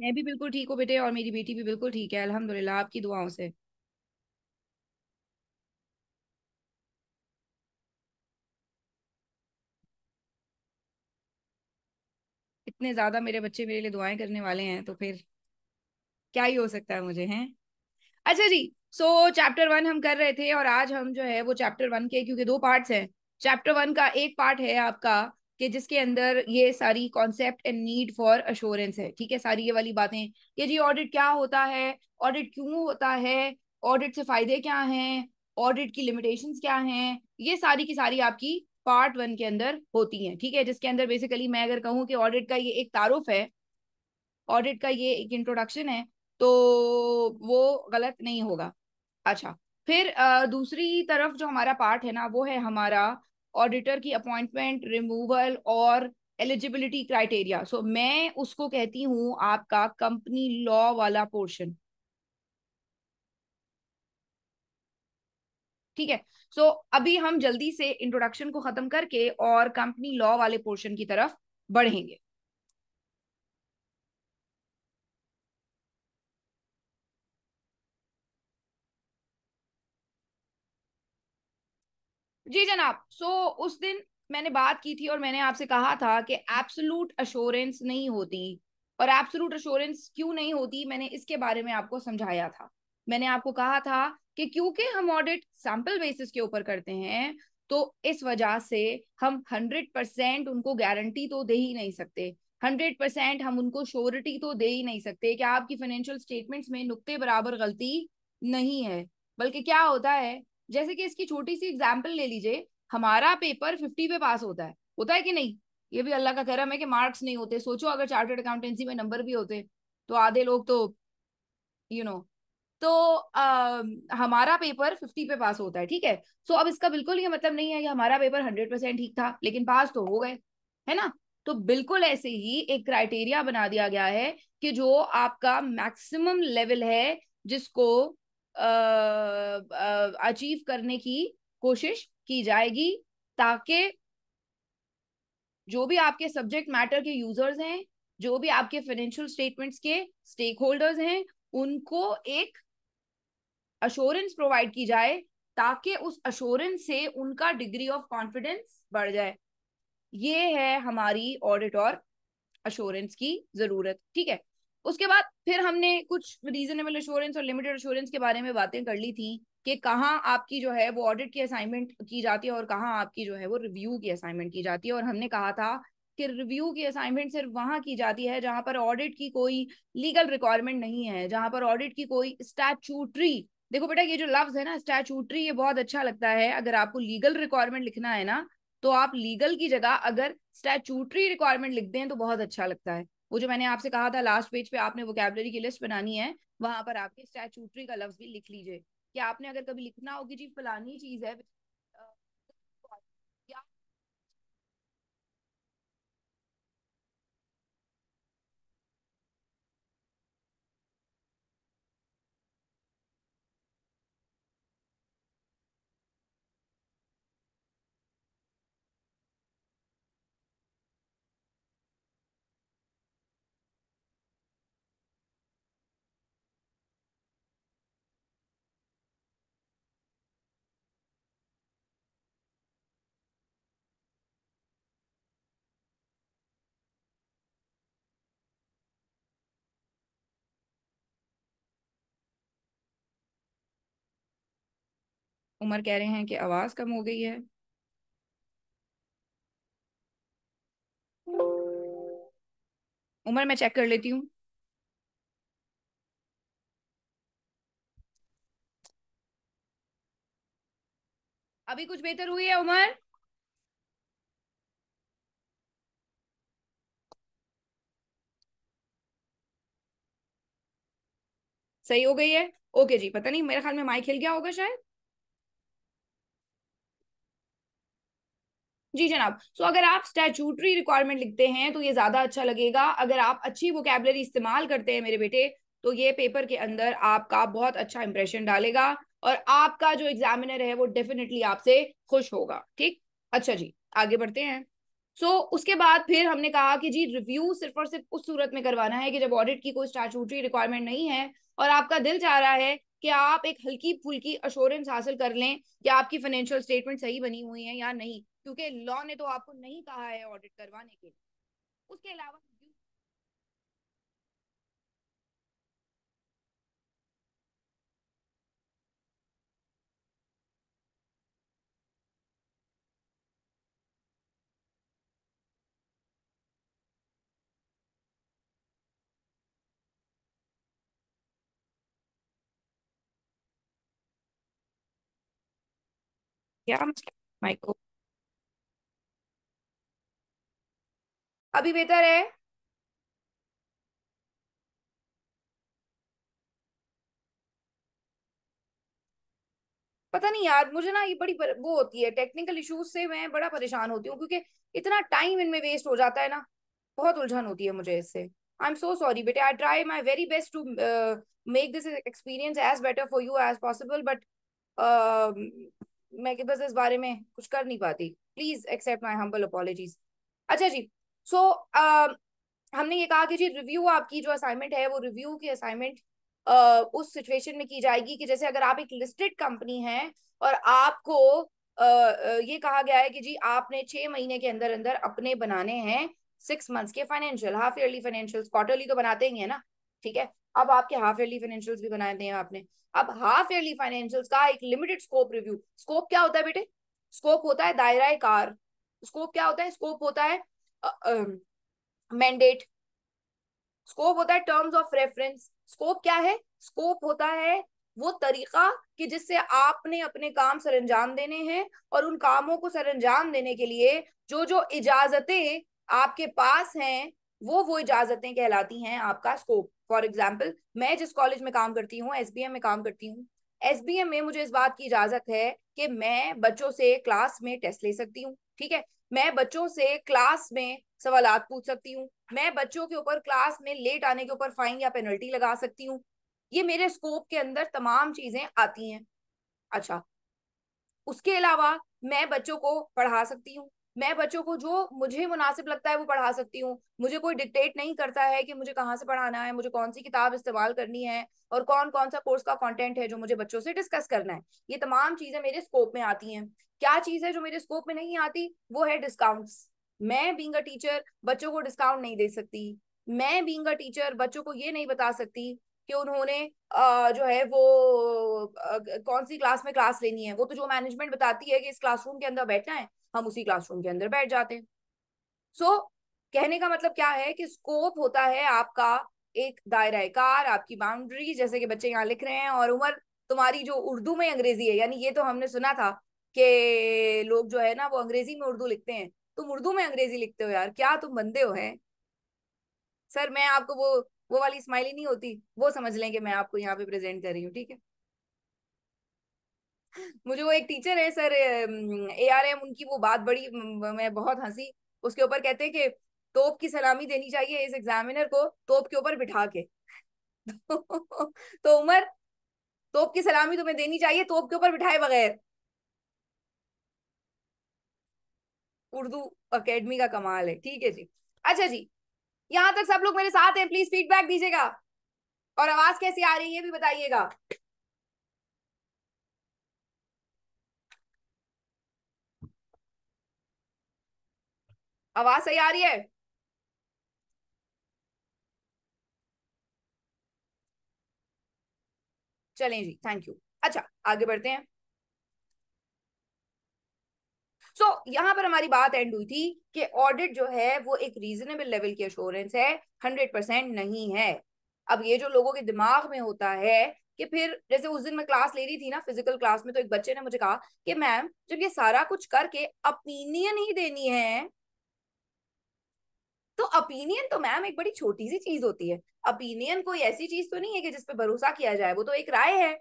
मैं भी बिल्कुल ठीक हूँ बेटे और मेरी बेटी भी बिल्कुल ठीक है अल्हम्दुलिल्लाह आपकी दुआओं से इतने ज्यादा मेरे बच्चे मेरे लिए दुआएं करने वाले हैं तो फिर क्या ही हो सकता है मुझे हैं अच्छा जी सो चैप्टर वन हम कर रहे थे और आज हम जो है वो चैप्टर वन के क्योंकि दो पार्ट्स हैं चैप्टर वन का एक पार्ट है आपका कि जिसके अंदर ये सारी concept and need for assurance है ठीक है सारी ये वाली बातें कि जी ऑडिट क्या होता है ऑडिट क्यों होता है ऑडिट से फायदे क्या हैं ऑडिट की लिमिटेशंस क्या हैं ये सारी की सारी आपकी पार्ट वन के अंदर होती हैं ठीक है जिसके अंदर बेसिकली मैं अगर कहूँ कि ऑडिट का ये एक तारुफ है ऑडिट का ये एक इंट्रोडक्शन है तो वो गलत नहीं होगा अच्छा फिर दूसरी तरफ जो हमारा पार्ट है ना वो है हमारा ऑडिटर की अपॉइंटमेंट रिमूवल और एलिजिबिलिटी क्राइटेरिया सो मैं उसको कहती हूँ आपका कंपनी लॉ वाला पोर्शन ठीक है सो so, अभी हम जल्दी से इंट्रोडक्शन को खत्म करके और कंपनी लॉ वाले पोर्शन की तरफ बढ़ेंगे जी जनाब सो so, उस दिन मैंने बात की थी और मैंने आपसे कहा था कि एब्सोलूट अश्योरेंस नहीं होती और एब्सोलूट अश्योरेंस क्यों नहीं होती मैंने इसके बारे में आपको समझाया था मैंने आपको कहा था कि क्योंकि हम ऑडिट सैंपल बेसिस के ऊपर करते हैं तो इस वजह से हम हंड्रेड परसेंट उनको गारंटी तो दे ही नहीं सकते हंड्रेड परसेंट हम उनको श्योरिटी तो दे ही नहीं सकते कि आपकी फाइनेंशियल स्टेटमेंट्स में नुकते बराबर गलती नहीं है बल्कि क्या होता है जैसे कि इसकी छोटी सी एग्जाम्पल ले लीजिए हमारा पेपर फिफ्टी पे पास होता है होता है कि नहीं ये भी अल्लाह का करम है कि मार्क्स नहीं होते सोचो अगर चार्टर्ड अकाउंटेंसी में नंबर भी होते तो आधे लोग तो यू you नो know, तो आ, हमारा पेपर फिफ्टी पे पास होता है ठीक है सो so, अब इसका बिल्कुल ये मतलब नहीं है कि हमारा पेपर हंड्रेड परसेंट ठीक था लेकिन पास तो हो गए है ना तो बिल्कुल ऐसे ही एक क्राइटेरिया बना दिया गया है कि जो आपका मैक्सिमम लेवल है जिसको अचीव करने की कोशिश की जाएगी ताकि जो भी आपके सब्जेक्ट मैटर के यूजर्स हैं जो भी आपके फाइनेंशियल स्टेटमेंट्स के स्टेक होल्डर्स हैं उनको एक अश्योरेंस प्रोवाइड की जाए ताकि उस अश्योरेंस से उनका डिग्री ऑफ कॉन्फिडेंस बढ़ जाए ये है हमारी ऑडिट और अश्योरेंस की जरूरत ठीक है उसके बाद फिर हमने कुछ रीजनेबल एश्योरेंस और लिमिटेड एश्योरेंस के बारे में बातें कर ली थी कि कहाँ आपकी जो है वो ऑडिट की असाइनमेंट की जाती है और कहाँ आपकी जो है वो रिव्यू की असाइनमेंट की जाती है और हमने कहा था कि रिव्यू की असाइनमेंट सिर्फ वहाँ की जाती है जहाँ पर ऑडिट की कोई लीगल रिक्वायरमेंट नहीं है जहाँ पर ऑडिट की कोई स्टैचूटरी देखो बेटा ये जो लफ्ज है ना स्टैचूटरी ये बहुत अच्छा लगता है अगर आपको लीगल रिक्वायरमेंट लिखना है ना तो आप लीगल की जगह अगर स्टैचूटरी रिक्वायरमेंट लिख दें तो बहुत अच्छा लगता है वो जो मैंने आपसे कहा था लास्ट पेज पे आपने वोकेबलरी की लिस्ट बनानी है वहां पर आपके स्टैचूटरी का लफ्ज भी लिख लीजिए कि आपने अगर कभी लिखना होगी जी फलानी चीज है उमर कह रहे हैं कि आवाज कम हो गई है उमर मैं चेक कर लेती हूँ अभी कुछ बेहतर हुई है उमर सही हो गई है ओके जी पता नहीं मेरे ख्याल में माइक हिल गया होगा शायद जी जनाब सो अगर आप स्टैचूटरी रिक्वायरमेंट लिखते हैं तो ये ज्यादा अच्छा लगेगा अगर आप अच्छी वोकेबलरी इस्तेमाल करते हैं मेरे बेटे तो ये पेपर के अंदर आपका बहुत अच्छा इंप्रेशन डालेगा और आपका जो एग्जामिनर है वो डेफिनेटली आपसे खुश होगा ठीक अच्छा जी आगे बढ़ते हैं सो so, उसके बाद फिर हमने कहा कि जी रिव्यू सिर्फ और सिर्फ उस सूरत में करवाना है कि जब ऑडिट की कोई स्टैचूटरी रिक्वायरमेंट नहीं है और आपका दिल चाह रहा है कि आप एक हल्की फुल्की अश्योरेंस हासिल कर लें कि आपकी फाइनेंशियल स्टेटमेंट सही बनी हुई है या नहीं क्योंकि लॉ ने तो आपको नहीं कहा है ऑडिट करवाने के लिए उसके अलावा Yeah, मतलब? Michael. अभी बेहतर है पता नहीं यार मुझे ना ये बड़ी पर, वो होती है टेक्निकल इश्यूज से मैं बड़ा परेशान होती हूँ क्योंकि इतना टाइम इनमें वेस्ट हो जाता है ना बहुत उलझन होती है मुझे इससे आई एम सो सॉरी बेटे I try my very best to make this experience as better for you as possible but मैं बस इस बारे में कुछ कर नहीं पाती please accept my humble apologies अच्छा जी सो so, uh, हमने ये कहा कि जी रिव्यू आपकी जो असाइनमेंट है वो रिव्यू की असाइनमेंट uh, उस सिचुएशन में की जाएगी कि जैसे अगर आप एक लिस्टेड कंपनी है और आपको uh, ये कहा गया है कि जी आपने छह महीने के अंदर अंदर अपने बनाने हैं सिक्स मंथ्स के financial half yearly financial quarterly तो बनाते ही है ना ठीक है अब आपके हाफ ईयरली फाइनेंशियल्स भी बनाए हैं आपने अब हाफ ईयरली फाइनेंशियल का एक लिमिटेड स्कोप रिव्यू स्कोप क्या होता है बेटे स्कोप होता है दायरा कार स्कोप क्या होता है स्कोप होता है मैंडेट स्कोप होता है टर्म्स ऑफ रेफरेंस स्कोप क्या है स्कोप होता है वो तरीका कि जिससे आपने अपने काम अंजाम देने हैं और उन कामों को सर अंजाम देने के लिए जो जो इजाजतें आपके पास हैं वो वो इजाजतें कहलाती हैं आपका स्कोप फॉर एग्जाम्पल मैं जिस कॉलेज में काम करती हूँ एस में काम करती हूँ एस में मुझे इस बात की इजाजत है कि मैं बच्चों से क्लास में टेस्ट ले सकती हूँ ठीक है मैं बच्चों से क्लास में सवाल पूछ सकती हूँ मैं बच्चों के ऊपर क्लास में लेट आने के ऊपर फाइन या पेनल्टी लगा सकती हूँ ये मेरे स्कोप के अंदर तमाम चीजें आती हैं अच्छा उसके अलावा मैं बच्चों को पढ़ा सकती हूँ मैं बच्चों को जो मुझे मुनासिब लगता है वो पढ़ा सकती हूँ मुझे कोई डिक्टेट नहीं करता है कि मुझे कहाँ से पढ़ाना है मुझे कौन सी किताब इस्तेमाल करनी है और कौन कौन सा कोर्स का कंटेंट है जो मुझे बच्चों से डिस्कस करना है ये तमाम चीजें मेरे स्कोप में आती हैं क्या चीज है जो मेरे स्कोप में नहीं आती वो है डिस्काउंट्स मैं बींग अ टीचर बच्चों को डिस्काउंट नहीं दे सकती मैं बींग अ टीचर बच्चों को ये नहीं बता सकती कि उन्होंने जो है वो कौन सी क्लास में क्लास लेनी है वो तो जो मैनेजमेंट बताती है कि इस क्लासरूम के अंदर बैठना है हम उसी क्लासरूम के अंदर बैठ जाते हैं सो so, कहने का मतलब क्या है कि स्कोप होता है आपका एक दायरा कार आपकी बाउंड्री जैसे कि बच्चे यहाँ लिख रहे हैं और उम्र तुम्हारी जो उर्दू में अंग्रेजी है यानी ये तो हमने सुना था कि लोग जो है ना वो अंग्रेजी में उर्दू लिखते हैं तुम उर्दू में अंग्रेजी लिखते हो यार क्या तुम बंदे हो हैं सर मैं आपको वो वो वाली स्माइली नहीं होती वो समझ लें कि मैं आपको यहाँ पे प्रेजेंट कर रही हूँ ठीक है मुझे वो एक टीचर है सर ए आर एम उनकी वो बात बड़ी मैं बहुत हंसी उसके ऊपर कहते हैं कि तोप की सलामी देनी चाहिए इस एग्जामिनर को तोप के ऊपर बिठा के तो उमर तोप की सलामी तुम्हें देनी चाहिए तोप के ऊपर बिठाए बगैर उर्दू अकेडमी का कमाल है ठीक है जी अच्छा जी यहाँ तक सब लोग मेरे साथ हैं प्लीज फीडबैक दीजिएगा और आवाज कैसी आ रही है भी बताइएगा आवाज सही आ रही है चलें जी थैंक यू अच्छा आगे बढ़ते हैं सो so, यहां पर हमारी बात एंड हुई थी कि ऑडिट जो है वो एक रीजनेबल लेवल की अश्योरेंस है हंड्रेड परसेंट नहीं है अब ये जो लोगों के दिमाग में होता है कि फिर जैसे उस दिन मैं क्लास ले रही थी ना फिजिकल क्लास में तो एक बच्चे ने मुझे कहा कि मैम जब ये सारा कुछ करके अपीनियन ही देनी है तो अपीनियन तो मैम एक बड़ी छोटी सी चीज होती है अपीनियन कोई ऐसी चीज तो नहीं है कि जिसपे भरोसा किया जाए वो तो एक राय है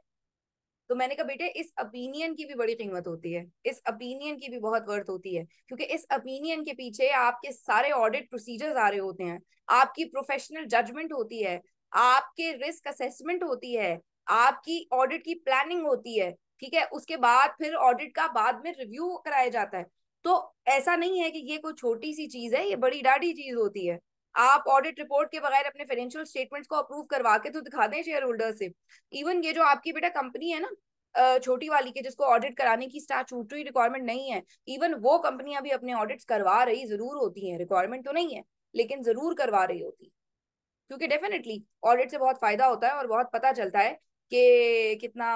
तो मैंने कहा बेटे इस अपीनियन की भी बड़ी कीमत होती है इस अपीनियन की भी बहुत वर्थ होती है क्योंकि इस अपीनियन के पीछे आपके सारे ऑडिट प्रोसीजर्स आ रहे होते हैं आपकी प्रोफेशनल जजमेंट होती है आपके रिस्क असेसमेंट होती है आपकी ऑडिट की प्लानिंग होती है ठीक है उसके बाद फिर ऑडिट का बाद में रिव्यू कराया जाता है तो ऐसा नहीं है कि ये कोई छोटी सी चीज है ये बड़ी डाढ़ी चीज होती है आप ऑडिट रिपोर्ट के बगैर अपने फाइनेंशियल स्टेटमेंट्स को अप्रूव करवा के तो दिखा दें शेयर होल्डर से इवन ये जो आपकी बेटा कंपनी है ना छोटी वाली के जिसको ऑडिट कराने की स्टैचूटरी रिक्वायरमेंट नहीं है इवन वो कंपनियां भी अपने ऑडिट करवा रही जरूर होती है रिक्वायरमेंट तो नहीं है लेकिन जरूर करवा रही होती क्योंकि डेफिनेटली ऑडिट से बहुत फायदा होता है और बहुत पता चलता है कि कितना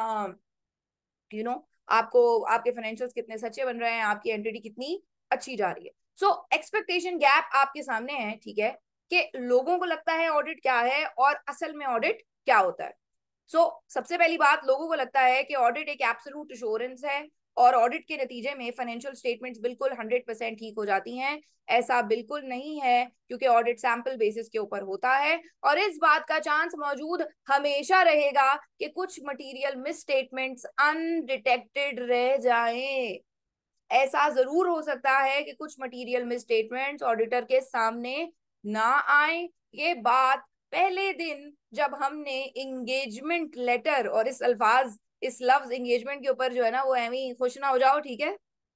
यू you नो know, आपको आपके फाइनेंशियल कितने सच्चे बन रहे हैं आपकी एंटिटी कितनी अच्छी जा रही है सो एक्सपेक्टेशन गैप आपके सामने है ठीक है कि लोगों को लगता है ऑडिट क्या है और असल में ऑडिट क्या होता है सो so, सबसे पहली बात लोगों को लगता है कि ऑडिट एक एब्सोलूट एश्योरेंस है और ऑडिट के नतीजे में फाइनेंशियल स्टेटमेंट्स बिल्कुल 100 परसेंट ठीक हो जाती हैं ऐसा बिल्कुल नहीं है क्योंकि ऑडिट सैंपल बेसिस के ऊपर होता है और इस बात का चांस मौजूद हमेशा रहेगा कि कुछ मटेरियल मिस स्टेटमेंट्स अनडिटेक्टेड रह जाएं ऐसा जरूर हो सकता है कि कुछ मटीरियल मिस स्टेटमेंट्स ऑडिटर के सामने ना आए ये बात पहले दिन जब हमने इंगेजमेंट लेटर और इस अल्फाज इस लव एंगेजमेंट के ऊपर जो है ना वो एम ही खुश ना हो जाओ ठीक है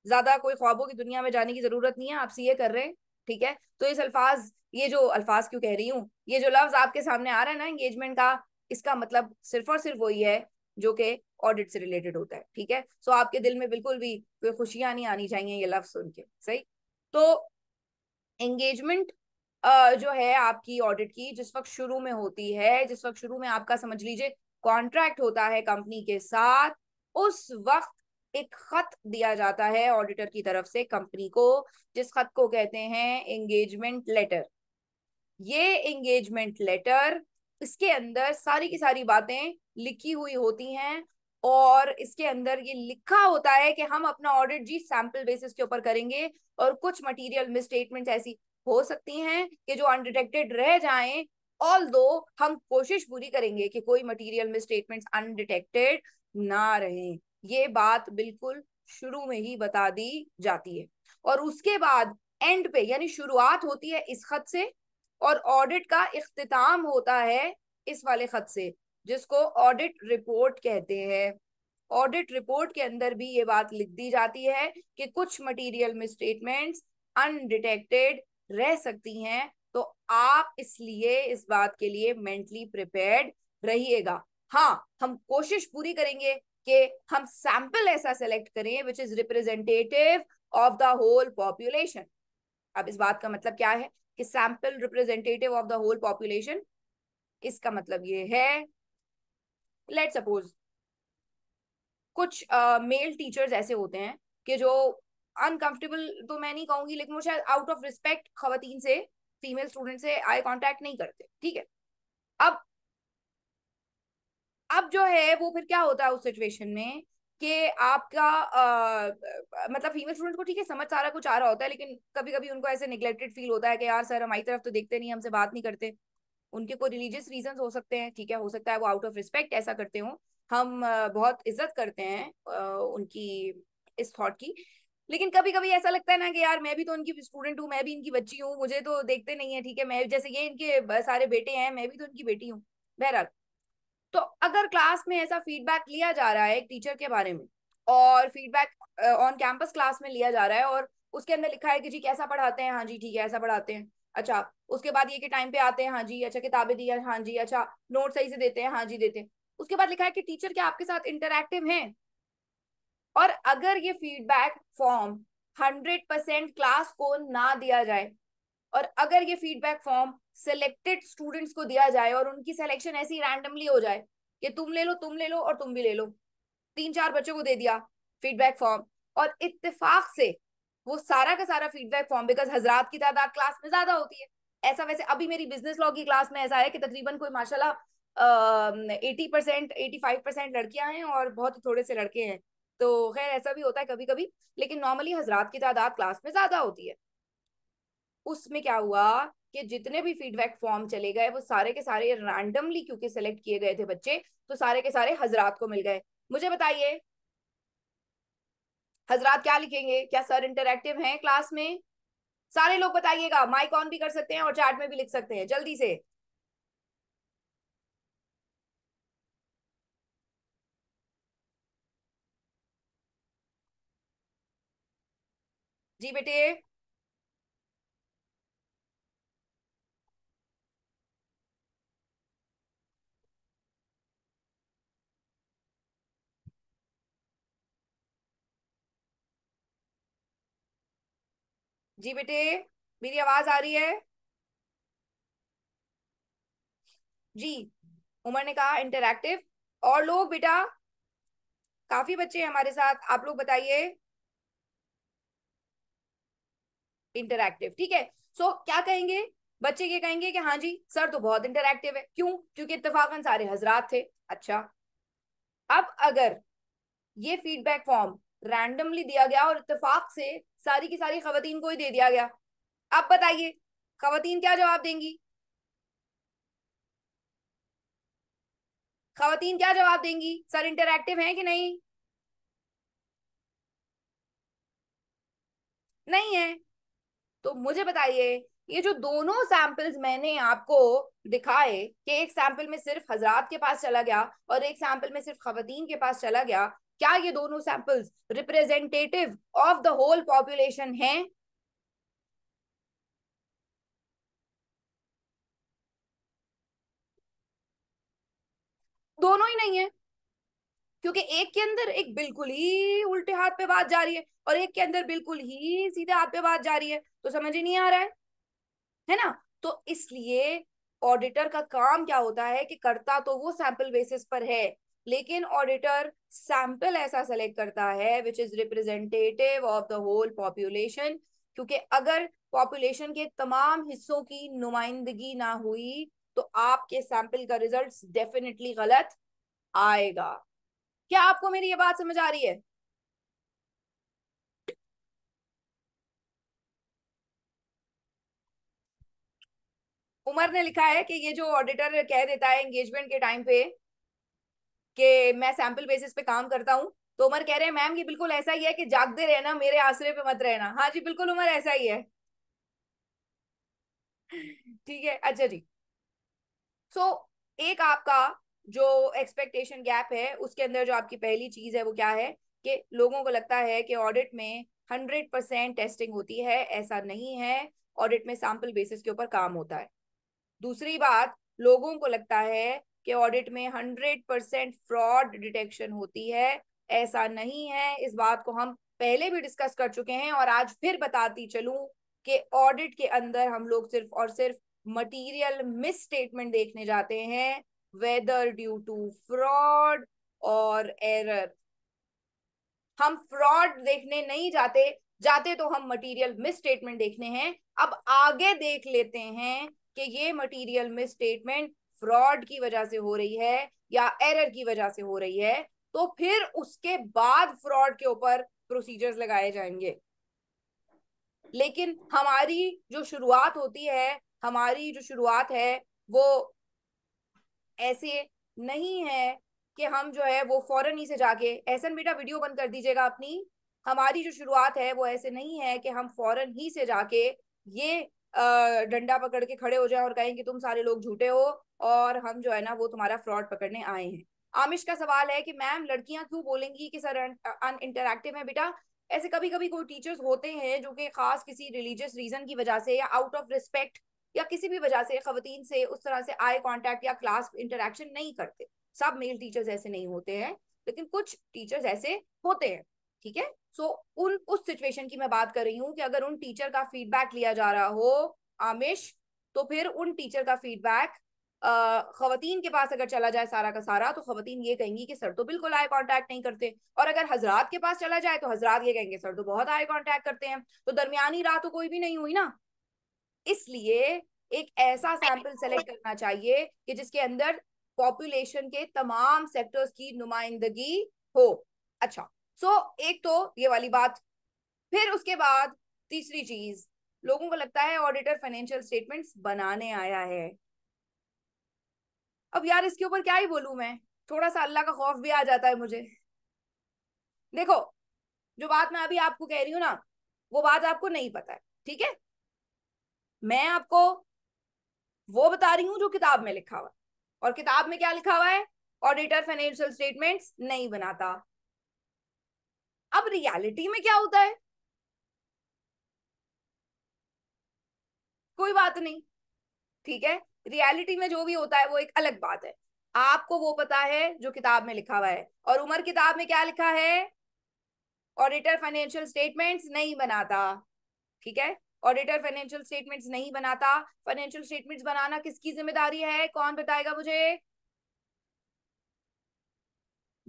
ज्यादा कोई ख्वाबों की दुनिया में जाने की जरूरत नहीं है आप सी कर रहे हैं ठीक है तो इस अल्फाज ये जो अल्फाज क्यों कह रही हूँ ये जो लफ्ज आपके सामने आ रहा है ना एंगेजमेंट का इसका मतलब सिर्फ और सिर्फ वही है जो कि ऑडिट से रिलेटेड होता है ठीक है सो आपके दिल में बिल्कुल भी कोई खुशियां नहीं आनी चाहिए ये लफ्ज सुन के सही तो एंगेजमेंट जो है आपकी ऑडिट की जिस वक्त शुरू में होती है जिस वक्त शुरू में आपका समझ लीजिए कॉन्ट्रैक्ट होता है कंपनी के साथ उस वक्त एक खत दिया जाता है ऑडिटर की तरफ से कंपनी को जिस खत को कहते हैं एंगेजमेंट लेटर ये एंगेजमेंट लेटर इसके अंदर सारी की सारी बातें लिखी हुई होती हैं और इसके अंदर ये लिखा होता है कि हम अपना ऑडिट जी सैंपल बेसिस के ऊपर करेंगे और कुछ मटेरियल मिसस्टेटमेंट्स ऐसी हो सकती हैं कि जो अनडिटेक्टेड रह जाएं ऑल दो हम कोशिश पूरी करेंगे कि कोई मटेरियल में स्टेटमेंट्स अनडिटेक्टेड ना रहे ये बात बिल्कुल शुरू में ही बता दी जाती है और उसके बाद एंड पे यानी शुरुआत होती है इस खत से और ऑडिट का इख्तिताम होता है इस वाले खत से जिसको ऑडिट रिपोर्ट कहते हैं ऑडिट रिपोर्ट के अंदर भी ये बात लिख दी जाती है कि कुछ मटेरियल में स्टेटमेंट्स अनडिटेक्टेड रह सकती हैं तो आप इसलिए इस बात के लिए मेंटली प्रिपेयर्ड रहिएगा हाँ हम कोशिश पूरी करेंगे कि हम सैंपल ऐसा सेलेक्ट करें which is representative of the whole population अब इस बात का मतलब क्या है कि sample representative of the whole population इसका मतलब ये है लेट सपोज कुछ मेल uh, टीचर्स ऐसे होते हैं कि जो अनकंफर्टेबल तो मैं नहीं कहूंगी लेकिन वो शायद आउट ऑफ रिस्पेक्ट खातन से फीमेल स्टूडेंट से आई कांटेक्ट नहीं करते ठीक है अब अब जो है वो फिर क्या होता है उस सिचुएशन में कि आपका आ, मतलब फीमेल स्टूडेंट को ठीक है समझ सारा कुछ आ रहा होता है लेकिन कभी कभी उनको ऐसे निगलेक्टेड फील होता है कि यार सर हमारी तरफ तो देखते नहीं हमसे बात नहीं करते उनके कोई रिलीजियस रीजन हो सकते हैं ठीक है हो सकता है वो आउट ऑफ रिस्पेक्ट ऐसा करते हो हम बहुत इज्जत करते हैं उनकी इस थॉट की लेकिन कभी कभी ऐसा लगता है ना कि यार मैं भी तो इनकी स्टूडेंट हूँ मैं भी इनकी बच्ची हूँ मुझे तो देखते नहीं है ठीक है मैं जैसे ये इनके सारे बेटे हैं मैं भी तो इनकी बेटी हूँ बहरहाल तो अगर क्लास में ऐसा फीडबैक लिया जा रहा है एक टीचर के बारे में और फीडबैक ऑन कैंपस क्लास में लिया जा रहा है और उसके अंदर लिखा है कि जी कैसा पढ़ाते हैं हाँ जी ठीक है ऐसा पढ़ाते हैं अच्छा उसके बाद ये कि टाइम पे आते हैं हाँ जी अच्छा किताबें दी हाँ जी अच्छा नोट सही से देते हैं हाँ जी देते हैं उसके बाद लिखा है कि टीचर क्या आपके साथ इंटरेक्टिव हैं और अगर ये feedback form hundred percent class को ना दिया जाए और अगर ये फीडबैक फॉर्म सिलेक्टेड स्टूडेंट्स को दिया जाए और उनकी सिलेक्शन ऐसी रैंडमली हो जाए कि तुम ले लो तुम ले लो और तुम भी ले लो तीन चार बच्चों को दे दिया फीडबैक फॉर्म और इतफाक से वो सारा का सारा फीडबैक फॉर्म बिकॉज हजरात की तादाद क्लास में ज्यादा होती है ऐसा वैसे अभी मेरी बिजनेस लॉ की क्लास में ऐसा है कि तकरीबन कोई माशाल्लाह eighty percent eighty five percent लड़कियां हैं और बहुत थोड़े से लड़के हैं तो खैर ऐसा भी होता है कभी कभी लेकिन नॉर्मली हजरात की तादाद क्लास में ज्यादा होती है उसमें क्या हुआ कि जितने भी फीडबैक फॉर्म चले गए वो सारे के सारे रैंडमली क्योंकि सेलेक्ट किए गए थे बच्चे तो सारे के सारे हजरात को मिल गए मुझे बताइए हजरात क्या लिखेंगे क्या सर इंटरक्टिव हैं क्लास में सारे लोग बताइएगा माइक ऑन भी कर सकते हैं और चैट में भी लिख सकते हैं जल्दी से जी बेटे जी बेटे मेरी आवाज आ रही है जी उमर ने कहा इंटरक्टिव और लोग बेटा काफी बच्चे हैं हमारे साथ आप लोग बताइए इंटरक्टिव ठीक है सो क्या कहेंगे बच्चे ये कहेंगे कि हाँ जी सर तो बहुत इंटरक्टिव है क्यों क्योंकि इतफाकन सारे हजरात थे अच्छा अब अगर ये फीडबैक फॉर्म रैंडमली दिया गया और इतफाक से सारी की सारी खातन को ही दे दिया गया अब बताइए खातन क्या जवाब देंगी खातन क्या जवाब देंगी सर इंटरक्टिव है कि नहीं नहीं है तो मुझे बताइए ये जो दोनों सैंपल्स मैंने आपको दिखाए कि एक सैंपल में सिर्फ हजरात के पास चला गया और एक सैंपल में सिर्फ खातन के पास चला गया क्या ये दोनों samples representative of the whole population हैं दोनों ही नहीं है क्योंकि एक के अंदर एक बिल्कुल ही उल्टे हाथ पे बात जा रही है और एक के अंदर बिल्कुल ही सीधे हाथ पे बात जा रही है तो समझ ही नहीं आ रहा है है ना तो इसलिए ऑडिटर का काम क्या होता है कि करता तो वो सैंपल बेसिस पर है लेकिन ऑडिटर सैंपल ऐसा सेलेक्ट करता है which is representative of the whole population क्योंकि अगर पॉपुलेशन के तमाम हिस्सों की नुमाइंदगी ना हुई तो आपके सैंपल का रिजल्ट डेफिनेटली गलत आएगा क्या आपको मेरी ये बात समझ आ रही है उमर ने लिखा है कि ये जो ऑडिटर कह देता है एंगेजमेंट के टाइम पे कि मैं सैंपल बेसिस पे काम करता हूँ तो उमर कह रहे हैं मैम ये बिल्कुल ऐसा ही है कि जागते रहना मेरे आश्रय पे मत रहना हाँ जी बिल्कुल उमर ऐसा ही है ठीक है अच्छा जी सो so, एक आपका जो एक्सपेक्टेशन गैप है उसके अंदर जो आपकी पहली चीज है वो क्या है कि लोगों को लगता है कि ऑडिट में हंड्रेड परसेंट टेस्टिंग होती है ऐसा नहीं है ऑडिट में सैम्पल बेसिस के ऊपर काम होता है दूसरी बात लोगों को लगता है कि ऑडिट में हंड्रेड परसेंट फ्रॉड डिटेक्शन होती है ऐसा नहीं है इस बात को हम पहले भी डिस्कस कर चुके हैं और आज फिर बताती चलूं कि ऑडिट के अंदर हम लोग सिर्फ और सिर्फ मटेरियल मिस स्टेटमेंट देखने जाते हैं whether due to fraud or error. हम fraud देखने नहीं जाते जाते तो हम मिस स्टेटमेंट देखने हैं अब आगे देख लेते हैं कि ये मटेरियल स्टेटमेंट फ्रॉड की वजह से हो रही है या एरर की वजह से हो रही है तो फिर उसके बाद फ्रॉड के ऊपर प्रोसीजर्स लगाए जाएंगे लेकिन हमारी जो शुरुआत होती है हमारी जो शुरुआत है वो ऐसे नहीं है कि हम जो है वो फॉरन ही से जाके ऐसा बेटा वीडियो बंद कर दीजिएगा अपनी हमारी जो शुरुआत है वो ऐसे नहीं है कि हम फॉरन ही से जाके ये डंडा पकड़ के खड़े हो जाए और कहें कि तुम सारे लोग झूठे हो और हम जो है ना वो तुम्हारा फ्रॉड पकड़ने आए हैं आमिश का सवाल है कि मैम लड़कियां क्यों बोलेंगी कि सर अन इंटरक्टिव है बेटा ऐसे कभी कभी कोई टीचर्स होते हैं जो कि खास किसी रिलीजियस रीजन की वजह से या आउट ऑफ रिस्पेक्ट या किसी भी वजह से खातन से उस तरह से आई कॉन्टैक्ट या क्लास इंटरेक्शन नहीं करते सब मेल टीचर्स ऐसे नहीं होते हैं लेकिन कुछ टीचर्स ऐसे होते हैं ठीक है सो उन उस सिचुएशन की मैं बात कर रही हूँ कि अगर उन टीचर का फीडबैक लिया जा रहा हो आमिश तो फिर उन टीचर का फीडबैक खातन के पास अगर चला जाए सारा का सारा तो खातन ये कहेंगी कि सर तो बिल्कुल आई कांटेक्ट नहीं करते और अगर हजरात के पास चला जाए तो हजरात ये कहेंगे सर तो बहुत आई कांटेक्ट करते हैं तो दरमियानी राह तो कोई भी नहीं हुई ना इसलिए एक ऐसा सैंपल सेलेक्ट करना चाहिए कि जिसके अंदर पॉपुलेशन के तमाम सेक्टर्स की नुमाइंदगी हो अच्छा सो so, एक तो ये वाली बात फिर उसके बाद तीसरी चीज लोगों को लगता है ऑडिटर फाइनेंशियल स्टेटमेंट्स बनाने आया है अब यार इसके ऊपर क्या ही बोलू मैं थोड़ा सा अल्लाह का खौफ भी आ जाता है मुझे देखो जो बात मैं अभी आपको कह रही हूँ ना वो बात आपको नहीं पता है ठीक है मैं आपको वो बता रही हूँ जो किताब में लिखा हुआ और किताब में क्या लिखा हुआ है ऑडिटर फाइनेंशियल स्टेटमेंट्स नहीं बनाता अब रियलिटी में क्या होता है कोई बात नहीं ठीक है रियलिटी में जो भी होता है वो एक अलग बात है आपको वो पता है जो किताब में लिखा हुआ है और उमर किताब में क्या लिखा है ऑडिटर फाइनेंशियल स्टेटमेंट्स नहीं बनाता ठीक है ऑडिटर फाइनेंशियल स्टेटमेंट्स नहीं बनाता फाइनेंशियल स्टेटमेंट्स बनाना किसकी जिम्मेदारी है कौन बताएगा मुझे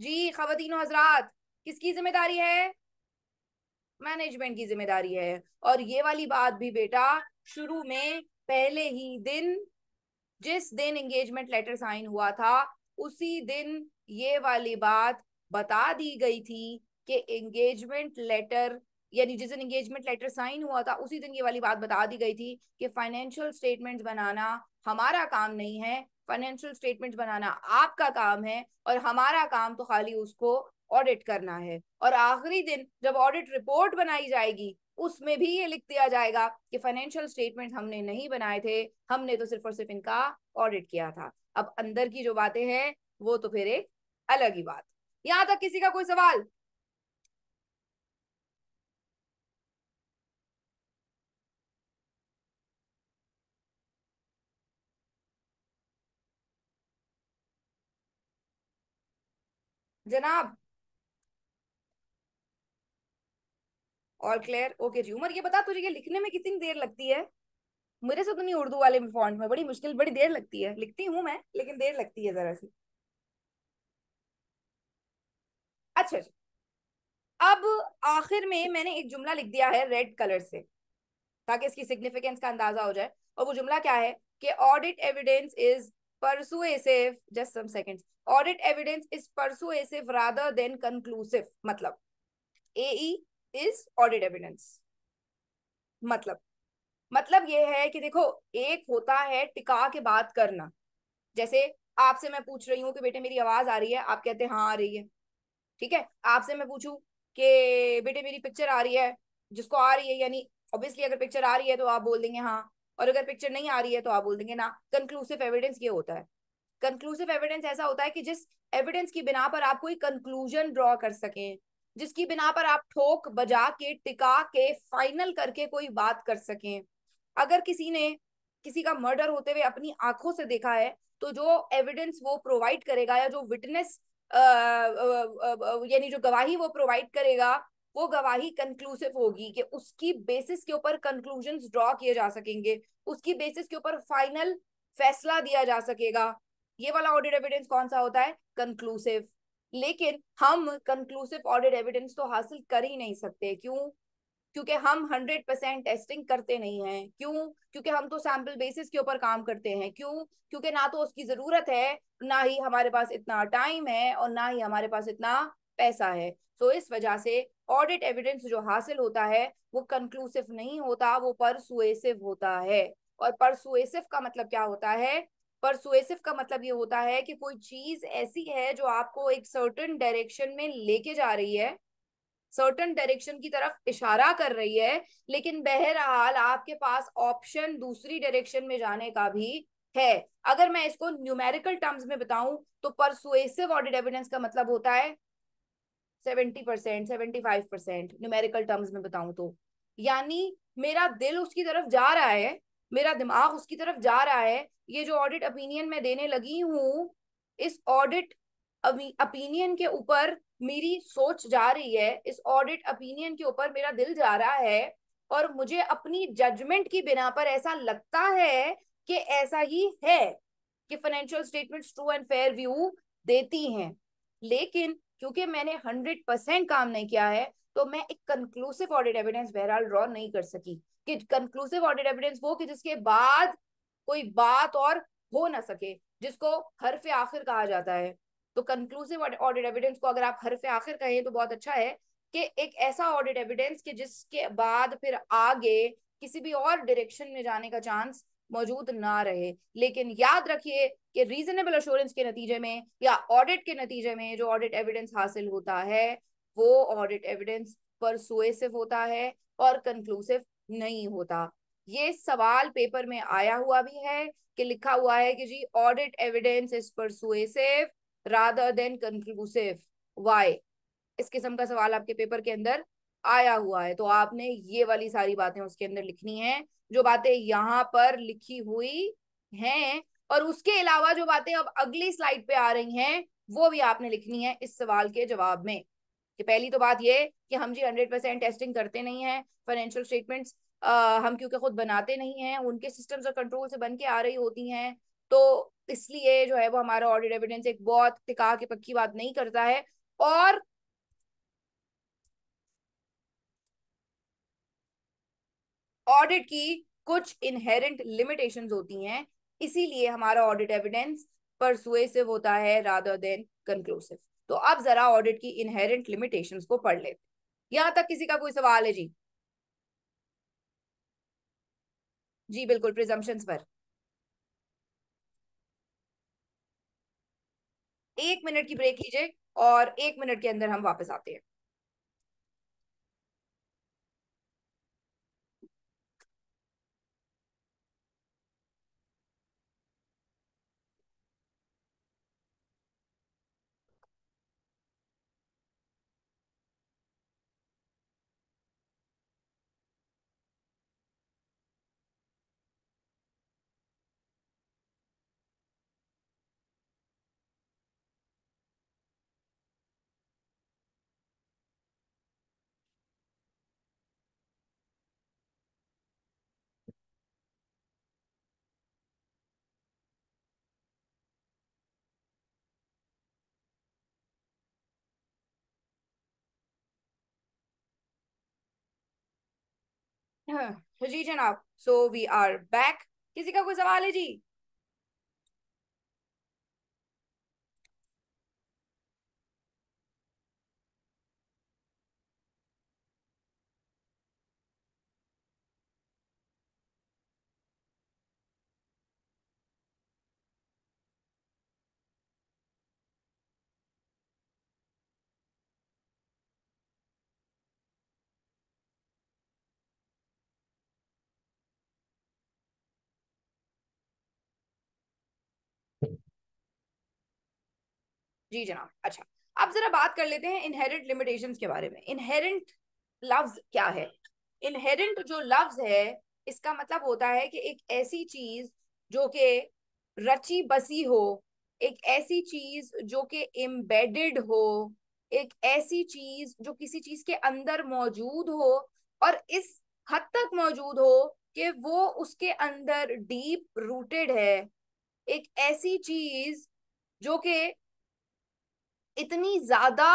जी खातिन हजरात किसकी जिम्मेदारी है मैनेजमेंट की जिम्मेदारी है और ये वाली बात भी बेटा शुरू में पहले ही दिन जिस दिन एंगेजमेंट लेटर साइन हुआ था उसी दिन ये वाली बात बता दी गई थी कि एंगेजमेंट लेटर यानी जिस दिन एंगेजमेंट लेटर साइन हुआ था उसी दिन ये वाली बात बता दी गई थी कि फाइनेंशियल स्टेटमेंट्स बनाना हमारा काम नहीं है फाइनेंशियल स्टेटमेंट बनाना आपका काम है और हमारा काम तो खाली उसको ऑडिट करना है और आखिरी दिन जब ऑडिट रिपोर्ट बनाई जाएगी उसमें भी ये लिख दिया जाएगा कि फाइनेंशियल स्टेटमेंट हमने नहीं बनाए थे हमने तो सिर्फ और सिर्फ इनका ऑडिट किया था अब अंदर की जो बातें हैं वो तो फिर एक अलग ही बात यहाँ तक किसी का कोई सवाल जनाब ऑल क्लियर ओके जी उमर ये बता तुझे ये लिखने में कितनी देर लगती है मेरे से तो नहीं उर्दू वाले फॉन्ट में बड़ी मुश्किल बड़ी देर लगती है लिखती हूँ मैं लेकिन देर लगती है जरा सी अच्छा जी अब आखिर में मैंने एक जुमला लिख दिया है रेड कलर से ताकि इसकी सिग्निफिकेंस का अंदाजा हो जाए और वो जुमला क्या है कि ऑडिट एविडेंस इज मतलब ये है कि देखो एक होता है टिका के बात करना जैसे आपसे मैं पूछ रही हूँ कि बेटे मेरी आवाज आ रही है आप कहते हैं हाँ आ रही है ठीक है आपसे मैं पूछू कि बेटे मेरी पिक्चर आ रही है जिसको आ रही है यानी ऑब्वियसली अगर पिक्चर आ रही है तो आप बोल देंगे हाँ और अगर पिक्चर नहीं आ रही है तो आप बोल देंगे ना कंक्लूसिव एविडेंस ये होता है कंक्लूसिव एविडेंस ऐसा होता है कि जिस एविडेंस की बिना पर आप कोई कंक्लूजन ड्रॉ कर सकें जिसकी बिना पर आप ठोक बजा के टिका के फाइनल करके कोई बात कर सकें अगर किसी ने किसी का मर्डर होते हुए अपनी आंखों से देखा है तो जो एविडेंस वो प्रोवाइड करेगा या जो विटनेस यानी जो गवाही वो प्रोवाइड करेगा वो गवाही कंक्लूसिव होगी कि उसकी बेसिस के ऊपर कंक्लूजन ड्रॉ किए जा सकेंगे उसकी बेसिस के ऊपर फाइनल फैसला दिया जा सकेगा ये वाला ऑडिट एविडेंस कौन सा होता है कंक्लूसिव लेकिन हम कंक्लूसिव ऑडिट एविडेंस तो हासिल कर ही नहीं सकते क्यों क्योंकि हम हंड्रेड परसेंट टेस्टिंग करते नहीं हैं क्यों क्योंकि हम तो सैंपल बेसिस के ऊपर काम करते हैं क्यों क्योंकि ना तो उसकी जरूरत है ना ही हमारे पास इतना टाइम है और ना ही हमारे पास इतना पैसा है तो इस वजह से ऑडिट एविडेंस जो हासिल होता है वो कंक्लूसिव नहीं होता वो परसुएसिव होता है और परसुएसिव का मतलब क्या होता है परसुएसिव का मतलब ये होता है कि कोई चीज ऐसी है जो आपको एक सर्टन डायरेक्शन में लेके जा रही है सर्टन डायरेक्शन की तरफ इशारा कर रही है लेकिन बहरहाल आपके पास ऑप्शन दूसरी डायरेक्शन में जाने का भी है अगर मैं इसको न्यूमेरिकल टर्म्स में बताऊं तो परसुएसिव ऑडिट एविडेंस का मतलब होता है seventy percent seventy five percent numerical terms में बताऊं तो यानी मेरा दिल उसकी तरफ जा रहा है मेरा दिमाग उसकी तरफ जा रहा है ये जो ऑडिट अपीनियन मैं देने लगी हूँ इस ऑडिट अपीनियन के ऊपर मेरी सोच जा रही है इस ऑडिट अपीनियन के ऊपर मेरा दिल जा रहा है और मुझे अपनी जजमेंट की बिना पर ऐसा लगता है कि ऐसा ही है कि financial statements true and fair view देती हैं लेकिन क्योंकि मैंने हंड्रेड परसेंट काम नहीं किया है तो मैं एक कंक्लूसिव ऑडिट एविडेंस बहरहाल ड्रॉ नहीं कर सकी कि कंक्लूसिव ऑडिट एविडेंस वो कि जिसके बाद कोई बात और हो ना सके जिसको हरफ आखिर कहा जाता है तो कंक्लूसिव ऑडिट एविडेंस को अगर आप हरफ आखिर कहें तो बहुत अच्छा है कि एक ऐसा ऑडिट एविडेंस कि जिसके बाद फिर आगे किसी भी और डायरेक्शन में जाने का चांस मौजूद ना रहे लेकिन याद रखिए कि रीजनेबल अश्योरेंस के नतीजे में या ऑडिट के नतीजे में जो ऑडिट एविडेंस हासिल होता है वो ऑडिट एविडेंस पर होता है और कंक्लूसिव नहीं होता ये सवाल पेपर में आया हुआ भी है कि लिखा हुआ है कि जी ऑडिट एविडेंस इज पर रादर देन कंक्लूसिव वाई इस किस्म का सवाल आपके पेपर के अंदर आया हुआ है तो आपने ये वाली सारी बातें उसके अंदर लिखनी है जो बातें यहाँ पर लिखी हुई हैं और उसके अलावा जो बातें अब अगली स्लाइड पे आ रही हैं वो भी आपने लिखनी है इस सवाल के जवाब में कि पहली तो बात ये कि हम जी हंड्रेड परसेंट टेस्टिंग करते नहीं है फाइनेंशियल स्टेटमेंट्स हम क्योंकि खुद बनाते नहीं हैं उनके सिस्टम्स और कंट्रोल से बन के आ रही होती हैं तो इसलिए जो है वो हमारा ऑडिट एविडेंस एक बहुत टिका के पक्की बात नहीं करता है और ऑडिट की कुछ इनहेरेंट लिमिटेशंस होती हैं इसीलिए हमारा ऑडिट एविडेंस परसुएसिव होता है रादर देन कंक्लूसिव तो अब जरा ऑडिट की इनहेरेंट लिमिटेशंस को पढ़ लेते यहां तक किसी का कोई सवाल है जी जी बिल्कुल प्रिजम्पशंस पर एक मिनट की ब्रेक लीजिए और एक मिनट के अंदर हम वापस आते हैं जी जनाब सो वी आर बैक किसी का कोई सवाल है जी जी जनाब अच्छा अब जरा बात कर लेते हैं इनहेरेंट लिमिटेशन के बारे में इनहेरेंट लफ्ज क्या है इनहेरेंट जो लफ्ज है इसका मतलब होता है कि एक ऐसी चीज जो कि रची बसी हो एक ऐसी चीज जो कि एम्बेडेड हो एक ऐसी चीज जो किसी चीज के अंदर मौजूद हो और इस हद तक मौजूद हो कि वो उसके अंदर डीप रूटेड है एक ऐसी चीज जो कि इतनी ज्यादा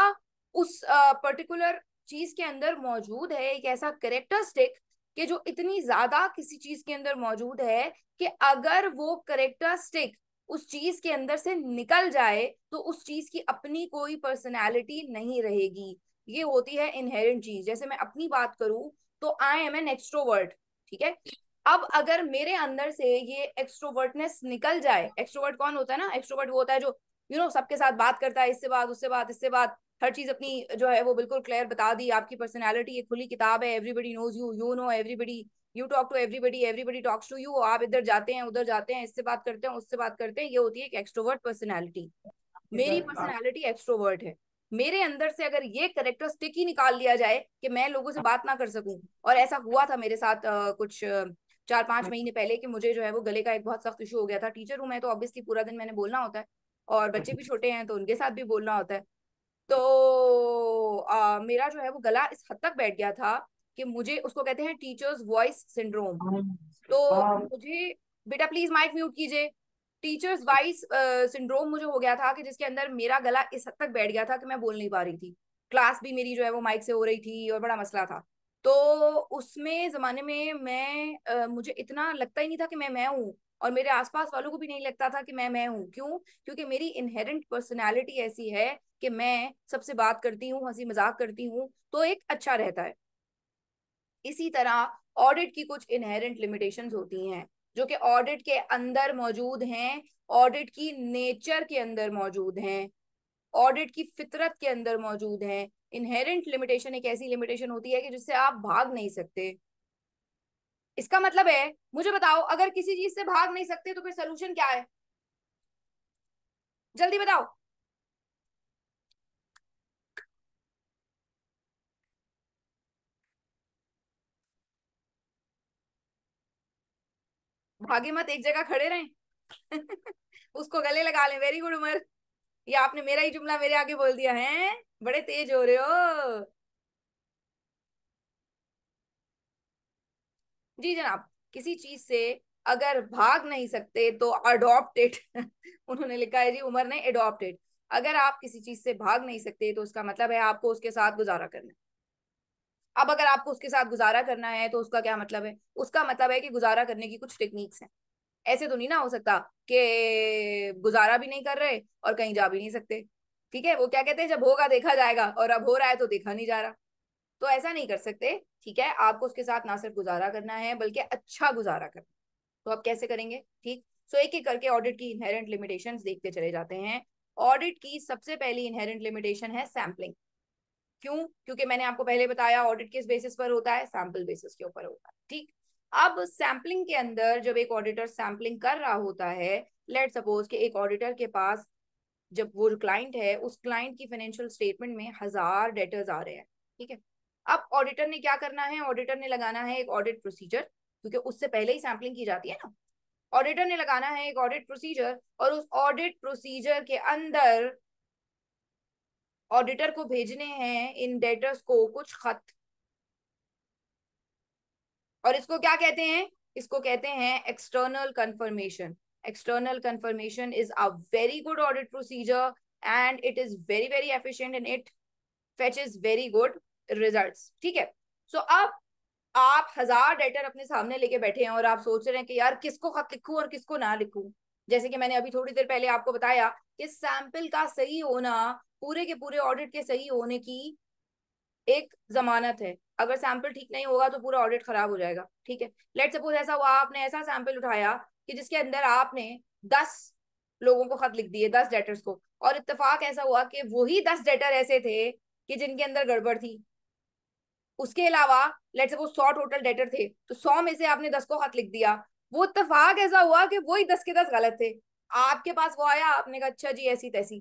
उस पर्टिकुलर चीज के अंदर मौजूद है एक ऐसा करेक्टरिस्टिक कि जो इतनी ज्यादा किसी चीज के अंदर मौजूद है कि अगर वो करेक्टरिस्टिक उस चीज के अंदर से निकल जाए तो उस चीज की अपनी कोई पर्सनैलिटी नहीं रहेगी ये होती है इनहेरेंट चीज जैसे मैं अपनी बात करूं तो आई एम एन एक्सट्रोवर्ट ठीक है अब अगर मेरे अंदर से ये एक्सट्रोवर्टनेस निकल जाए एक्सट्रोवर्ट कौन होता है ना एक्सट्रोवर्ट वो होता है जो यू नो सबके साथ बात करता है इससे बात उससे बात इससे बात हर चीज अपनी जो है वो बिल्कुल क्लियर बता दी आपकी पर्सनैलिटी एक खुली किताब है everybody knows you you know everybody you talk to everybody everybody talks to you आप इधर जाते हैं उधर जाते हैं इससे बात करते हैं उससे बात करते हैं ये होती है एक एक्सट्रोवर्ट पर्सनैलिटी मेरी पर्सनैलिटी एक्सट्रोवर्ट हाँ। है मेरे अंदर से अगर ये करेक्टर स्टिक ही निकाल लिया जाए कि मैं लोगों से बात ना कर सकूं और ऐसा हुआ था मेरे साथ आ, कुछ चार पांच अच्छा। महीने पहले कि मुझे जो है वो गले का एक बहुत सख्त इशू हो गया था टीचर हूँ मैं तो ऑब्वियसली पूरा दिन मैंने बोलना होता है और बच्चे भी अच्छा। छोटे हैं तो उनके साथ भी बोलना होता है तो आ, मेरा जो है वो गला इस हद तक बैठ गया था कि मुझे उसको कहते हैं टीचर्स वॉइस सिंड्रोम हाँ, तो हाँ। मुझे बेटा प्लीज माइक म्यूट कीजिए टीचर्स अच्छा। वाइस सिंड्रोम मुझे हो गया था कि जिसके अंदर मेरा गला इस हद तक बैठ गया था कि मैं बोल नहीं पा रही थी क्लास भी मेरी जो है वो माइक से हो रही थी और बड़ा मसला था तो उसमें जमाने में मैं आ, मुझे इतना लगता ही नहीं था कि मैं मैं हूँ और मेरे आसपास वालों को भी नहीं लगता था कि मैं मैं हूँ क्यों क्योंकि मेरी इनहेरेंट पर्सनैलिटी ऐसी है कि मैं सबसे बात करती हूँ हंसी मजाक करती हूँ तो एक अच्छा रहता है इसी तरह ऑडिट की कुछ इनहेरेंट लिमिटेशन होती हैं जो कि ऑडिट के अंदर मौजूद हैं ऑडिट की नेचर के अंदर मौजूद हैं ऑडिट की फितरत के अंदर मौजूद हैं इनहेरेंट लिमिटेशन एक ऐसी लिमिटेशन होती है कि जिससे आप भाग नहीं सकते इसका मतलब है मुझे बताओ अगर किसी चीज से भाग नहीं सकते तो फिर सोल्यूशन क्या है जल्दी बताओ भागे मत एक जगह खड़े रहें उसको गले लगा लें वेरी गुड उमर ये आपने मेरा ही जुमला मेरे आगे बोल दिया है बड़े तेज हो रहे हो जी जनाब किसी चीज से अगर भाग नहीं सकते तो अडोप्टेड उन्होंने लिखा है जी उमर ने अडोप्टेड अगर आप किसी चीज से भाग नहीं सकते तो उसका मतलब है आपको उसके साथ गुजारा करना अब अगर आपको उसके साथ गुजारा करना है तो उसका क्या मतलब है उसका मतलब है कि गुजारा करने की कुछ टेक्निक्स हैं ऐसे तो नहीं ना हो सकता कि गुजारा भी नहीं कर रहे और कहीं जा भी नहीं सकते ठीक है वो क्या कहते हैं जब होगा देखा जाएगा और अब हो रहा है तो देखा नहीं जा रहा तो ऐसा नहीं कर सकते ठीक है आपको उसके साथ ना सिर्फ गुजारा करना है बल्कि अच्छा गुजारा करना तो आप कैसे करेंगे ठीक सो एक एक करके ऑडिट की इनहेरेंट लिमिटेशन देखते चले जाते हैं ऑडिट की सबसे पहली इनहेरेंट लिमिटेशन है सैम्पलिंग क्यों क्योंकि मैंने आपको पहले बताया ऑडिट किस बेसिस पर होता है सैम्पल बेसिस के ऊपर होता है ठीक अब सैम्पलिंग के अंदर जब एक ऑडिटर सैम्पलिंग कर रहा होता है लेट सपोज कि एक ऑडिटर के पास जब वो क्लाइंट है उस क्लाइंट की फाइनेंशियल स्टेटमेंट में हजार डेटर्स आ रहे हैं ठीक है अब ऑडिटर ने क्या करना है ऑडिटर ने लगाना है एक ऑडिट प्रोसीजर क्योंकि उससे पहले ही सैम्पलिंग की जाती है ना ऑडिटर ने लगाना है एक ऑडिट प्रोसीजर और उस ऑडिट प्रोसीजर के अंदर ऑडिटर को भेजने हैं इन डेटर्स को कुछ खत और इसको क्या कहते हैं इसको कहते हैं external confirmation external confirmation is a very good audit procedure and it is very very efficient and it is very good result ठीक है सो so, अब आप हजार डेटर अपने सामने लेके बैठे हैं और आप सोच रहे हैं कि यार किसको खत लिखूं और किसको ना लिखूं जैसे कि मैंने अभी थोड़ी देर पहले आपको बताया कि सैंपल का सही होना पूरे के पूरे ऑडिट के सही होने की एक जमानत है अगर सैंपल ठीक नहीं होगा तो पूरा ऑडिट खराब हो जाएगा ठीक है लेट सपोज ऐसा हुआ आपने ऐसा सैंपल उठाया कि जिसके अंदर आपने दस लोगों को खत लिख दिए दस डेटर्स को और इतफाक ऐसा हुआ कि वही दस डेटर ऐसे थे कि जिनके अंदर गड़बड़ थी उसके अलावा लेट सपोज सौ टोटल डेटर थे तो सौ में से आपने दस को खत लिख दिया वो इतफाक ऐसा हुआ कि वो ही दस के दस गलत थे आपके पास वो आया आपने कहा अच्छा जी ऐसी तैसी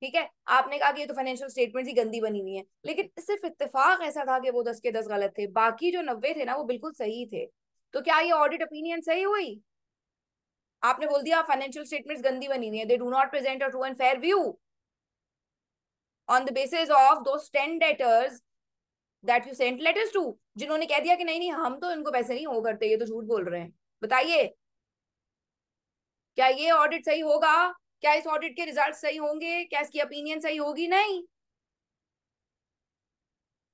ठीक है आपने कहा कि ये तो फाइनेंशियल स्टेटमेंट ही गंदी बनी हुई है लेकिन सिर्फ इतफाक ऐसा था कि वो दस के दस गलत थे बाकी जो नब्बे थे ना वो बिल्कुल सही थे तो क्या ये ऑडिट ओपिनियन सही हुई आपने बोल दिया फाइनेंशियल स्टेटमेंट गंदी बनी हुई है they do not present a true and fair view on the basis of दो 10 that you sent letters to जिन्होंने कह दिया कि नहीं नहीं हम तो इनको पैसे नहीं हो करते ये तो झूठ बोल रहे हैं बताइए क्या ये ऑडिट सही होगा क्या इस ऑडिट के रिजल्ट सही होंगे क्या इसकी ओपिनियन सही होगी नहीं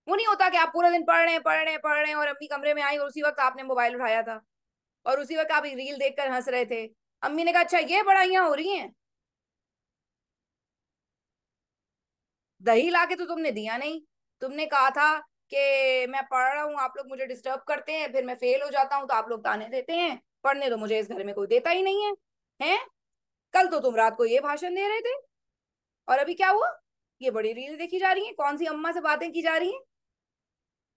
वो नहीं होता कि आप पूरा दिन पढ़ रहे हैं पढ़ रहे हैं पढ़ रहे हैं और अम्मी कमरे में आई और उसी वक्त आपने मोबाइल उठाया था और उसी वक्त आप रील देखकर हंस रहे थे अम्मी ने कहा अच्छा ये पढ़ाइया हो रही हैं दही लाके तो तुमने दिया नहीं तुमने कहा था कि मैं पढ़ रहा हूँ आप लोग मुझे डिस्टर्ब करते हैं फिर मैं फेल हो जाता हूँ तो आप लोग ताने देते हैं पढ़ने तो मुझे इस घर में कोई देता ही नहीं है हैं कल तो तुम रात को ये भाषण दे रहे थे और अभी क्या हुआ ये बड़ी रील देखी जा रही है कौन सी अम्मा से बातें की जा रही है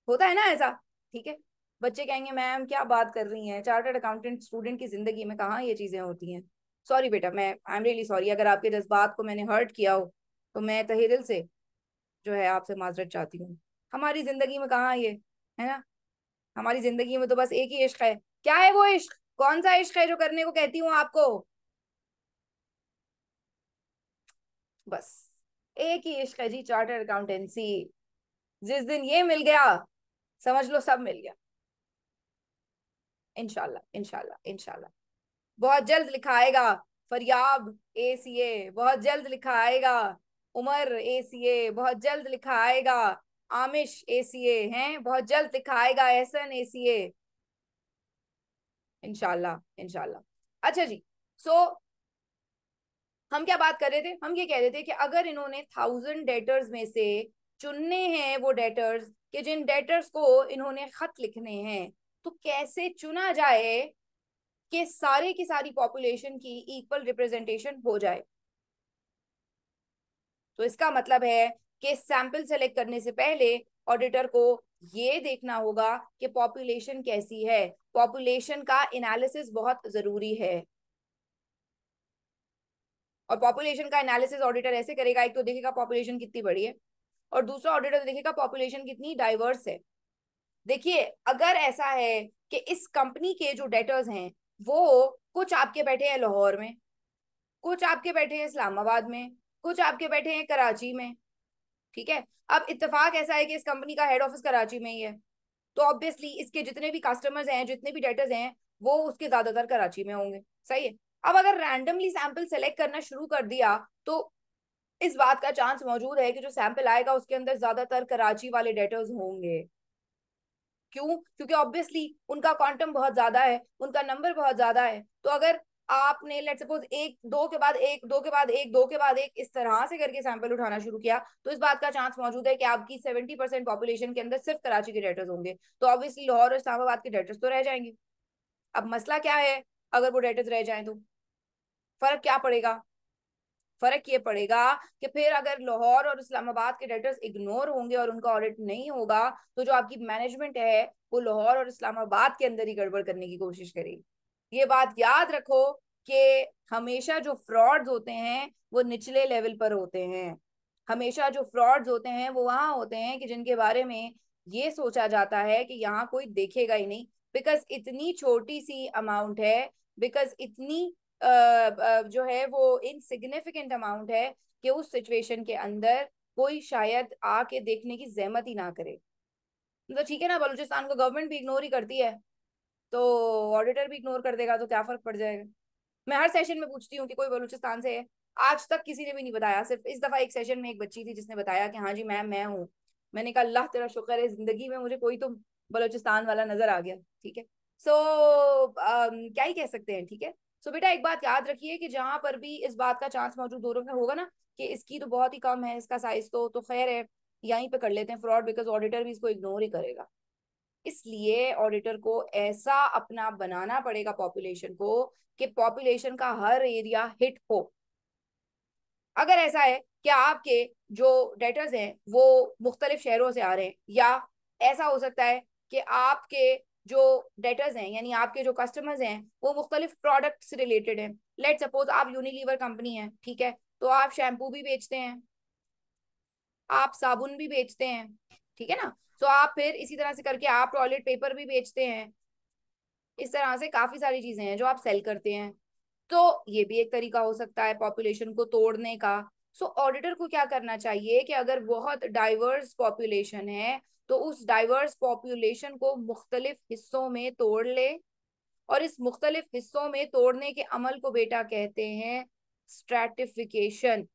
होता है ना ऐसा ठीक है बच्चे कहेंगे मैम क्या बात कर रही है चार्टर्ड अकाउंटेंट स्टूडेंट की जिंदगी में कहा ये चीजें होती हैं सॉरी बेटा मैं आई एम रियली सॉरी अगर आपके जज्बात को मैंने हर्ट किया हो तो मैं तहे दिल से जो है आपसे माजरत चाहती हूँ हमारी जिंदगी में कहाँ ये है ना हमारी जिंदगी में तो बस एक ही इश्क है क्या है वो इश्क कौन सा इश्क है जो करने को कहती हूँ आपको बस एक ही इश्क है जी चार्टर अकाउंटेंसी जिस दिन ये मिल गया समझ लो सब मिल गया इनशाला इनशाला इनशाला बहुत जल्द लिखा आएगा फरियाब ए सी ए बहुत जल्द लिखा आएगा उमर ए सी ए बहुत जल्द लिखा आएगा आमिश एसीए हैं बहुत जल्द दिखाएगा एहसन एसीए इनशाला इनशाला अच्छा जी सो हम क्या बात कर रहे थे हम ये कह रहे थे कि अगर इन्होंने थाउजेंड डेटर्स में से चुनने हैं वो डेटर्स कि जिन डेटर्स को इन्होंने खत लिखने हैं तो कैसे चुना जाए कि सारे की सारी पॉपुलेशन की इक्वल रिप्रेजेंटेशन हो जाए तो इसका मतलब है कि सैंपल सेलेक्ट करने से पहले ऑडिटर को ये देखना होगा कि पॉपुलेशन कैसी है पॉपुलेशन का एनालिसिस बहुत जरूरी है और पॉपुलेशन का एनालिसिस ऑडिटर ऐसे करेगा एक तो देखेगा पॉपुलेशन कितनी बड़ी है और दूसरा ऑडिटर तो देखेगा पॉपुलेशन कितनी डाइवर्स है देखिए अगर ऐसा है कि इस कंपनी के जो डेटर्स हैं वो कुछ आपके बैठे हैं लाहौर में कुछ आपके बैठे हैं इस्लामाबाद में कुछ आपके बैठे हैं कराची में ठीक है अब इतफाक ऐसा है कि इस कंपनी का हेड ऑफिस कराची में ही है तो ऑब्वियसली इसके जितने भी कस्टमर्स हैं जितने भी डेटर्स हैं वो उसके ज्यादातर कराची में होंगे सही है अब अगर रैंडमली सैंपल सेलेक्ट करना शुरू कर दिया तो इस बात का चांस मौजूद है कि जो सैंपल आएगा उसके अंदर ज्यादातर कराची वाले डेटर्स होंगे क्यों क्योंकि ऑब्वियसली उनका क्वांटम बहुत ज्यादा है उनका नंबर बहुत ज्यादा है तो अगर आपने लेट सपोज एक दो के बाद एक दो के बाद एक दो के बाद एक इस तरह से करके सैंपल उठाना शुरू किया तो इस बात का चांस मौजूद है कि आपकी सेवेंटी परसेंट पॉपुलेशन के अंदर सिर्फ कराची के डेटर्स होंगे तो ऑब्वियसली लाहौर और इस्लामाबाद के डेटर्स तो रह जाएंगे अब मसला क्या है अगर वो डेटर्स रह जाए तो फर्क क्या पड़ेगा फर्क ये पड़ेगा कि फिर अगर लाहौर और इस्लामाबाद के डेटर्स इग्नोर होंगे और उनका ऑडिट नहीं होगा तो जो आपकी मैनेजमेंट है वो लाहौर और इस्लामाबाद के अंदर ही गड़बड़ करने की कोशिश करेगी ये बात याद रखो कि हमेशा जो फ्रॉड्स होते हैं वो निचले लेवल पर होते हैं हमेशा जो फ्रॉड्स होते हैं वो वहां होते हैं कि जिनके बारे में ये सोचा जाता है कि यहाँ कोई देखेगा ही नहीं बिकॉज इतनी छोटी सी अमाउंट है बिकॉज इतनी आ, आ, जो है वो इनसिग्निफिकेंट अमाउंट है कि उस सिचुएशन के अंदर कोई शायद आके देखने की जहमत ही ना करे मतलब तो ठीक है ना बलूचिस्तान को गवर्नमेंट भी इग्नोर ही करती है तो ऑडिटर भी इग्नोर कर देगा तो क्या फर्क पड़ जाएगा मैं हर सेशन में पूछती हूँ कि कोई बलूचिस्तान से है आज तक किसी ने भी नहीं बताया सिर्फ इस दफा एक सेशन में एक बच्ची थी जिसने बताया कि हाँ जी मैम मैं हूँ मैंने कहा अल्लाह तेरा शुक्र है जिंदगी में मुझे कोई तो बलोचिस्तान वाला नजर आ गया ठीक है सो क्या ही कह सकते हैं ठीक है सो बेटा एक बात याद रखिए कि जहाँ पर भी इस बात का चांस मौजूद दोनों में होगा ना कि इसकी तो बहुत ही कम है इसका साइज तो तो खैर है यहीं पे कर लेते हैं फ्रॉड बिकॉज ऑडिटर भी इसको इग्नोर ही करेगा इसलिए ऑडिटर को ऐसा अपना बनाना पड़ेगा पॉपुलेशन को कि पॉपुलेशन का हर एरिया हिट हो अगर ऐसा है कि आपके जो डेटर्स हैं वो मुख्तलिफ शहरों से आ रहे हैं या ऐसा हो सकता है कि आपके जो डेटर्स हैं यानी आपके जो कस्टमर्स हैं वो मुख्तलिफ प्रोडक्ट से रिलेटेड हैं लेट सपोज आप यूनिलीवर कंपनी है ठीक है तो आप शैम्पू भी बेचते हैं आप साबुन भी बेचते हैं ठीक है ना तो आप फिर इसी तरह से करके आप टॉयलेट पेपर भी बेचते हैं इस तरह से काफी सारी चीजें हैं जो आप सेल करते हैं तो ये भी एक तरीका हो सकता है पॉपुलेशन को तोड़ने का सो so, ऑडिटर को क्या करना चाहिए कि अगर बहुत डाइवर्स पॉपुलेशन है तो उस डाइवर्स पॉपुलेशन को मुख्तलिफ हिस्सों में तोड़ ले और इस मुख्तलिफ हिस्सों में तोड़ने के अमल को बेटा कहते हैं stratification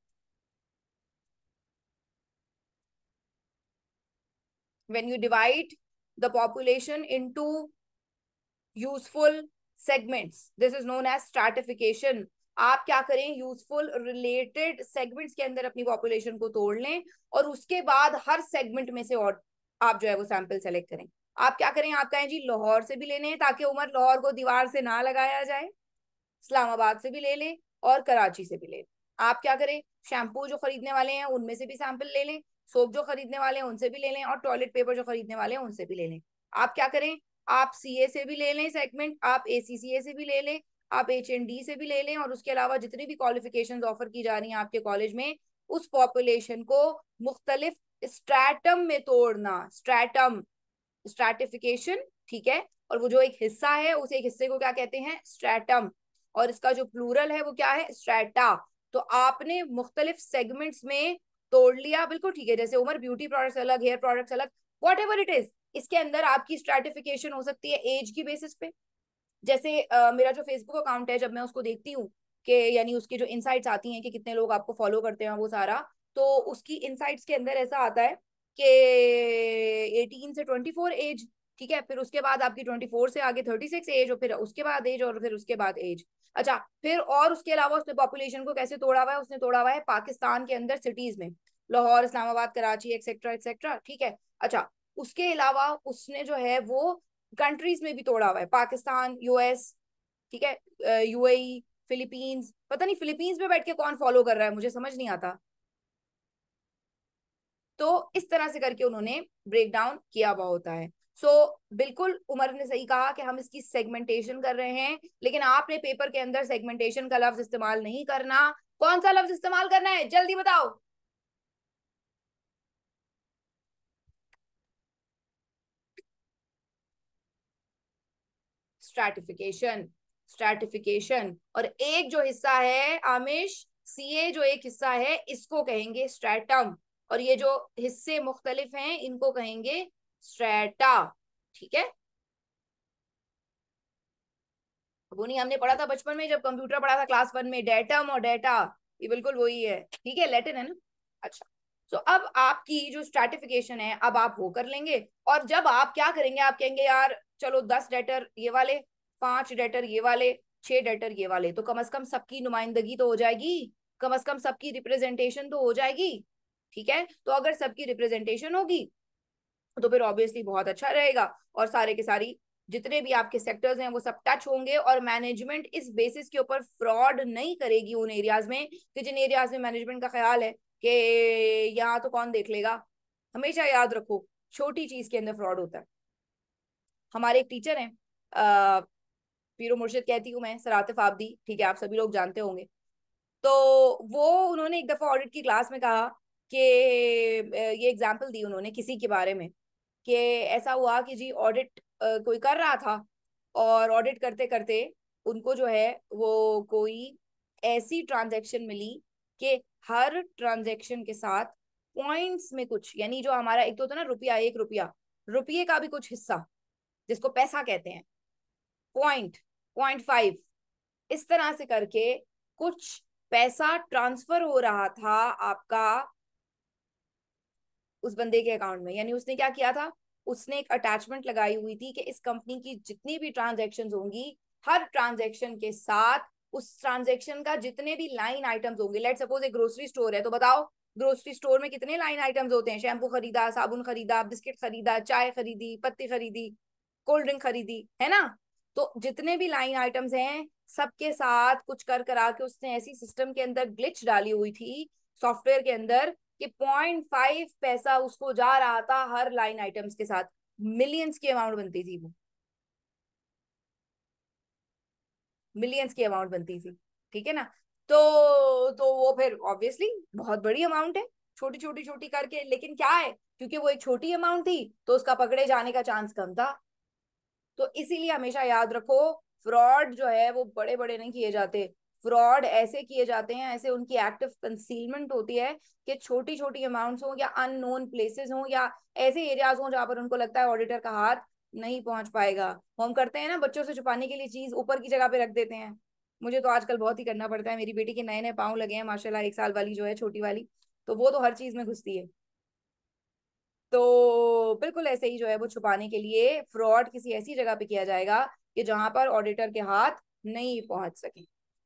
when you divide the population into useful segments this is known as stratification आप क्या करें यूजफुल रिलेटेड सेगमेंट्स के अंदर अपनी पॉपुलेशन को तोड़ लें और उसके बाद हर सेगमेंट में से और आप जो है वो सैंपल सेलेक्ट करें आप क्या करें आप कहें जी लाहौर से भी लेने हैं ताकि उमर लाहौर को दीवार से ना लगाया जाए इस्लामाबाद से भी ले लें और कराची से भी ले लें आप क्या करें शैम्पू जो खरीदने वाले हैं उनमें से भी सैंपल ले लें सोप जो खरीदने वाले हैं उनसे भी ले लें और टॉयलेट पेपर जो खरीदने वाले हैं उनसे भी ले लें आप क्या करें आप सी से भी ले लें सेगमेंट आप ए से भी ले लें आप एच से भी ले लें और उसके अलावा जितनी भी क्वालिफिकेशन ऑफर की जा रही है आपके कॉलेज में उस पॉपुलेशन को मुख्तलिफ स्ट्रैटम में तोड़ना स्ट्रैटम स्ट्रेटिफिकेशन ठीक है और वो जो एक हिस्सा है उस एक हिस्से को क्या कहते हैं स्ट्रैटम और इसका जो प्लूरल है वो क्या है स्ट्रैटा तो आपने मुख्तलिफ सेगमेंट्स में तोड़ लिया बिल्कुल ठीक है जैसे उमर ब्यूटी प्रोडक्ट्स अलग हेयर प्रोडक्ट्स अलग वॉट एवर इट इज इसके अंदर आपकी स्ट्रेटिफिकेशन हो सकती है एज की बेसिस पे जैसे uh, मेरा जो फेसबुक अकाउंट है जब मैं उसको देखती हूँ कि यानी उसकी जो इनसाइट्स आती हैं कि कितने लोग आपको फॉलो करते हैं वो सारा तो उसकी इनसाइट्स के अंदर ऐसा आता है कि एटीन से ट्वेंटी फोर एज ठीक है फिर उसके बाद आपकी ट्वेंटी फोर से आगे थर्टी सिक्स एज और फिर उसके बाद एज और फिर उसके बाद एज अच्छा फिर और उसके अलावा उसने पॉपुलेशन को कैसे तोड़ा हुआ है उसने तोड़ा हुआ है पाकिस्तान के अंदर सिटीज में लाहौर इस्लामाबाद कराची एक्सेट्रा एक्सेट्रा ठीक है अच्छा उसके अलावा उसने जो है वो कंट्रीज में भी तोड़ा हुआ है पाकिस्तान यूएस ठीक है यूएई फिलीपींस e, पता नहीं फिलीपींस में बैठ के कौन फॉलो कर रहा है मुझे समझ नहीं आता तो इस तरह से करके उन्होंने ब्रेक डाउन किया हुआ होता है सो so, बिल्कुल उमर ने सही कहा कि हम इसकी सेगमेंटेशन कर रहे हैं लेकिन आपने पेपर के अंदर सेगमेंटेशन का लफ्ज इस्तेमाल नहीं करना कौन सा लफ्ज इस्तेमाल करना है जल्दी बताओ स्ट्रेटिफिकेशन स्ट्रेटिफिकेशन और एक जो हिस्सा है आमिश सीए जो एक हिस्सा है इसको कहेंगे स्ट्रेटम और ये जो हिस्से मुख्तलिफ हैं इनको कहेंगे स्ट्रेटा ठीक है वो नहीं हमने पढ़ा था बचपन में जब कंप्यूटर पढ़ा था क्लास वन में डेटम और डेटा ये बिल्कुल वही है ठीक है लेटिन है ना अच्छा तो so, अब आपकी जो स्ट्रेटिफिकेशन है अब आप वो कर लेंगे और जब आप क्या करेंगे आप कहेंगे यार चलो दस डेटर ये वाले पांच डेटर ये वाले छह डेटर ये वाले तो कम अज कम सबकी नुमाइंदगी तो हो जाएगी कम अज कम सबकी रिप्रेजेंटेशन तो हो जाएगी ठीक है तो अगर सबकी रिप्रेजेंटेशन होगी तो फिर ऑब्वियसली बहुत अच्छा रहेगा और सारे के सारी जितने भी आपके सेक्टर्स हैं वो सब टच होंगे और मैनेजमेंट इस बेसिस के ऊपर फ्रॉड नहीं करेगी उन एरियाज में कि जिन एरियाज में मैनेजमेंट का ख्याल है कि यहाँ तो कौन देख लेगा हमेशा याद रखो छोटी चीज के अंदर फ्रॉड होता है हमारे एक टीचर हैं पीरो मुर्शिद कहती हूँ मैं सरातफ आबदी ठीक है आप सभी लोग जानते होंगे तो वो उन्होंने एक दफ़ा ऑडिट की क्लास में कहा कि ये एग्जाम्पल दी उन्होंने किसी के बारे में कि ऐसा हुआ कि जी ऑडिट कोई कर रहा था और ऑडिट करते करते उनको जो है वो कोई ऐसी ट्रांजेक्शन मिली कि हर ट्रांजेक्शन के साथ पॉइंट्स में कुछ यानी जो हमारा एक तो होता है ना रुपया एक रुपया रुपये का भी कुछ हिस्सा जिसको पैसा कहते हैं पॉइंट पॉइंट फाइव इस तरह से करके कुछ पैसा ट्रांसफर हो रहा था आपका उस बंदे के अकाउंट में यानी उसने क्या किया था उसने एक अटैचमेंट लगाई हुई थी कि इस कंपनी की जितनी भी ट्रांजेक्शन होंगी हर ट्रांजेक्शन के साथ उस ट्रांजेक्शन का जितने भी लाइन आइटम्स होंगे लेट सपोज एक ग्रोसरी स्टोर है तो बताओ ग्रोसरी स्टोर में कितने लाइन आइटम्स होते हैं शैम्पू खरीदा साबुन खरीदा बिस्किट खरीदा चाय खरीदी पत्ती खरीदी कोल्ड ड्रिंक खरीदी है ना तो जितने भी लाइन आइटम्स हैं सबके साथ कुछ कर करा के उसने ऐसी सिस्टम के अंदर ग्लिच डाली हुई थी सॉफ्टवेयर के अंदर कि पॉइंट फाइव पैसा उसको जा रहा था हर लाइन आइटम्स के साथ मिलियंस की अमाउंट बनती थी वो मिलियंस की अमाउंट बनती थी ठीक है ना तो तो वो फिर ऑब्वियसली बहुत बड़ी अमाउंट है छोटी छोटी छोटी करके लेकिन क्या है क्योंकि वो एक छोटी अमाउंट थी तो उसका पकड़े जाने का चांस कम था तो इसीलिए हमेशा याद रखो फ्रॉड जो है वो बड़े बड़े नहीं किए जाते फ्रॉड ऐसे किए जाते हैं ऐसे उनकी एक्टिव कंसीलमेंट होती है कि छोटी छोटी अमाउंट्स हों या अननोन प्लेसेस हों या ऐसे एरियाज हों जहाँ पर उनको लगता है ऑडिटर का हाथ नहीं पहुंच पाएगा हम करते हैं ना बच्चों से छुपाने के लिए चीज ऊपर की जगह पे रख देते हैं मुझे तो आजकल बहुत ही करना पड़ता है मेरी बेटी के नए नए पाँव लगे हैं माशाला एक साल वाली जो है छोटी वाली तो वो तो हर चीज में घुसती है तो बिल्कुल ऐसे ही जो है वो छुपाने के लिए फ्रॉड किसी ऐसी जगह पे किया जाएगा कि जहां पर ऑडिटर के हाथ नहीं पहुंच सके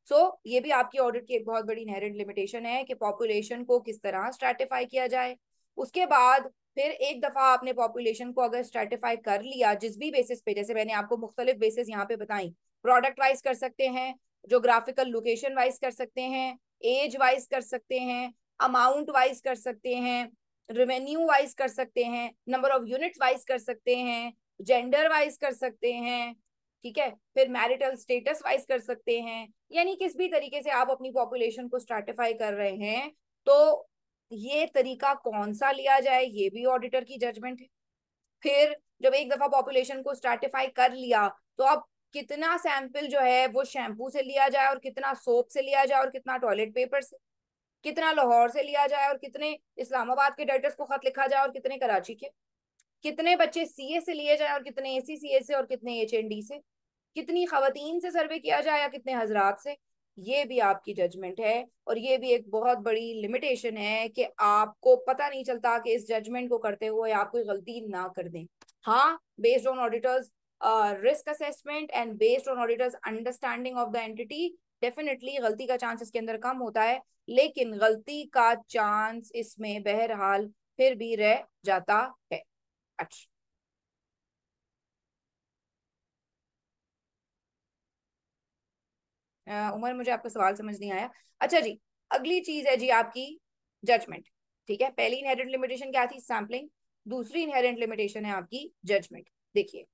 सो so, ये भी आपकी ऑडिट की एक बहुत बड़ी इनहेरेंट लिमिटेशन है कि पॉपुलेशन को किस तरह स्ट्रेटिफाई किया जाए उसके बाद फिर एक दफ़ा आपने पॉपुलेशन को अगर स्ट्रेटिफाई कर लिया जिस भी बेसिस पे जैसे मैंने आपको मुख्तलिफ बेसिस यहाँ पे बताई प्रोडक्ट वाइज कर सकते हैं जोग्राफिकल लोकेशन वाइज कर सकते हैं एज वाइज कर सकते हैं अमाउंट वाइज कर सकते हैं रेवेन्यू वाइज कर सकते हैं नंबर ऑफ यूनिट वाइज कर सकते हैं जेंडर वाइज कर सकते हैं ठीक है फिर मैरिटल स्टेटस वाइज कर सकते हैं यानी किस भी तरीके से आप अपनी पॉपुलेशन को स्ट्रेटिफाई कर रहे हैं तो ये तरीका कौन सा लिया जाए ये भी ऑडिटर की जजमेंट है फिर जब एक दफा पॉपुलेशन को स्ट्रेटिफाई कर लिया तो अब कितना सैंपल जो है वो शैम्पू से लिया जाए और कितना सोप से लिया जाए और कितना टॉयलेट पेपर से कितना लाहौर से लिया जाए और कितने इस्लामाबाद के डेटर्स को खत लिखा जाए और कितने कराची के कितने बच्चे सीए से लिए जाए और कितने सीए से और कितने एच से कितनी खातन से सर्वे किया जाए या कितने हजरात से ये भी आपकी जजमेंट है और ये भी एक बहुत बड़ी लिमिटेशन है कि आपको पता नहीं चलता कि इस जजमेंट को करते हुए आप कोई गलती ना कर दें हाँ based on auditors risk assessment and based on auditors understanding of the entity definitely गलती का चांस इसके अंदर कम होता है लेकिन गलती का चांस इसमें बहरहाल फिर भी रह जाता है अच्छा उमर मुझे आपका सवाल समझ नहीं आया अच्छा जी अगली चीज है जी आपकी जजमेंट ठीक है पहली इनहेरेंट लिमिटेशन क्या थी सैम्पलिंग दूसरी इनहेरेंट लिमिटेशन है आपकी जजमेंट देखिए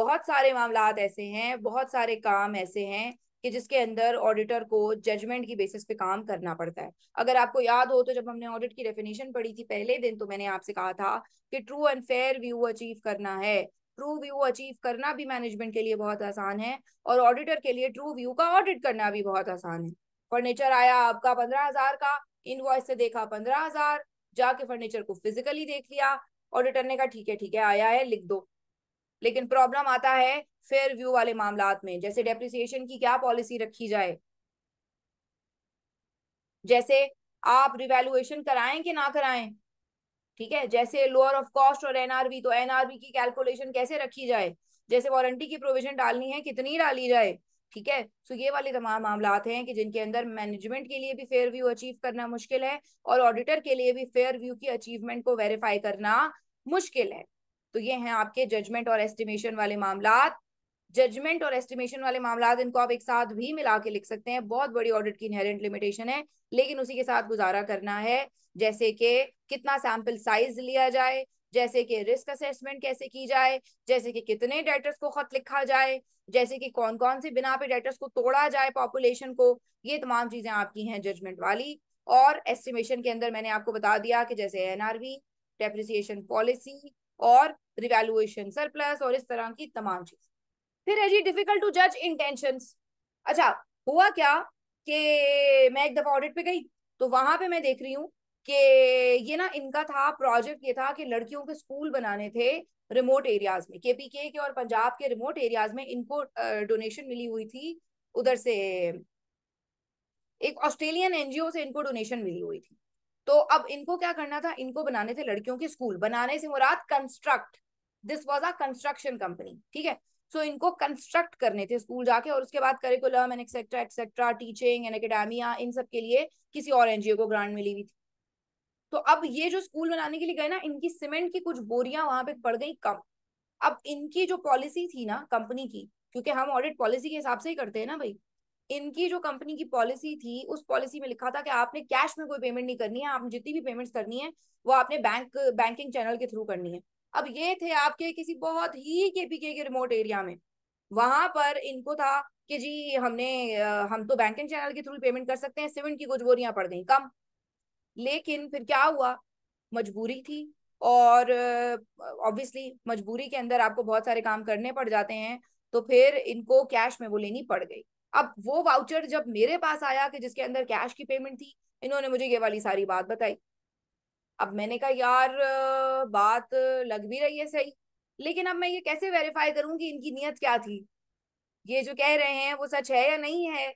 बहुत सारे मामला ऐसे हैं बहुत सारे काम ऐसे हैं कि जिसके अंदर ऑडिटर को जजमेंट की बेसिस पे काम करना पड़ता है अगर आपको याद हो तो जब हमने ऑडिट की डेफिनेशन पढ़ी थी पहले दिन तो मैंने आपसे कहा था कि true and fair view achieve करना है ट्रू व्यू अचीव करना भी मैनेजमेंट के लिए बहुत आसान है और ऑडिटर के लिए ट्रू व्यू का ऑडिट करना भी बहुत आसान है फर्नीचर आया आपका पंद्रह हजार का इनवॉइस से देखा पंद्रह हजार जाके फर्नीचर को फिजिकली देख लिया ऑडिटर ने कहा ठीक है ठीक है आया है लिख दो लेकिन प्रॉब्लम आता है फेयर व्यू वाले मामला में जैसे डेप्रिसिएशन की क्या पॉलिसी रखी जाए जैसे आप रिवैल्यूएशन कराएं कि ना कराएं ठीक है जैसे लोअर ऑफ कॉस्ट और एनआरवी तो एनआरवी की कैलकुलेशन कैसे रखी जाए जैसे वारंटी की प्रोविजन डालनी है कितनी डाली जाए ठीक है सो ये वाले तमाम मामला हैं कि जिनके अंदर मैनेजमेंट के लिए भी फेयर व्यू अचीव करना मुश्किल है और ऑडिटर के लिए भी फेयर व्यू की अचीवमेंट को वेरीफाई करना मुश्किल है तो ये हैं आपके जजमेंट और एस्टिमेशन वाले मामला जजमेंट और एस्टिमेशन वाले मामला इनको आप एक साथ भी मिला के लिख सकते हैं बहुत बड़ी ऑडिट की इनहेरेंट लिमिटेशन है लेकिन उसी के साथ गुजारा करना है जैसे कि कितना सैंपल साइज लिया जाए जैसे कि रिस्क असेसमेंट कैसे की जाए जैसे कि कितने डेटर्स को खत लिखा जाए जैसे कि कौन कौन से बिना पे डेटर्स को तोड़ा जाए पॉपुलेशन को ये तमाम चीजें आपकी हैं जजमेंट वाली और एस्टिमेशन के अंदर मैंने आपको बता दिया कि जैसे एनआरवी डेप्रिसिएशन पॉलिसी और रिवेलुएशन सरप्लस और इस तरह की तमाम चीजें फिर है जी डिफिकल्ट टू जज इंटेंशन अच्छा हुआ क्या कि मैं एक दफा ऑडिट पे गई तो वहां पे मैं देख रही हूँ कि ये ना इनका था प्रोजेक्ट ये था कि लड़कियों के स्कूल बनाने थे रिमोट एरियाज में केपीके के और पंजाब के रिमोट एरियाज में इनको डोनेशन मिली हुई थी उधर से एक ऑस्ट्रेलियन एनजीओ से इनको डोनेशन मिली हुई थी तो अब इनको क्या करना था इनको बनाने थे लड़कियों के स्कूल बनाने से मुराद construct this was a construction company ठीक है सो इनको कंस्ट्रक्ट करने थे स्कूल जाके और उसके बाद curriculum and etcetera etcetera teaching and academia इन सब के लिए किसी और एनजीओ को ग्रांट मिली हुई थी तो अब ये जो स्कूल बनाने के लिए गए ना इनकी सीमेंट की कुछ बोरियां वहां पे पड़ गई कम अब इनकी जो पॉलिसी थी ना कंपनी की क्योंकि हम ऑडिट पॉलिसी के हिसाब से ही करते हैं ना भाई इनकी जो कंपनी की पॉलिसी थी उस पॉलिसी में लिखा था कि आपने कैश में कोई पेमेंट नहीं करनी है आपने जितनी भी पेमेंट्स करनी है वो आपने बैंक बैंकिंग चैनल के थ्रू करनी है अब ये थे आपके किसी बहुत ही के पीके के रिमोट एरिया में वहां पर इनको था कि जी हमने हम तो बैंकिंग चैनल के थ्रू पेमेंट कर सकते हैं सिविन की कुछ बोरियां पड़ गई कम लेकिन फिर क्या हुआ मजबूरी थी और ऑब्वियसली मजबूरी के अंदर आपको बहुत सारे काम करने पड़ जाते हैं तो फिर इनको कैश में वो लेनी पड़ गई अब वो वाउचर जब मेरे पास आया कि जिसके अंदर कैश की पेमेंट थी इन्होंने मुझे ये वाली सारी बात बताई अब मैंने कहा यार बात लग भी रही है सही लेकिन अब मैं ये कैसे वेरीफाई करूं कि इनकी नियत क्या थी ये जो कह रहे हैं वो सच है या नहीं है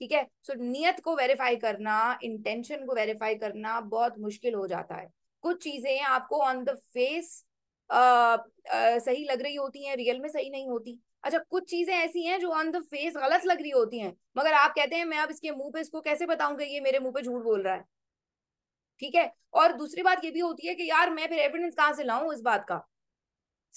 ठीक है सो नियत को वेरीफाई करना इंटेंशन को वेरीफाई करना बहुत मुश्किल हो जाता है कुछ चीजें आपको ऑन द फेस सही लग रही होती हैं रियल में सही नहीं होती अच्छा कुछ चीजें ऐसी हैं जो ऑन द फेस गलत लग रही होती हैं मगर आप कहते हैं मैं अब इसके मुंह पे इसको कैसे बताऊं कि ये मेरे मुंह पे झूठ बोल रहा है ठीक है और दूसरी बात ये भी होती है कि यार मैं फिर एविडेंस कहाँ से लाऊं इस बात का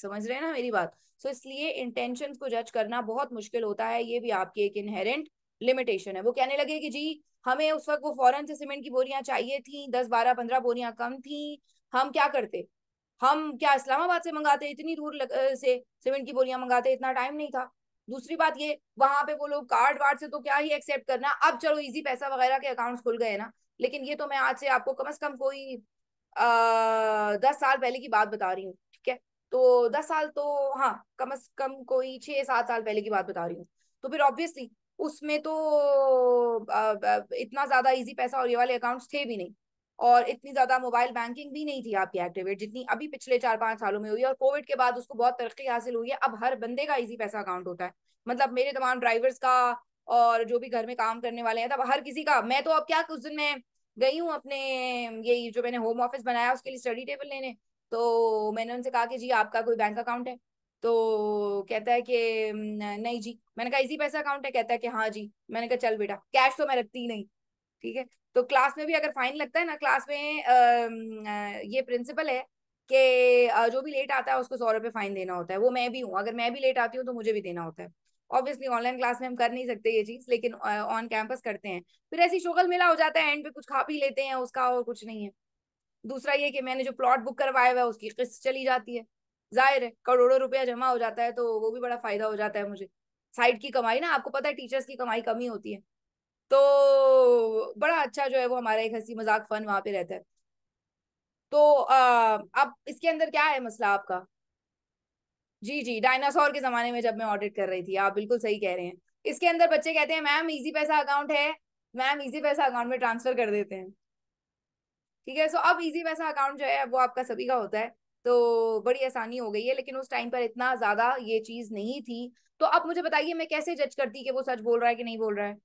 समझ रहे हैं ना मेरी बात सो so, इसलिए इंटेंशन को जज करना बहुत मुश्किल होता है ये भी आपकी एक इनहेरेंट लिमिटेशन है वो कहने लगे कि जी हमें उस वक्त वो फॉरन से सीमेंट की बोरियां चाहिए थी दस बारह पंद्रह बोरियां कम थी हम क्या करते हम क्या इस्लामाबाद से मंगाते इतनी दूर लग, से सीमेंट की बोरियां मंगाते इतना टाइम नहीं था दूसरी बात ये वहां पे वो लोग कार्ड वार्ड से तो क्या ही एक्सेप्ट करना अब चलो इजी पैसा वगैरह के अकाउंट्स खुल गए ना लेकिन ये तो मैं आज से आपको कम से कम कोई अः दस साल पहले की बात बता रही हूँ ठीक है तो दस साल तो हाँ कम से कम कोई छह सात साल पहले की बात बता रही हूँ तो फिर ऑब्वियसली उसमें तो इतना ज्यादा इजी पैसा और ये वाले अकाउंट्स थे भी नहीं और इतनी ज्यादा मोबाइल बैंकिंग भी नहीं थी आपकी एक्टिवेट जितनी अभी पिछले चार पांच सालों में हुई और कोविड के बाद उसको बहुत तरक्की हासिल हुई है अब हर बंदे का इजी पैसा अकाउंट होता है मतलब मेरे तमाम ड्राइवर्स का और जो भी घर में काम करने वाले हैं तब हर किसी का मैं तो अब क्या कुछ दिन मैं गई हूँ अपने ये जो मैंने होम ऑफिस बनाया उसके लिए स्टडी टेबल लेने तो मैंने उनसे कहा कि जी आपका कोई बैंक अकाउंट है तो कहता है कि नहीं जी मैंने कहा इसी पैसा अकाउंट है कहता है कि हाँ जी मैंने कहा चल बेटा कैश तो मैं रखती ही नहीं ठीक है तो क्लास में भी अगर फाइन लगता है ना क्लास में आ, आ, ये प्रिंसिपल है कि जो भी लेट आता है उसको सौ रुपये फाइन देना होता है वो मैं भी हूँ अगर मैं भी लेट आती हूँ तो मुझे भी देना होता है ऑब्वियसली ऑनलाइन क्लास में हम कर नहीं सकते ये चीज लेकिन ऑन कैंपस करते हैं फिर ऐसी शोगल मेला हो जाता है एंड पे कुछ खा पी लेते हैं उसका और कुछ नहीं है दूसरा ये कि मैंने जो प्लॉट बुक करवाया हुआ है उसकी किस्त चली जाती है जाहिर है करोड़ों रुपया जमा हो जाता है तो वो भी बड़ा फायदा हो जाता है मुझे साइड की कमाई ना आपको पता है टीचर्स की कमाई कमी होती है तो बड़ा अच्छा जो है वो हमारा एक हंसी मजाक फन वहां पे रहता है तो अः अब इसके अंदर क्या है मसला आपका जी जी डायनासोर के जमाने में जब मैं ऑडिट कर रही थी आप बिल्कुल सही कह रहे हैं इसके अंदर बच्चे कहते हैं मैम इजी पैसा अकाउंट है मैम इजी पैसा अकाउंट में ट्रांसफर कर देते हैं ठीक है सो अब इजी पैसा अकाउंट जो है वो आपका सभी का होता है तो बड़ी आसानी हो गई है लेकिन उस टाइम पर इतना ज्यादा ये चीज नहीं थी तो अब मुझे बताइए मैं कैसे जज करती कि वो सच बोल रहा है कि नहीं बोल रहा है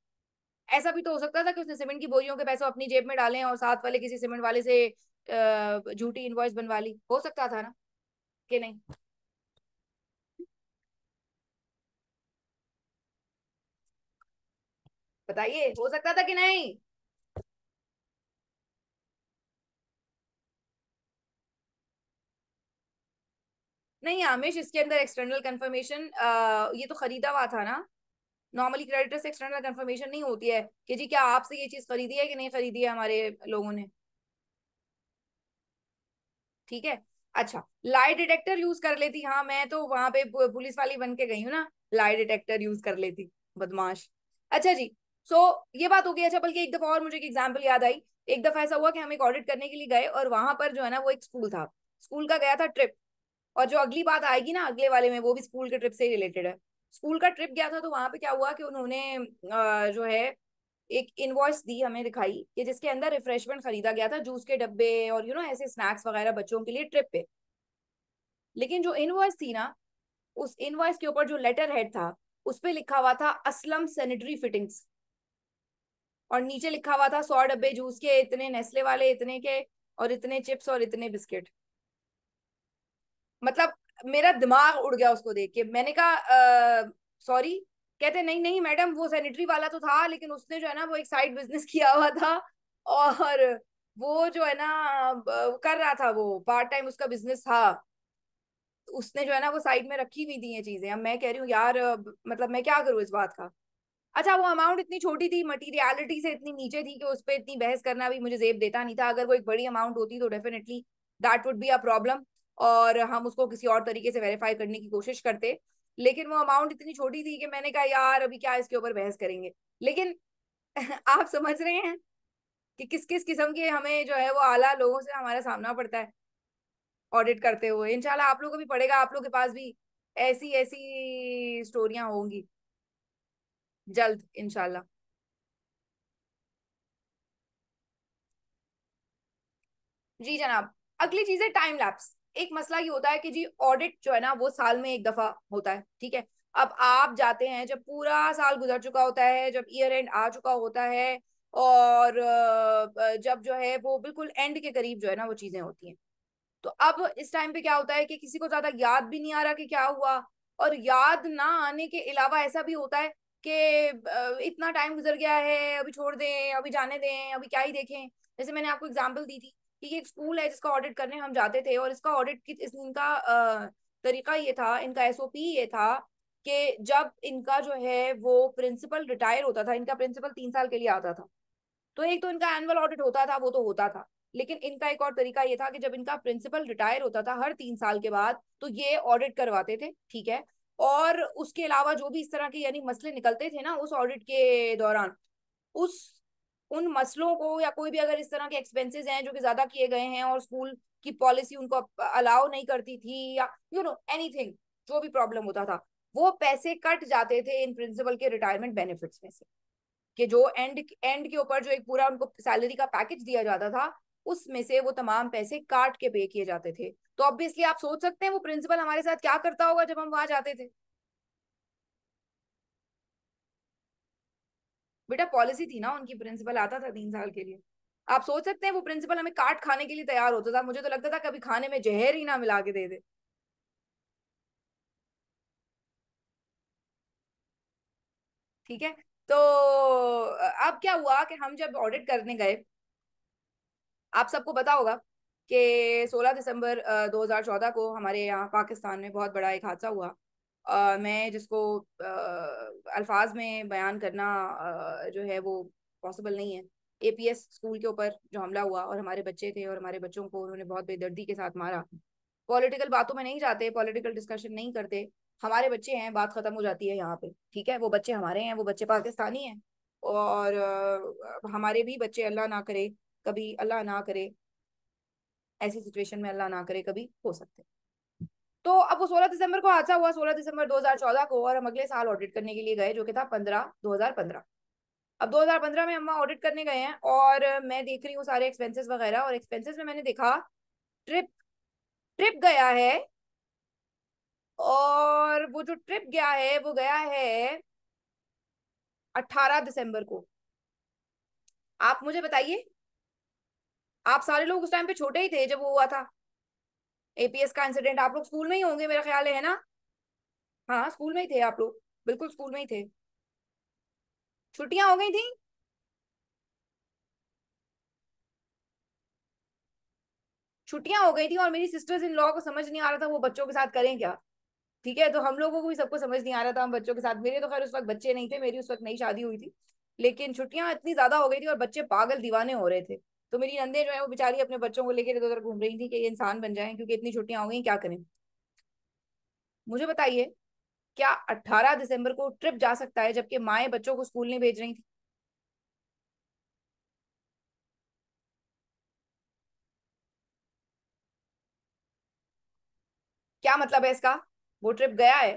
ऐसा भी तो हो सकता था कि उसने सीमेंट की बोरियों के पैसे अपनी जेब में डालें और साथ वाले किसी सीमेंट वाले से झूठी इन्वॉइस बनवा ली हो सकता था ना कि नहीं बताइए हो सकता था कि नहीं नहीं आमिश इसके अंदर एक्सटर्नल कंफर्मेशन ये तो खरीदा हुआ था ना नॉर्मली क्रेडिटर्स एक्सटर्नल कंफर्मेशन नहीं होती है कि जी क्या आपसे ये चीज खरीदी है कि नहीं खरीदी है हमारे लोगों ने ठीक है अच्छा लाई डिटेक्टर यूज कर लेती हाँ मैं तो वहां पे पुलिस वाली बन के गई हूँ ना लाई डिटेक्टर यूज कर लेती बदमाश अच्छा जी सो so, ये बात हो गई अच्छा बल्कि एक दफा और मुझे एक एग्जाम्पल याद आई एक दफा ऐसा हुआ कि हम एक ऑडिट करने के लिए गए और वहां पर जो है ना वो एक स्कूल था स्कूल का गया था ट्रिप और जो अगली बात आएगी ना अगले वाले में वो भी स्कूल के ट्रिप से रिलेटेड है स्कूल का ट्रिप गया था तो वहां पे क्या हुआ कि उन्होंने जो है एक इनवॉइस दी हमें दिखाई कि जिसके अंदर रिफ्रेशमेंट खरीदा गया था जूस के डब्बे और यू नो ऐसे स्नैक्स वगैरह बच्चों के लिए ट्रिप पे लेकिन जो इनवॉइस थी ना उस इनवॉइस के ऊपर जो लेटर हेड था उस पर लिखा हुआ था असलम सैनिटरी फिटिंग्स और नीचे लिखा हुआ था सौ डब्बे जूस के इतने नेस्ले वाले इतने के और इतने चिप्स और इतने बिस्किट मतलब मेरा दिमाग उड़ गया उसको देख के मैंने कहा सॉरी कहते नहीं नहीं मैडम वो सैनिटरी वाला तो था लेकिन उसने जो है ना वो एक साइड बिजनेस किया हुआ था और वो जो है ना कर रहा था वो पार्ट टाइम उसका बिजनेस था उसने जो है ना वो साइड में रखी हुई थी ये चीजें अब मैं कह रही हूँ यार मतलब मैं क्या करूँ इस बात का अच्छा वो अमाउंट इतनी छोटी थी मटीरियालिटी से इतनी नीचे थी कि उस पर इतनी बहस करना भी मुझे जेब देता नहीं था अगर वो एक बड़ी अमाउंट होती तो definitely that would be a problem और हम उसको किसी और तरीके से वेरीफाई करने की कोशिश करते लेकिन वो अमाउंट इतनी छोटी थी कि मैंने कहा यार अभी क्या इसके ऊपर बहस करेंगे लेकिन आप समझ रहे हैं कि किस किस किस्म के हमें जो है वो आला लोगों से हमारा सामना पड़ता है ऑडिट करते हुए इनशाला आप लोगों को भी पड़ेगा आप लोगों के पास भी ऐसी ऐसी स्टोरियां होंगी जल्द इनशाला जी जनाब अगली चीज है टाइम लैप्स एक मसला ये होता है कि जी ऑडिट जो है ना वो साल में एक दफा होता है ठीक है अब आप जाते हैं जब पूरा साल गुजर चुका होता है जब ईयर एंड आ चुका होता है और जब जो है वो बिल्कुल एंड के करीब जो है ना वो चीजें होती हैं तो अब इस टाइम पे क्या होता है कि किसी को ज्यादा याद भी नहीं आ रहा कि क्या हुआ और याद ना आने के अलावा ऐसा भी होता है कि इतना टाइम गुजर गया है अभी छोड़ दें अभी जाने दें अभी क्या ही देखें जैसे मैंने आपको एग्जाम्पल दी थी कि ये एक स्कूल है जिसका ऑडिट करने हम जाते थे और इसका ऑडिट इस, इनका तरीका ये था इनका एस ये था कि जब इनका जो है वो प्रिंसिपल रिटायर होता था इनका प्रिंसिपल तीन साल के लिए आता था तो एक तो इनका एनुअल ऑडिट होता था वो तो होता था लेकिन इनका एक और तरीका ये था कि जब इनका प्रिंसिपल रिटायर होता था हर तीन साल के बाद तो ये ऑडिट करवाते थे ठीक है और उसके अलावा जो भी इस तरह के यानी मसले निकलते थे ना उस ऑडिट के दौरान उस उन मसलों को या कोई भी अगर इस तरह के एक्सपेंसेस हैं जो कि ज्यादा किए गए हैं और स्कूल की पॉलिसी उनको अलाउ नहीं करती थी या यू नो एनीथिंग जो भी प्रॉब्लम होता था वो पैसे कट जाते थे इन प्रिंसिपल के रिटायरमेंट बेनिफिट्स में से कि जो एंड एंड के ऊपर जो एक पूरा उनको सैलरी का पैकेज दिया जाता था उसमें से वो तमाम पैसे काट के पे किए जाते थे तो ऑब्वियसली आप सोच सकते हैं वो प्रिंसिपल हमारे साथ क्या करता होगा जब हम वहां जाते थे बेटा पॉलिसी थी ना उनकी प्रिंसिपल आता था तीन साल के लिए आप सोच सकते हैं वो प्रिंसिपल हमें काट खाने के लिए तैयार होता था मुझे तो लगता था कभी खाने में जहर ही ना मिला के दे दे ठीक है तो अब क्या हुआ कि हम जब ऑडिट करने गए आप सबको पता होगा कि 16 दिसंबर 2014 को हमारे यहाँ पाकिस्तान में बहुत बड़ा एक हादसा हुआ आ, मैं जिसको आ, अल्फाज में बयान करना आ, जो है वो पॉसिबल नहीं है एपीएस स्कूल के ऊपर जो हमला हुआ और हमारे बच्चे थे और हमारे बच्चों को उन्होंने बहुत बेदर्दी के साथ मारा पॉलिटिकल बातों में नहीं जाते पॉलिटिकल डिस्कशन नहीं करते हमारे बच्चे हैं बात खत्म हो जाती है यहाँ पे ठीक है वो बच्चे हमारे हैं वो बच्चे पाकिस्तानी हैं और आ, हमारे भी बच्चे अल्लाह ना करे कभी अल्लाह ना करे ऐसी सिचुएशन में अल्लाह ना करे कभी हो सकते तो अब वो सोलह दिसंबर को हादसा हुआ सोलह दिसंबर 2014 को और हम अगले साल ऑडिट करने के लिए गए जो कि था 15 2015 अब 2015 में हम ऑडिट करने गए हैं और मैं देख रही हूँ सारे एक्सपेंसेस वगैरह और एक्सपेंसेस में मैंने देखा ट्रिप ट्रिप गया है और वो जो ट्रिप गया है वो गया है 18 दिसंबर को आप मुझे बताइए आप सारे लोग उस टाइम पे छोटे ही थे जब वो हुआ था एपीएस का इंसिडेंट आप लोग स्कूल में ही होंगे मेरा ख्याल है ना हाँ स्कूल में ही थे आप लोग बिल्कुल स्कूल में ही थे छुट्टियां हो गई थी छुट्टियां हो गई थी और मेरी सिस्टर्स इन लॉ को समझ नहीं आ रहा था वो बच्चों के साथ करें क्या ठीक है तो हम लोगों को भी सबको समझ नहीं आ रहा था हम बच्चों के साथ मेरे तो खैर उस वक्त बच्चे नहीं थे मेरी उस वक्त नई शादी हुई थी लेकिन छुट्टियां इतनी ज्यादा हो गई थी और बच्चे पागल दीवाने हो रहे थे तो मेरी नंदे जो है वो बेचारी अपने बच्चों को लेकर इधर उधर घूम रही थी कि ये इंसान बन जाए क्योंकि इतनी छुट्टियां हो गई क्या करें मुझे बताइए क्या 18 दिसंबर को ट्रिप जा सकता है जबकि माए बच्चों को स्कूल नहीं भेज रही थी क्या मतलब है इसका वो ट्रिप गया है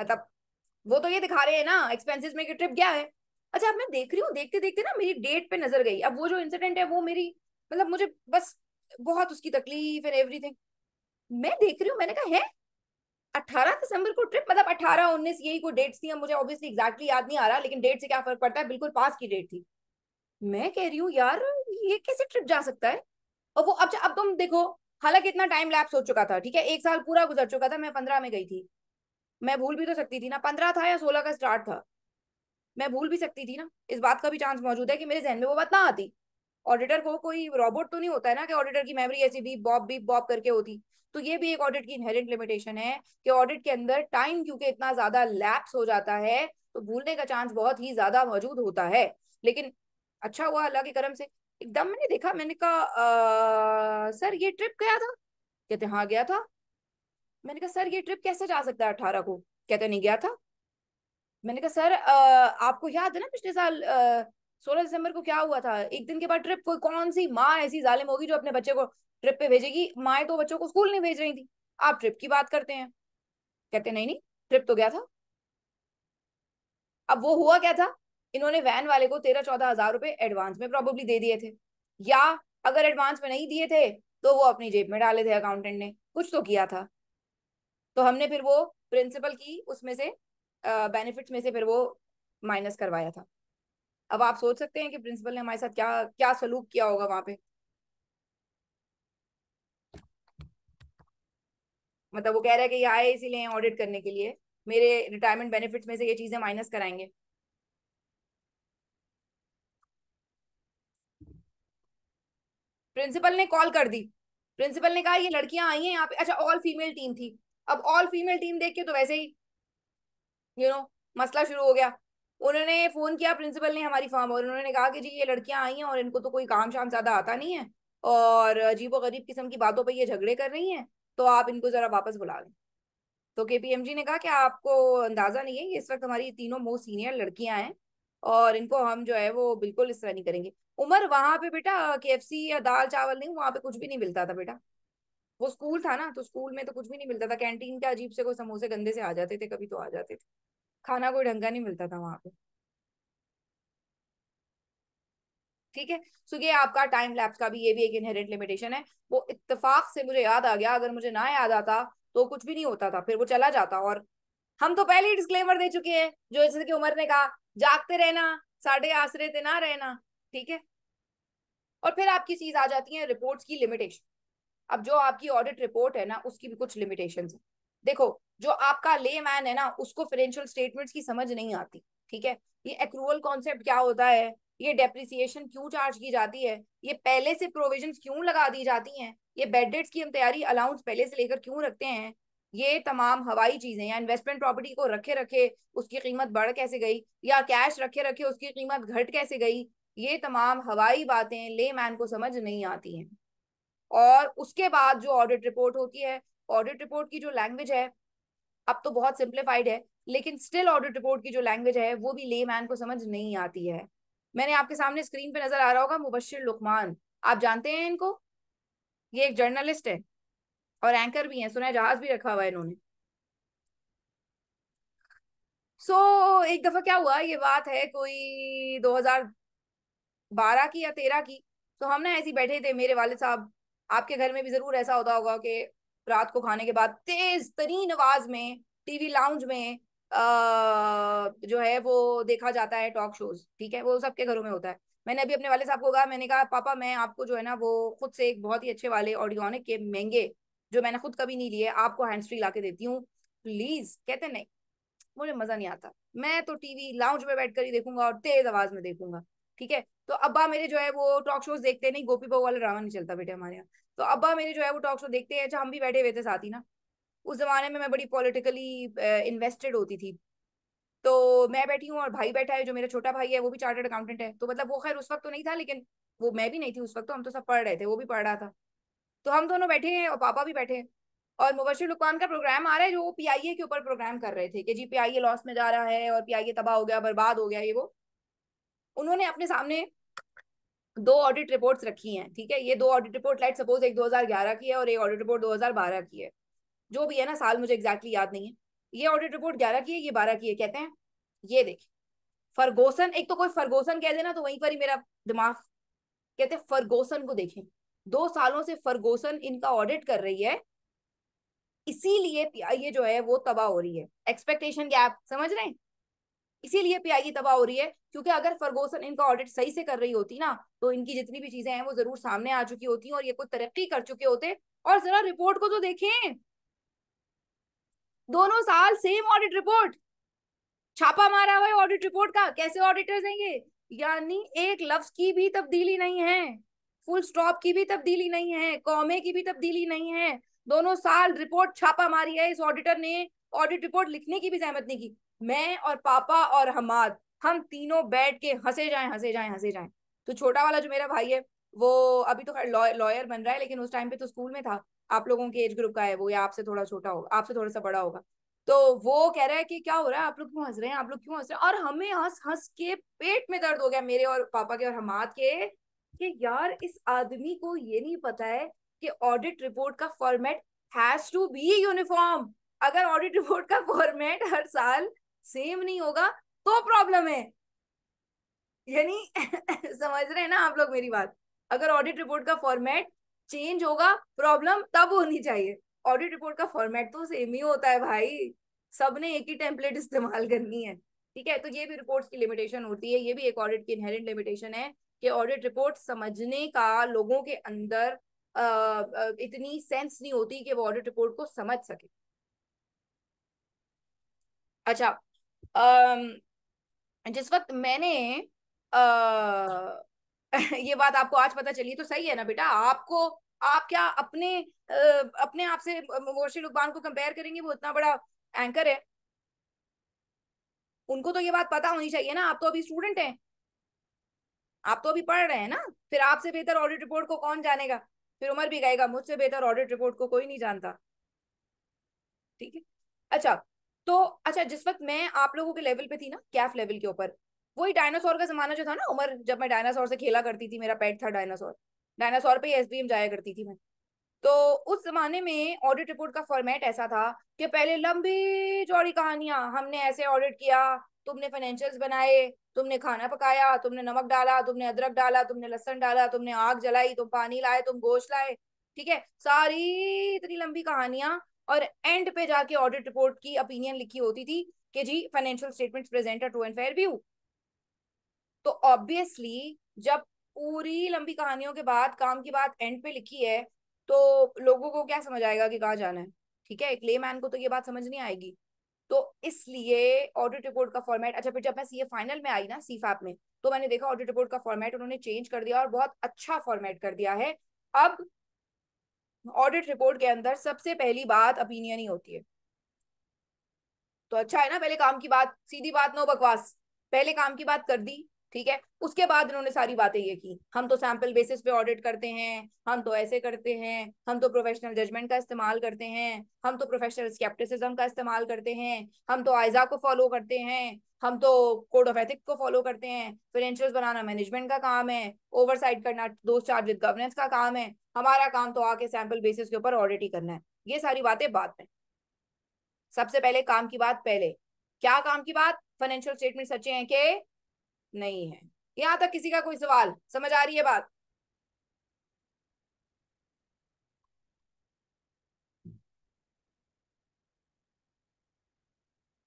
मतलब वो तो ये दिखा रहे हैं ना एक्सपेंसेस में कि ट्रिप गया है अच्छा अब मैं देख रही हूँ देखते देखते ना मेरी डेट पे नजर गई अब वो जो इंसिडेंट है वो मेरी मतलब मुझे बस बहुत उसकी तकलीफ एंड एवरीथिंग मैं देख रही हूँ मैंने कहा है अठारह दिसंबर को ट्रिप मतलब अठारह उन्नीस यही को डेट्स थी मुझे ऑब्वियसली एग्जैक्टली याद नहीं आ रहा लेकिन डेट से क्या फर्क पड़ता है बिल्कुल पास की डेट थी मैं कह रही हूँ यार ये कैसे ट्रिप जा सकता है और वो अब अब तुम देखो हालांकि इतना टाइम लैप्स हो चुका था ठीक है एक साल पूरा गुजर चुका था मैं पंद्रह में गई थी मैं भूल भी तो सकती थी ना पंद्रह था या सोलह का स्टार्ट था मैं भूल भी सकती थी ना इस बात का भी चांस मौजूद है कि मेरे जहन में वो बात ना आती ऑडिटर को कोई रोबोट तो नहीं होता है ना कि ऑडिटर की मेमोरी ऐसी बीप बॉप बीप बॉप करके होती तो ये भी एक ऑडिट की इनहेरेंट लिमिटेशन है कि ऑडिट के अंदर टाइम क्योंकि इतना ज्यादा लैप्स हो जाता है तो भूलने का चांस बहुत ही ज्यादा मौजूद होता है लेकिन अच्छा हुआ अल्लाह के करम से एकदम मैंने देखा मैंने कहा सर ये ट्रिप गया था कहते हाँ गया था मैंने कहा सर ये ट्रिप कैसे जा सकता है अठारह को कहते नहीं गया था मैंने कहा सर आपको याद है ना पिछले साल सोलह दिसंबर को क्या हुआ था एक दिन के बाद ट्रिप कोई कौन सी माँ ऐसी जालिम होगी जो अपने बच्चे को ट्रिप पे भेजेगी माए तो बच्चों को स्कूल नहीं भेज रही थी आप ट्रिप की बात करते हैं कहते नहीं नहीं ट्रिप तो गया था अब वो हुआ क्या था इन्होंने वैन वाले को तेरह चौदह हजार रुपए एडवांस में प्रॉबेबली दे दिए थे या अगर एडवांस में नहीं दिए थे तो वो अपनी जेब में डाले थे अकाउंटेंट ने कुछ तो किया था तो हमने फिर वो प्रिंसिपल की उसमें से बेनिफिट्स में से फिर वो माइनस करवाया था अब आप सोच सकते हैं कि प्रिंसिपल ने हमारे साथ क्या क्या सलूक किया होगा वहां पे मतलब वो कह रहा है कि ये आए इसीलिए ऑडिट करने के लिए मेरे रिटायरमेंट बेनिफिट्स में से ये चीजें माइनस कराएंगे प्रिंसिपल ने कॉल कर दी प्रिंसिपल ने कहा ये लड़कियां आई हैं यहाँ पे अच्छा ऑल फीमेल टीम थी अब ऑल फीमेल टीम देख के तो वैसे ही यू नो मसला शुरू हो गया उन्होंने फोन किया प्रिंसिपल ने हमारी फॉर्म और उन्होंने कहा कि जी ये लड़कियां आई हैं और इनको तो कोई काम शाम ज्यादा आता नहीं है और व गरीब किस्म की बातों पर ये झगड़े कर रही हैं तो आप इनको जरा वापस बुला लें तो जी ने कहा कि आपको अंदाजा नहीं है कि इस वक्त हमारी तीनों मोस्ट सीनियर लड़कियां हैं और इनको हम जो है वो बिल्कुल इस तरह नहीं करेंगे उमर वहां पे बेटा के या दाल चावल नहीं वहां पे कुछ भी नहीं मिलता था बेटा वो स्कूल था ना तो स्कूल में तो कुछ भी नहीं मिलता था कैंटीन के अजीब से कोई समोसे गंदे से आ जाते थे कभी तो आ जाते थे खाना कोई ढंग का नहीं मिलता था वहां पे ठीक है सो ये आपका टाइम लैप्स का भी ये भी एक इनहेरिट लिमिटेशन है वो इतफाक से मुझे याद आ गया अगर मुझे ना याद आता तो कुछ भी नहीं होता था फिर वो चला जाता और हम तो पहले ही डिस्क्लेमर दे चुके हैं जो जैसे कि उमर ने कहा जागते रहना साढ़े आसरे ते ना रहना ठीक है और फिर आपकी चीज आ जाती है रिपोर्ट्स की लिमिटेशन अब जो आपकी ऑडिट रिपोर्ट है ना उसकी भी कुछ लिमिटेशन है देखो जो आपका ले मैन है ना उसको फाइनेंशियल स्टेटमेंट्स की समझ नहीं आती ठीक है ये एक्रूवल कॉन्सेप्ट क्या होता है ये डेप्रिसिएशन क्यों चार्ज की जाती है ये पहले से प्रोविजन क्यों लगा दी जाती हैं ये बेडेट्स की हम तैयारी अलाउंस पहले से लेकर क्यों रखते हैं ये तमाम हवाई चीजें या इन्वेस्टमेंट प्रॉपर्टी को रखे रखे उसकी कीमत बढ़ कैसे गई या कैश रखे रखे उसकी कीमत घट कैसे गई ये तमाम हवाई बातें ले मैन को समझ नहीं आती हैं और उसके बाद जो ऑडिट रिपोर्ट होती है ऑडिट रिपोर्ट की जो लैंग्वेज है अब तो बहुत सिंप्लीफाइड है लेकिन स्टिल ऑडिट रिपोर्ट की जो लैंग्वेज है वो भी ले मैन को समझ नहीं आती है मैंने आपके सामने स्क्रीन पे नजर आ रहा होगा मुबशिर लुकमान आप जानते हैं इनको ये एक जर्नलिस्ट है और एंकर भी है सुना जहाज भी रखा हुआ है इन्होंने सो so, एक दफा क्या हुआ ये बात है कोई 2012 की या तेरह की तो हम ना ऐसे बैठे थे मेरे वाले साहब आपके घर में भी जरूर ऐसा होता होगा कि रात को खाने के बाद तेज तरीन आवाज में टीवी लाउंज में आ, जो है वो देखा जाता है टॉक शोज ठीक है वो सबके घरों में होता है मैंने अभी अपने वाले साहब को कहा मैंने कहा पापा मैं आपको जो है ना वो खुद से एक बहुत ही अच्छे वाले ऑडियोनिक के महंगे जो मैंने खुद कभी नहीं लिए आपको हैंड फ्री ला के देती हूँ प्लीज कहते नहीं मुझे मजा नहीं आता मैं तो टीवी लाउंज में बैठ कर ही देखूंगा और तेज आवाज में देखूंगा ठीक है तो अब्बा मेरे जो है वो टॉक शोज देखते नहीं गोपी बहू वाला ड्रामा नहीं चलता बेटे हमारे यहाँ तो अब्बा मेरे जो है वो टॉक शो देखते हैं अच्छा हम भी बैठे हुए थे साथ ही ना उस जमाने में मैं बड़ी पॉलिटिकली इन्वेस्टेड होती थी तो मैं बैठी हूँ और भाई बैठा है जो मेरा छोटा भाई है वो भी चार्टर्ड अकाउंटेंट है तो मतलब वो खैर उस वक्त तो नहीं था लेकिन वो मैं भी नहीं थी उस वक्त तो हम तो सब पढ़ रहे थे वो भी पढ़ रहा था तो हम दोनों बैठे हैं और पापा भी बैठे हैं और मुबशर लुकमान का प्रोग्राम आ रहा है जो वो पीआईए के ऊपर प्रोग्राम कर रहे थे कि जी पीआईए लॉस में जा रहा है और पी तबाह हो गया बर्बाद हो गया ये वो उन्होंने अपने सामने दो ऑडिट रिपोर्ट रखी हैं ठीक है ये दो ऑडिट रिपोर्ट लाइट सपोज एक 2011 की है और एक ऑडिट रिपोर्ट 2012 की है जो भी है ना साल मुझे एग्जैक्टली याद नहीं है ये ऑडिट रिपोर्ट ग्यारह की है ये बारह की है कहते हैं ये देखिए फरगोसन एक तो कोई फरगोसन कह देना तो वहीं पर ही मेरा दिमाग कहते हैं फरगोसन को देखें दो सालों से फरगोसन इनका ऑडिट कर रही है इसीलिए ये जो है वो तबाह हो रही है एक्सपेक्टेशन गैप समझ रहे हैं इसीलिए पीआईबी तबाह हो रही है क्योंकि अगर फर्गोसन इनका ऑडिट सही से कर रही होती ना तो इनकी जितनी भी चीजें हैं वो जरूर सामने आ चुकी होती और ये कुछ तरक्की कर चुके होते और जरा रिपोर्ट को तो देखें दोनों साल सेम ऑडिट रिपोर्ट छापा मारा हुआ है ऑडिट रिपोर्ट का कैसे ऑडिटर्स हैं ये यानी एक लफ्ज की भी तब्दीली नहीं है फुल स्टॉप की भी तब्दीली नहीं है कौमे की भी तब्दीली नहीं है दोनों साल रिपोर्ट छापा मारी है इस ऑडिटर ने ऑडिट रिपोर्ट लिखने की भी सहमत नहीं की मैं और पापा और हमाद हम तीनों बैठ के हंसे जाए हंसे जाए हंसे जाए तो छोटा वाला जो मेरा भाई है वो अभी तो लॉयर बन रहा है लेकिन उस टाइम पे तो स्कूल में था आप लोगों के एज ग्रुप का है वो या आपसे थोड़ा छोटा होगा आपसे थोड़ा सा बड़ा होगा तो वो कह रहा है कि क्या हो रहा है आप लोग क्यों हंस रहे हैं आप लोग क्यों हंस रहे हैं और हमें हंस हंस के पेट में दर्द हो गया मेरे और पापा के और हमाद के कि यार इस आदमी को ये नहीं पता है कि ऑडिट रिपोर्ट का format has to be uniform अगर ऑडिट रिपोर्ट का फॉर्मेट हर साल सेम नहीं होगा तो प्रॉब्लम है यानी समझ रहे हैं ना आप लोग मेरी बात अगर ऑडिट रिपोर्ट का फॉर्मेट चेंज होगा प्रॉब्लम तब होनी चाहिए ऑडिट रिपोर्ट का फॉर्मेट तो सेम ही होता है भाई सबने एक ही टेम्पलेट इस्तेमाल करनी है ठीक है तो ये भी रिपोर्ट्स की लिमिटेशन होती है ये भी एक ऑडिट की इनहेरेंट लिमिटेशन है कि ऑडिट रिपोर्ट समझने का लोगों के अंदर आ, इतनी सेंस नहीं होती कि वो ऑडिट रिपोर्ट को समझ सके अच्छा जिस वक्त मैंने आ, ये बात आपको आज पता चली तो सही है ना बेटा आपको आप क्या अपने आ, अपने आप से मोर्शी लुकबान को कंपेयर करेंगे वो इतना बड़ा एंकर है उनको तो ये बात पता होनी चाहिए ना आप तो अभी स्टूडेंट हैं आप तो अभी पढ़ रहे हैं ना फिर आपसे बेहतर ऑडिट रिपोर्ट को कौन जानेगा फिर उमर भी गएगा मुझसे बेहतर ऑडिट रिपोर्ट को कोई नहीं जानता ठीक है अच्छा तो अच्छा जिस वक्त मैं आप लोगों के लेवल पे थी ना कैफ लेवल के ऊपर वही डायनासोर का जमाना जो था ना उमर जब मैं डायनासोर से खेला करती थी मेरा पेट था डायनासोर डायनासोर पे एस जाया करती थी मैं तो उस जमाने में ऑडिट रिपोर्ट का फॉर्मेट ऐसा था कि पहले लंबी चौड़ी कहानियां हमने ऐसे ऑडिट किया तुमने फाइनेंशियल्स बनाए तुमने खाना पकाया तुमने नमक डाला तुमने अदरक डाला तुमने लहसन डाला तुमने आग जलाई तुम पानी लाए तुम गोश्त लाए ठीक है सारी इतनी लंबी कहानियां और एंड पे जाके ऑडिट रिपोर्ट की ओपिनियन लिखी होती थी कि जी financial statements present true and fair view तो ऑब्वियसली जब पूरी लंबी कहानियों के बाद काम की बात एंड पे लिखी है तो लोगों को क्या समझ आएगा कि कहाँ जाना है ठीक है ले मैन को तो ये बात समझ नहीं आएगी तो इसलिए ऑडिट रिपोर्ट का फॉर्मेट अच्छा फिर जब मैं सीए फाइनल में आई ना फैप में तो मैंने देखा ऑडिट रिपोर्ट का फॉर्मेट उन्होंने चेंज कर दिया और बहुत अच्छा फॉर्मेट कर दिया है अब ऑडिट रिपोर्ट के अंदर सबसे पहली बात ओपिनियन ही होती है तो अच्छा है ना पहले काम की बात सीधी बात नो बकवास पहले काम की बात कर दी ठीक है उसके बाद इन्होंने सारी बातें ये की हम तो सैंपल बेसिस पे ऑडिट करते हैं हम तो ऐसे करते हैं हम तो प्रोफेशनल जजमेंट का इस्तेमाल करते हैं हम तो प्रोफेशनल स्केप्टिसिज्म का इस्तेमाल करते हैं हम तो आयजा को फॉलो करते हैं हम तो कोड ऑफ एथिक्स को फॉलो करते हैं फाइनेंशियल बनाना मैनेजमेंट का काम है ओवरसाइट करना दो चार्ज विद गवर्नेंस का काम है हमारा काम तो आके सैंपल बेसिस के ऊपर ऑडिट ही करना है ये सारी बातें बाद में सबसे पहले काम की बात पहले क्या काम की बात फाइनेंशियल स्टेटमेंट सच्चे हैं कि नहीं है यहां तक किसी का कोई सवाल समझ आ रही है बात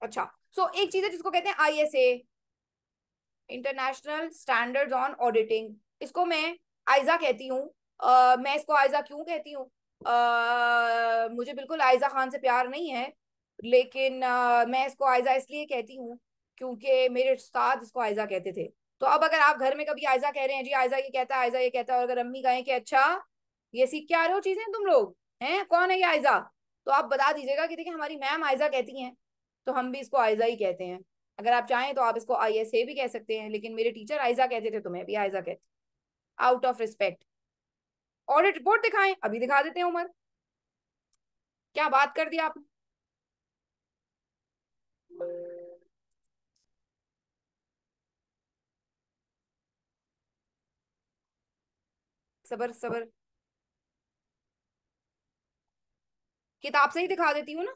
अच्छा सो so, एक चीज है जिसको कहते हैं I S A international standard on auditing इसको मैं आयजा कहती हूँ uh, मैं इसको आयजा क्यों कहती हूँ uh, मुझे बिल्कुल आयजा खान से प्यार नहीं है लेकिन uh, मैं इसको आयजा इसलिए कहती हूँ क्योंकि मेरे उस्ताद इसको आयजा कहते थे तो अब अगर आप घर में कभी आयजा कह रहे हैं जी आयजा ये कहता है आयजा ये कहता है और अगर अम्मी कहें कि अच्छा ये सीख के आ रहे हो चीजें तुम लोग हैं कौन है ये आयजा तो आप बता दीजिएगा कि देखिए हमारी मैम आयजा कहती हैं तो हम भी इसको आयजा ही कहते हैं अगर आप चाहें तो आप इसको आई एस ए भी कह सकते हैं लेकिन मेरे टीचर आयजा कहते थे तो मैं भी आयजा कहते out of respect audit report दिखाएं अभी दिखा देते हैं उमर क्या बात कर दी आपने सबर सबर किताब से ही दिखा देती हूँ ना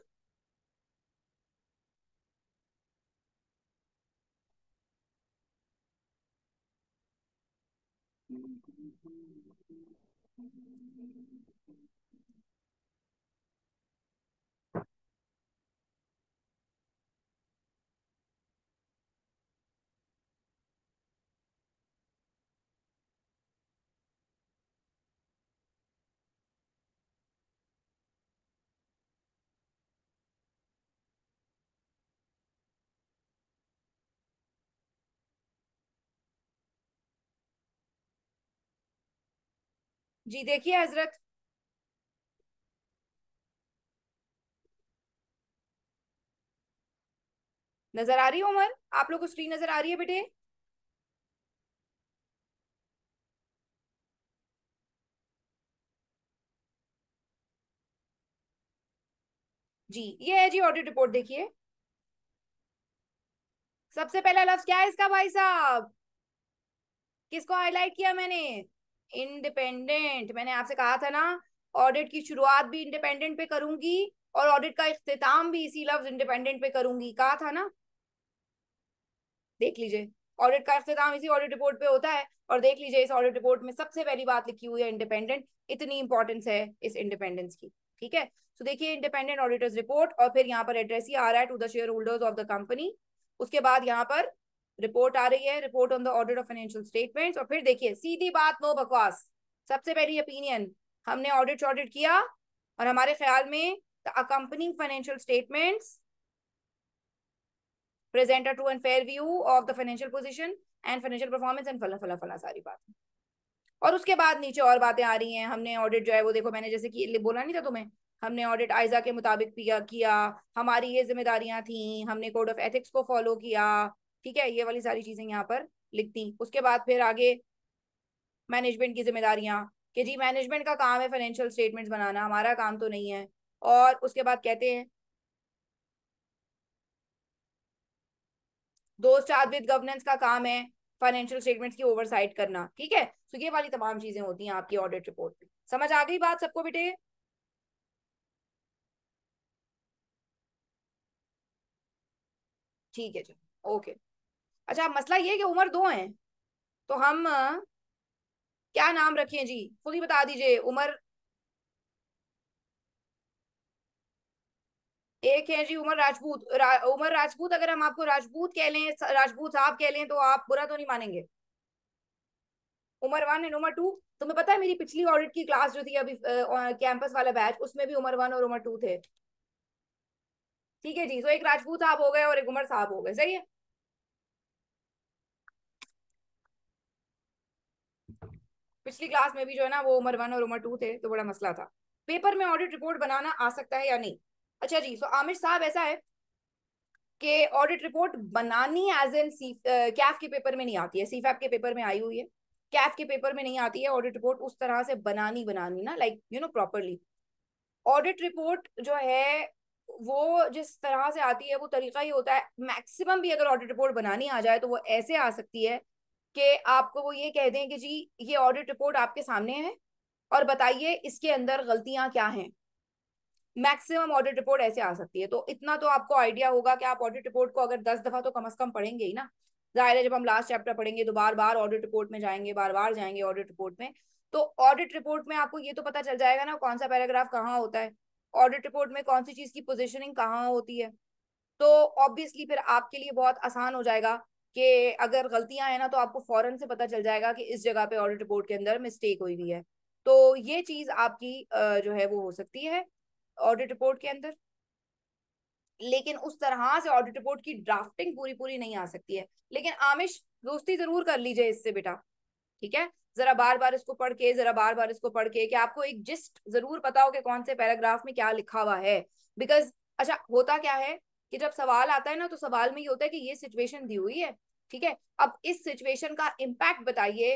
जी देखिए हजरत नजर आ रही है उमर आप लोग को स्क्रीन नजर आ रही है बेटे जी ये है जी ऑडिट रिपोर्ट देखिए सबसे पहला लफ्ज क्या है इसका भाई साहब किसको हाईलाइट किया मैंने इंडिपेंडेंट मैंने आपसे कहा था ना ऑडिट की शुरुआत भी इंडिपेंडेंट पे करूंगी और ऑडिट का अख्ताम भी इसी लफ्ज इंडिपेंडेंट पे करूंगी कहा था ना देख लीजिए ऑडिट का अख्ताम इसी ऑडिट रिपोर्ट पे होता है और देख लीजिए इस ऑडिट रिपोर्ट में सबसे पहली बात लिखी हुई है इंडिपेंडेंट इतनी इंपॉर्टेंस है इस इंडिपेंडेंस की ठीक है तो देखिए इंडिपेंडेंट ऑडिटर्स रिपोर्ट और फिर यहाँ पर एड्रेस ही आ रहा है to the shareholders of the company उसके बाद यहाँ पर रिपोर्ट आ रही है report on the audit of financial statements और फिर देखिए सीधी बात नो बकवास सबसे पहली ओपिनियन हमने ऑडिट ऑडिट किया और हमारे ख्याल में the accompanying financial statements present a true and fair view of the financial position and financial performance and फला फला फला सारी बात और उसके बाद नीचे और बातें आ रही हैं हमने ऑडिट जो है वो देखो मैंने जैसे कि बोला नहीं था तुम्हें हमने ऑडिट आयजा के मुताबिक किया हमारी ये जिम्मेदारियां थी हमने कोड ऑफ एथिक्स को फॉलो किया ठीक है ये वाली सारी चीजें यहाँ पर लिखती उसके बाद फिर आगे मैनेजमेंट की जिम्मेदारियां कि जी मैनेजमेंट का काम है फाइनेंशियल स्टेटमेंट्स बनाना हमारा काम तो नहीं है और उसके बाद कहते हैं दो विद गवर्नेंस का काम है फाइनेंशियल स्टेटमेंट्स की ओवरसाइट करना ठीक है तो ये वाली तमाम चीजें होती हैं आपकी ऑडिट रिपोर्ट में समझ आ गई बात सबको बेटे ठीक है जी ओके अच्छा मसला ये है कि उमर दो है तो हम क्या नाम रखे जी खुद ही बता दीजिए उमर एक है जी उमर राजपूत रा, उमर राजपूत अगर हम आपको राजपूत कह लें राजपूत साहब कह लें तो आप बुरा तो नहीं मानेंगे Umar one and Umar two तुम्हें पता है मेरी पिछली ऑडिट की क्लास जो थी अभी कैंपस वाला बैच उसमें भी उमर वन और उमर टू थे ठीक है जी तो एक राजपूत साहब हो गए और एक उमर साहब हो गए सही है पिछली क्लास में भी जो है ना वो उमर वन और उमर टू थे तो बड़ा मसला था पेपर में ऑडिट रिपोर्ट बनाना आ सकता है या नहीं अच्छा जी सो आमिर साहब ऐसा है कि ऑडिट रिपोर्ट बनानी एज एन सी कैफ के पेपर में नहीं आती है सीफेप के पेपर में आई हुई है कैफ के पेपर में नहीं आती है ऑडिट रिपोर्ट उस तरह से बनानी बनानी ना like you know properly audit report जो है वो जिस तरह से आती है वो तरीका ही होता है मैक्सिमम भी अगर ऑडिट रिपोर्ट बनानी आ जाए तो वो ऐसे आ सकती है कि आपको वो ये कह दें कि जी ये ऑडिट रिपोर्ट आपके सामने है और बताइए इसके अंदर गलतियां क्या हैं मैक्सिमम ऑडिट रिपोर्ट ऐसे आ सकती है तो इतना तो आपको आइडिया होगा कि आप ऑडिट रिपोर्ट को अगर दस दफा तो कम अज कम पढ़ेंगे ही ना जाहिर है जब हम लास्ट चैप्टर पढ़ेंगे तो बार बार ऑडिट रिपोर्ट में जाएंगे बार बार जाएंगे ऑडिट रिपोर्ट में तो ऑडिट रिपोर्ट में आपको ये तो पता चल जाएगा ना कौन सा पैराग्राफ कहाँ होता है ऑडिट रिपोर्ट में कौन सी चीज की पोजिशनिंग कहाँ होती है तो ऑब्वियसली फिर आपके लिए बहुत आसान हो जाएगा कि अगर गलतियां हैं ना तो आपको फौरन से पता चल जाएगा कि इस जगह पे ऑडिट रिपोर्ट के अंदर मिस्टेक हुई हुई है तो ये चीज आपकी जो है वो हो सकती है ऑडिट रिपोर्ट के अंदर लेकिन उस तरह से ऑडिट रिपोर्ट की ड्राफ्टिंग पूरी पूरी नहीं आ सकती है लेकिन आमिश दोस्ती जरूर कर लीजिए इससे बेटा ठीक है जरा बार बार इसको पढ़ के जरा बार बार इसको पढ़ के कि आपको एक जिस्ट जरूर पता हो कि कौन से पैराग्राफ में क्या लिखा हुआ है बिकॉज अच्छा होता क्या है कि जब सवाल आता है ना तो सवाल में ये होता है कि ये सिचुएशन दी हुई है ठीक है अब इस सिचुएशन का इम्पैक्ट बताइए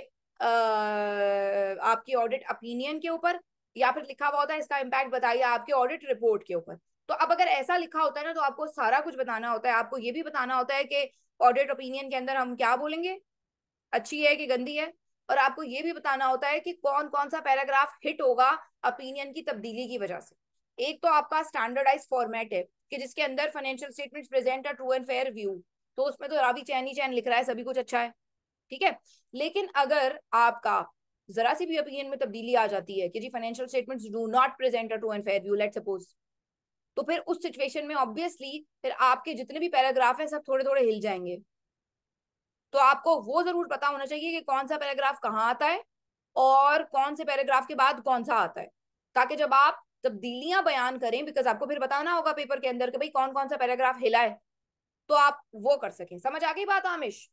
आपकी ऑडिट ओपिनियन के ऊपर या फिर लिखा हुआ होता है इसका इम्पैक्ट बताइए आपके ऑडिट रिपोर्ट के ऊपर तो अब अगर ऐसा लिखा होता है ना तो आपको सारा कुछ बताना होता है आपको ये भी बताना होता है कि ऑडिट ओपिनियन के अंदर हम क्या बोलेंगे अच्छी है कि गंदी है और आपको ये भी बताना होता है कि कौन कौन सा पैराग्राफ हिट होगा ओपिनियन की तब्दीली की वजह से एक तो आपका स्टैंडर्डाइज फॉर्मेट है कि जिसके अंदर financial statement present true and fair view तो उसमें तो रावी चैन ही चैन लिख रहा है सभी कुछ अच्छा है ठीक है लेकिन अगर आपका जरा सी भी ओपिनियन में तब्दीली आ जाती है कि जी financial statements do not present a true and fair view let suppose तो फिर उस सिचुएशन में ऑब्वियसली फिर आपके जितने भी पैराग्राफ हैं सब थोड़े थोड़े हिल जाएंगे तो आपको वो जरूर पता होना चाहिए कि कौन सा पैराग्राफ कहाँ आता है और कौन से पैराग्राफ के बाद कौन सा आता है ताकि जब आप तब्दीलियां बयान करें बिकॉज आपको फिर बताना होगा पेपर के अंदर कि भाई कौन कौन सा पैराग्राफ हिला है तो आप वो कर सकें समझ आ गई बात आमिश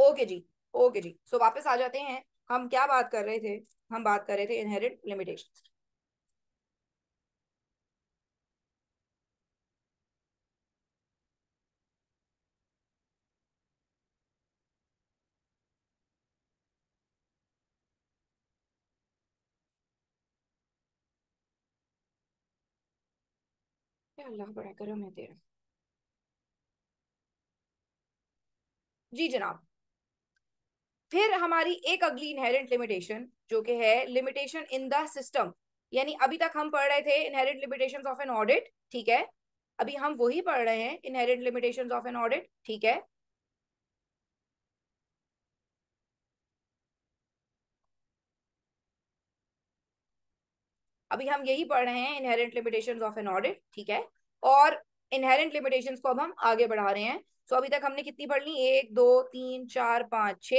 ओके जी ओके जी सो वापस आ जाते हैं हम क्या बात कर रहे थे हम बात कर रहे थे इनहेरिट लिमिटेशन अल्लाह बड़ा करम है तेरा जी जनाब फिर हमारी एक अगली इनहेरेंट लिमिटेशन जो कि है लिमिटेशन इन द सिस्टम यानी अभी तक हम पढ़ रहे थे inherit limitations of an audit ठीक है अभी हम वही पढ़ रहे हैं inherit limitations of an audit ठीक है अभी हम यही पढ़ रहे हैं inherit limitations of an audit ठीक है और इनहेरेंट लिमिटेशन को अब हम आगे बढ़ा रहे हैं सो so, अभी तक हमने कितनी पढ़ ली एक दो तीन चार पांच छ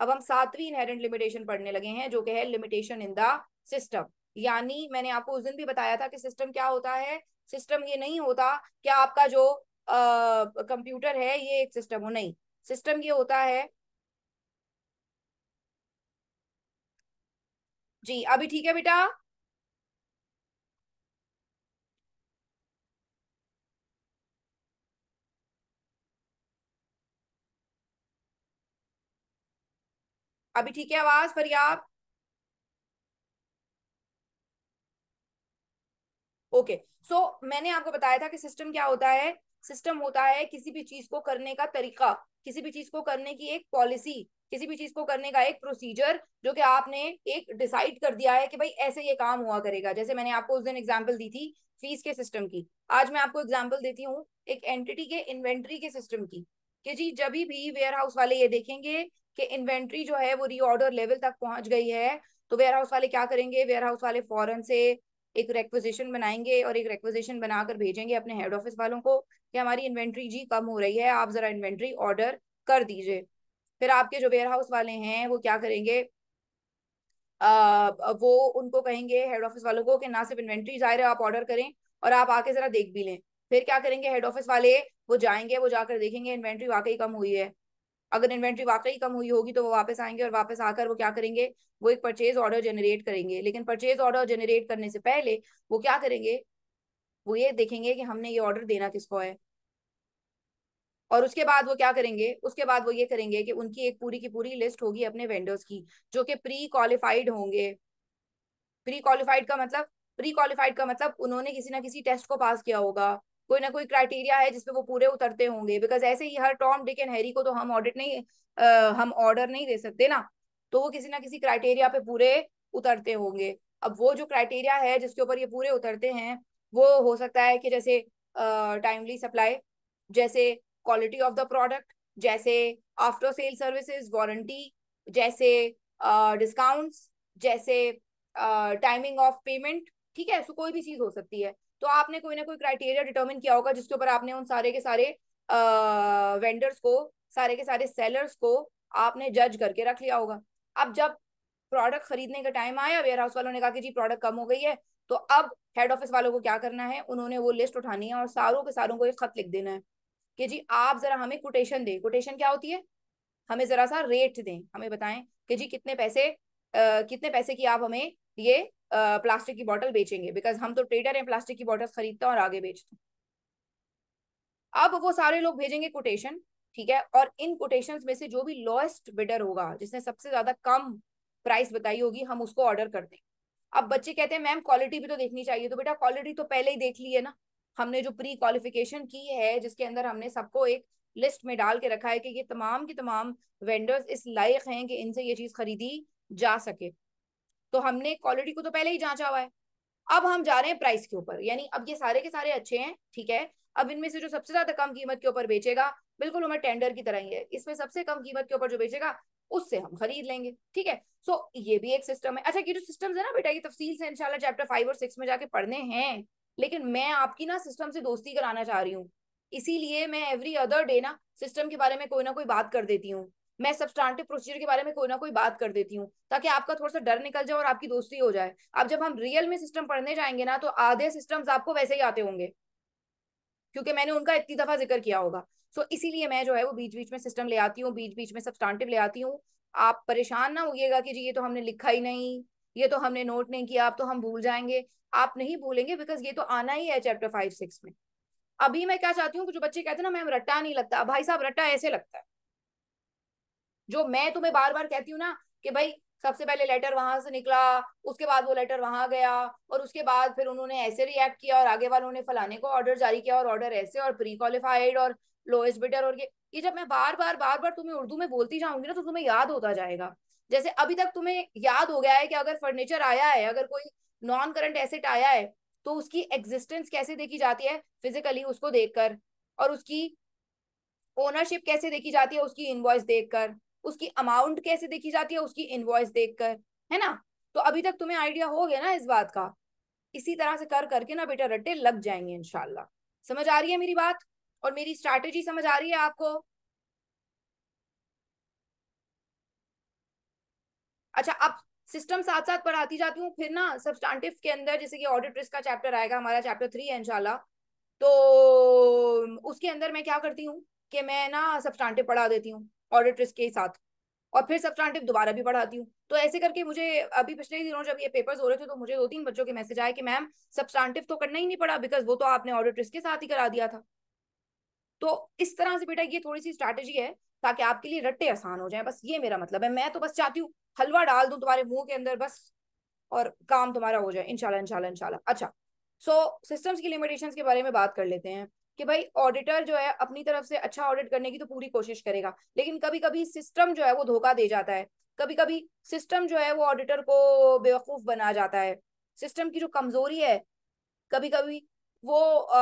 अब हम सातवीं इनहेरेंट लिमिटेशन पढ़ने लगे हैं जो कि है लिमिटेशन इन द सिस्टम यानी मैंने आपको उस दिन भी बताया था कि सिस्टम क्या होता है सिस्टम ये नहीं होता कि आपका जो कंप्यूटर है ये एक सिस्टम हो नहीं सिस्टम ये होता है जी अभी ठीक है बेटा अभी ठीक है आवाज फरियाब ओके सो मैंने आपको बताया था कि सिस्टम क्या होता है सिस्टम होता है किसी भी चीज को करने का तरीका किसी भी चीज को करने की एक पॉलिसी किसी भी चीज को करने का एक प्रोसीजर जो कि आपने एक डिसाइड कर दिया है कि भाई ऐसे ये काम हुआ करेगा जैसे मैंने आपको उस दिन एग्जाम्पल दी थी फीस के सिस्टम की आज मैं आपको एग्जाम्पल देती हूँ एक एंटिटी के इन्वेंट्री के सिस्टम की कि जी जब भी वेयर हाउस वाले ये देखेंगे कि इन्वेंट्री जो है वो रीऑर्डर लेवल तक पहुंच गई है तो वेयर हाउस वाले क्या करेंगे वेयर हाउस वाले फॉरन से एक रिक्वेजिशन बनाएंगे और एक रिक्वेजिशन बनाकर भेजेंगे अपने हेड ऑफिस वालों को कि हमारी इन्वेंट्री जी कम हो रही है आप जरा इन्वेंट्री ऑर्डर कर दीजिए फिर आपके जो वेयर हाउस वाले हैं वो क्या करेंगे आ, वो उनको कहेंगे हेड ऑफिस वालों को कि ना सिर्फ इन्वेंट्री जाहिर है आप ऑर्डर करें और आप आके जरा देख भी लें फिर क्या करेंगे हेड ऑफिस वाले वो जाएंगे वो जाकर देखेंगे इन्वेंट्री वाकई कम हुई है अगर इन्वेंट्री वाकई कम हुई होगी तो वो वापस आएंगे और वापस आकर वो क्या करेंगे वो एक परचेज ऑर्डर जनरेट करेंगे लेकिन परचेज ऑर्डर जनरेट करने से पहले वो क्या करेंगे वो ये देखेंगे कि हमने ये ऑर्डर देना किसको है और उसके बाद वो क्या करेंगे उसके बाद वो ये करेंगे कि उनकी एक पूरी की पूरी लिस्ट होगी अपने वेंडर्स की जो कि प्री क्वालिफाइड होंगे प्री क्वालिफाइड का मतलब प्री क्वालिफाइड का मतलब उन्होंने किसी ना किसी टेस्ट को पास किया होगा कोई ना कोई क्राइटेरिया है जिसपे वो पूरे उतरते होंगे बिकॉज ऐसे ही हर टॉम डिक एंड हैरी को तो हम ऑडिट नहीं आ, हम ऑर्डर नहीं दे सकते ना तो वो किसी ना किसी क्राइटेरिया पे पूरे उतरते होंगे अब वो जो क्राइटेरिया है जिसके ऊपर ये पूरे उतरते हैं वो हो सकता है कि जैसे टाइमली सप्लाई जैसे क्वालिटी ऑफ द प्रोडक्ट जैसे आफ्टर सेल सर्विसेज वारंटी जैसे डिस्काउंट्स uh, जैसे टाइमिंग ऑफ पेमेंट ठीक है सो कोई भी चीज हो सकती है तो आपने कोई ना कोई क्राइटेरिया डिटर्मिन किया होगा जिसके ऊपर आपने उन सारे के सारे आ, वेंडर्स को सारे के सारे सेलर्स को आपने जज करके रख लिया होगा अब जब प्रोडक्ट खरीदने का टाइम आया वेयर हाउस वालों ने कहा कि जी प्रोडक्ट कम हो गई है तो अब हेड ऑफिस वालों को क्या करना है उन्होंने वो लिस्ट उठानी है और सारों के सारों को एक खत लिख देना है कि जी आप जरा हमें कोटेशन दें कोटेशन क्या होती है हमें जरा सा रेट दें हमें बताएं कि जी कितने पैसे आ, कितने पैसे की आप हमें ये प्लास्टिक की बॉटल बेचेंगे बिकॉज हम तो ट्रेडर हैं प्लास्टिक की बॉटल खरीदते हैं और आगे बेचते हैं अब वो सारे लोग भेजेंगे कोटेशन ठीक है और इन कोटेशन में से जो भी लोएस्ट बिडर होगा जिसने सबसे ज्यादा कम प्राइस बताई होगी हम उसको ऑर्डर कर देंगे अब बच्चे कहते हैं मैम क्वालिटी भी तो देखनी चाहिए तो बेटा क्वालिटी तो पहले ही देख ली है ना हमने जो प्री क्वालिफिकेशन की है जिसके अंदर हमने सबको एक लिस्ट में डाल के रखा है कि ये तमाम के तमाम वेंडर्स इस लायक हैं कि इनसे ये चीज खरीदी जा सके तो हमने क्वालिटी को तो पहले ही जांचा हुआ है अब हम जा रहे हैं प्राइस के ऊपर यानी अब ये सारे के सारे अच्छे हैं ठीक है अब इनमें से जो सबसे ज्यादा कम कीमत के ऊपर बेचेगा बिल्कुल हमें टेंडर की तरह ही है इसमें सबसे कम कीमत के ऊपर जो बेचेगा उससे हम खरीद लेंगे ठीक है सो ये भी एक सिस्टम है अच्छा ये जो सिस्टम है ना बेटा ये तफसील से इनशाला चैप्टर फाइव और सिक्स में जाके पढ़ने हैं लेकिन मैं आपकी ना सिस्टम से दोस्ती कराना चाह रही हूँ इसीलिए मैं एवरी अदर डे ना सिस्टम के बारे में कोई ना कोई बात कर देती हूँ मैं सब्सटांटिव प्रोसीजर के बारे में कोई ना कोई बात कर देती हूँ ताकि आपका थोड़ा सा डर निकल जाए और आपकी दोस्ती हो जाए अब जब हम रियल में सिस्टम पढ़ने जाएंगे ना तो आधे सिस्टम्स आपको वैसे ही आते होंगे क्योंकि मैंने उनका इतनी दफा जिक्र किया होगा सो so, इसीलिए मैं जो है वो बीच बीच में सिस्टम ले आती हूँ बीच बीच में सब्सटांटिव ले आती हूँ आप परेशान ना होइएगा कि जी ये तो हमने लिखा ही नहीं ये तो हमने नोट नहीं किया आप तो हम भूल जाएंगे आप नहीं भूलेंगे बिकॉज ये तो आना ही है चैप्टर फाइव सिक्स में अभी मैं क्या चाहती हूँ कि जो बच्चे कहते हैं ना मैम रट्टा नहीं लगता भाई साहब रट्टा ऐसे लगता है जो मैं तुम्हें बार बार कहती हूँ ना कि भाई सबसे पहले लेटर वहां से निकला उसके बाद वो लेटर वहां गया और उसके बाद फिर उन्होंने ऐसे रिएक्ट किया और आगे वालों ने फलाने को ऑर्डर जारी किया और ऑर्डर ऐसे और प्री क्वालिफाइड और लोएस्ट बिटर और ये ये जब मैं बार बार बार बार तुम्हें उर्दू में बोलती जाऊंगी ना तो तुम्हें याद होता जाएगा जैसे अभी तक तुम्हें याद हो गया है कि अगर फर्नीचर आया है अगर कोई नॉन करंट एसेट आया है तो उसकी एग्जिस्टेंस कैसे देखी जाती है फिजिकली उसको देखकर और उसकी ओनरशिप कैसे देखी जाती है उसकी इनवॉइस देखकर उसकी अमाउंट कैसे देखी जाती है उसकी इनवॉइस देखकर है ना तो अभी तक तुम्हें आइडिया हो गया ना इस बात का इसी तरह से कर करके ना बेटा रट्टे लग जाएंगे इनशाला समझ आ रही है मेरी बात और मेरी स्ट्रैटेजी समझ आ रही है आपको अच्छा अब सिस्टम साथ साथ पढ़ाती जाती हूँ फिर ना सब्सटांटिव के अंदर जैसे कि ऑडिट रिस्क का चैप्टर आएगा हमारा चैप्टर थ्री है इनशाला तो उसके अंदर मैं क्या करती हूँ कि मैं ना सब्सटांटिव पढ़ा देती हूँ ऑडिटर्स के साथ और फिर सब्सट्रांटिव दोबारा भी पढ़ाती हूँ तो ऐसे करके मुझे अभी पिछले दिनों जब ये पेपर्स हो रहे थे तो मुझे दो तीन बच्चों के मैसेज आए कि मैम सब्सट्रांटिव तो करना ही नहीं पड़ा बिकॉज वो तो आपने ऑडिटर्स के साथ ही करा दिया था तो इस तरह से बेटा ये थोड़ी सी स्ट्रैटेजी है ताकि आपके लिए रट्टे आसान हो जाए बस ये मेरा मतलब है मैं तो बस चाहती हूँ हलवा डाल दू तुम्हारे मुंह के अंदर बस और काम तुम्हारा हो जाए इनशाला इनशाला इनशाला अच्छा सो सिस्टम्स की लिमिटेशंस के बारे में बात कर लेते हैं कि भाई ऑडिटर जो है अपनी तरफ से अच्छा ऑडिट करने की तो पूरी कोशिश करेगा लेकिन कभी कभी सिस्टम जो है वो धोखा दे जाता है कभी कभी सिस्टम जो है वो ऑडिटर को बेवकूफ बना जाता है सिस्टम की जो कमजोरी है कभी कभी वो आ,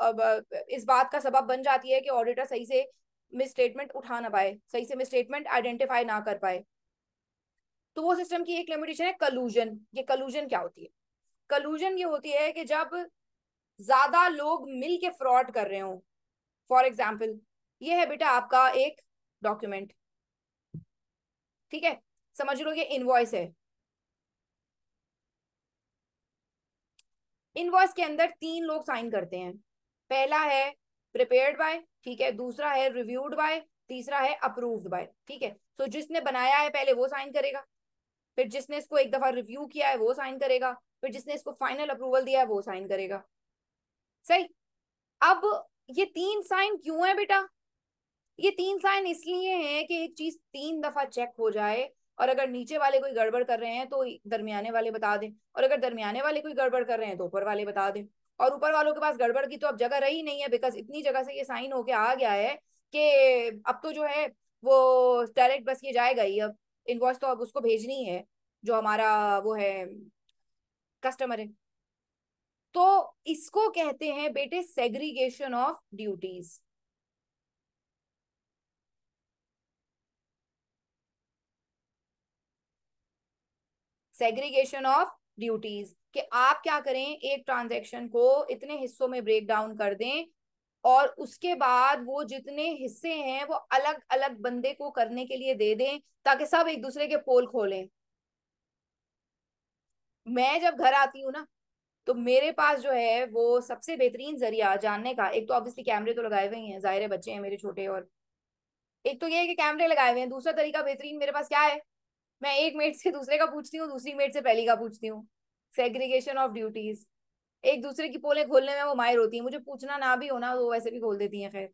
आ, इस बात का सबब बन जाती है कि ऑडिटर सही से स्टेटमेंट उठा ना पाए सही से स्टेटमेंट आइडेंटिफाई ना कर पाए तो वो सिस्टम की एक लिमिटेशन है कलूजन ये कलूजन क्या होती है कलूजन ये होती है कि जब ज्यादा लोग मिल के फ्रॉड कर रहे हो फॉर एग्जाम्पल ये है बेटा आपका एक डॉक्यूमेंट ठीक है समझ लो ये इनवॉइस है इनवॉइस के अंदर तीन लोग साइन करते हैं पहला है प्रिपेयर्ड बाय ठीक है दूसरा है रिव्यूड बाय तीसरा है अप्रूव्ड बाय ठीक है सो so, जिसने बनाया है पहले वो साइन करेगा फिर जिसने इसको एक दफा रिव्यू किया है वो साइन करेगा फिर जिसने इसको फाइनल अप्रूवल दिया है वो साइन करेगा सही अब ये तीन साइन क्यों है बेटा ये तीन साइन इसलिए हैं कि एक चीज तीन दफा चेक हो जाए और अगर नीचे वाले कोई गड़बड़ कर रहे हैं तो दरमियाने वाले बता दें और अगर दरमियाने वाले कोई गड़बड़ कर रहे हैं तो ऊपर वाले बता दें और ऊपर वालों के पास गड़बड़ की तो अब जगह रही नहीं है बिकॉज इतनी जगह से ये साइन होके आ गया है कि अब तो जो है वो डायरेक्ट बस ये जाएगा ही अब इन्वॉइस तो अब उसको भेजनी है जो हमारा वो है कस्टमर है तो इसको कहते हैं बेटे segregation of duties segregation of duties कि आप क्या करें एक ट्रांजैक्शन को इतने हिस्सों में ब्रेक डाउन कर दें और उसके बाद वो जितने हिस्से हैं वो अलग अलग बंदे को करने के लिए दे दें ताकि सब एक दूसरे के पोल खोलें मैं जब घर आती हूं ना तो मेरे पास जो है वो सबसे बेहतरीन जरिया जानने का एक तो ऑब्वियसली कैमरे तो लगाए हुए हैं जाहिर है बच्चे हैं मेरे छोटे और एक तो ये है कि कैमरे लगाए हुए हैं दूसरा तरीका बेहतरीन मेरे पास क्या है मैं एक मेट से दूसरे का पूछती हूँ दूसरी मेट से पहली का पूछती हूँ सेग्रीगेशन ऑफ ड्यूटीज एक दूसरे की पोलें खोलने में वो मायर होती है मुझे पूछना ना भी होना तो वो वैसे भी खोल देती है खैर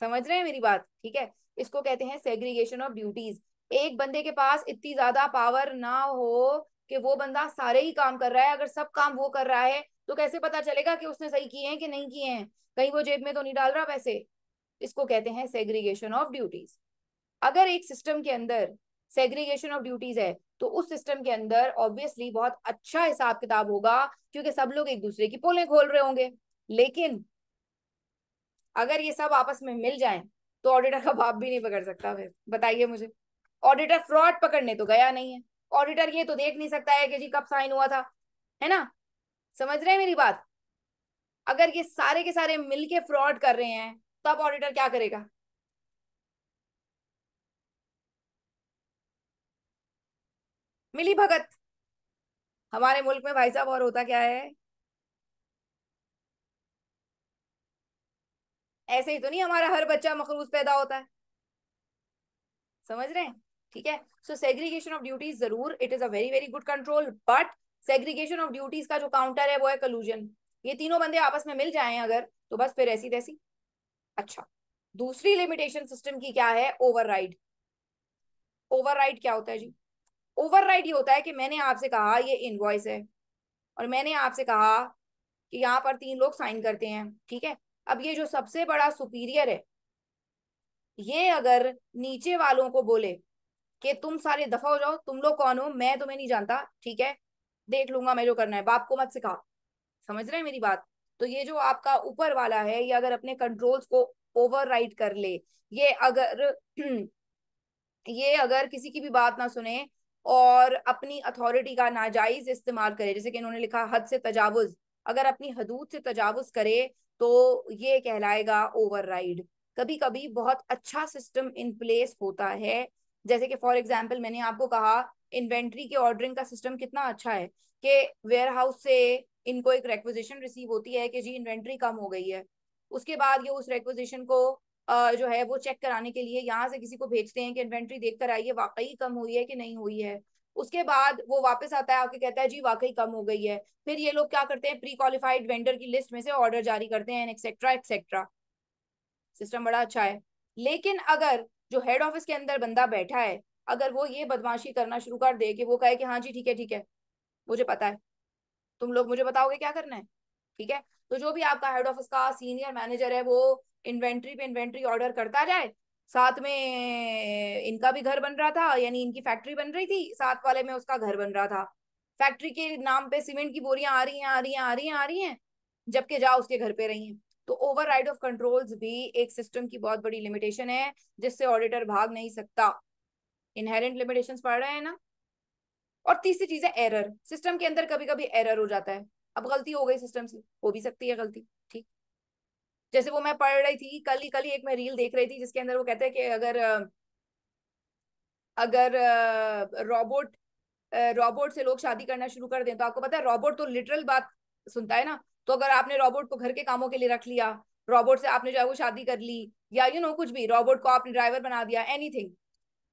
समझ रहे हैं मेरी बात ठीक है इसको कहते हैं सेग्रीगेशन ऑफ ड्यूटीज एक बंदे के पास इतनी ज्यादा पावर ना हो कि वो बंदा सारे ही काम कर रहा है अगर सब काम वो कर रहा है तो कैसे पता चलेगा कि उसने सही किए हैं कि नहीं किए हैं कहीं वो जेब में तो नहीं डाल रहा पैसे इसको कहते हैं सेग्रीगेशन ऑफ ड्यूटीज अगर एक सिस्टम के अंदर सेग्रीगेशन ऑफ ड्यूटीज है तो उस सिस्टम के अंदर ऑब्वियसली बहुत अच्छा हिसाब किताब होगा क्योंकि सब लोग एक दूसरे की पोलें खोल रहे होंगे लेकिन अगर ये सब आपस में मिल जाए तो ऑडिटर का बाप भी नहीं पकड़ सकता फिर बताइए मुझे ऑडिटर फ्रॉड पकड़ने तो गया नहीं है ऑडिटर ये तो देख नहीं सकता है कि जी कब साइन हुआ था है ना समझ रहे हैं मेरी बात अगर ये सारे के सारे मिलके फ्रॉड कर रहे हैं तब ऑडिटर क्या करेगा मिली भगत हमारे मुल्क में भाई साहब और होता क्या है ऐसे ही तो नहीं हमारा हर बच्चा मखरूज पैदा होता है समझ रहे हैं ठीक है सो सेग्रीगेशन ऑफ ड्यूटीज जरूर it is a very very good control but segregation of duties का जो काउंटर है वो है कलूजन ये तीनों बंदे आपस में मिल जाए अगर तो बस फिर ऐसी तैसी अच्छा दूसरी लिमिटेशन सिस्टम की क्या है ओवरराइड ओवरराइड क्या होता है जी ओवरराइड ये होता है कि मैंने आपसे कहा ये इनवॉइस है और मैंने आपसे कहा कि यहाँ पर तीन लोग साइन करते हैं ठीक है अब ये जो सबसे बड़ा सुपीरियर है ये अगर नीचे वालों को बोले कि तुम सारे दफा हो जाओ तुम लोग कौन हो मैं तुम्हें नहीं जानता ठीक है देख लूंगा मैं जो करना है बाप को मत सिखा समझ रहे हैं मेरी बात तो ये जो आपका ऊपर वाला है ये अगर अपने कंट्रोल्स को ओवर कर ले ये अगर ये अगर किसी की भी बात ना सुने और अपनी अथॉरिटी का नाजायज इस्तेमाल करे जैसे कि इन्होंने लिखा हद से तजावुज अगर अपनी हदूद से तजावुज करे तो ये कहलाएगा ओवर कभी कभी बहुत अच्छा सिस्टम इन प्लेस होता है जैसे कि फॉर एग्जाम्पल मैंने आपको कहा इन्वेंट्री के ऑर्डरिंग का सिस्टम कितना अच्छा है कि वेयर हाउस से इनको एक रेक्विजिशन रिसीव होती है कि जी इन्वेंट्री कम हो गई है उसके बाद ये उस रेक्विजिशन को जो है वो चेक कराने के लिए यहाँ से किसी को भेजते हैं कि इन्वेंट्री देख कर आइए वाकई कम हुई है कि नहीं हुई है उसके बाद वो वापस आता है आके कहता है जी वाकई कम हो गई है फिर ये लोग क्या करते हैं प्री क्वालिफाइड वेंडर की लिस्ट में से ऑर्डर जारी करते हैं एक्सेट्रा एक्सेट्रा सिस्टम बड़ा अच्छा है लेकिन अगर जो हेड ऑफिस के अंदर बंदा बैठा है अगर वो ये बदमाशी करना शुरू कर दे कि वो कहे कि हाँ जी ठीक है ठीक है मुझे पता है तुम लोग मुझे बताओगे क्या करना है ठीक है तो जो भी आपका हेड ऑफिस का सीनियर मैनेजर है वो इन्वेंट्री पे इन्वेंट्री ऑर्डर करता जाए साथ में इनका भी घर बन रहा था यानी इनकी फैक्ट्री बन रही थी साथ वाले में उसका घर बन रहा था फैक्ट्री के नाम पे सीमेंट की बोरियां आ रही हैं आ रही हैं आ रही हैं आ रही हैं जबकि जा उसके घर पे रही हैं तो ओवरराइड ऑफ कंट्रोल्स भी एक सिस्टम की बहुत बड़ी लिमिटेशन है जिससे ऑडिटर भाग नहीं सकता इनहेरेंट लिमिटेशन पढ़ रहे हैं ना और तीसरी चीज है एरर सिस्टम के अंदर कभी कभी एरर हो जाता है अब गलती हो गई सिस्टम से हो भी सकती है गलती ठीक जैसे वो मैं पढ़ रही थी कल ही कल ही एक मैं रील देख रही थी जिसके अंदर वो कहते हैं कि अगर अगर रोबोट रोबोट से लोग शादी करना शुरू कर दें तो आपको पता है रोबोट तो लिटरल बात सुनता है ना तो अगर आपने रोबोट को घर के कामों के लिए रख लिया रोबोट से आपने जो है वो शादी कर ली या यू you नो know, कुछ भी रोबोट को आपने ड्राइवर बना दिया एनीथिंग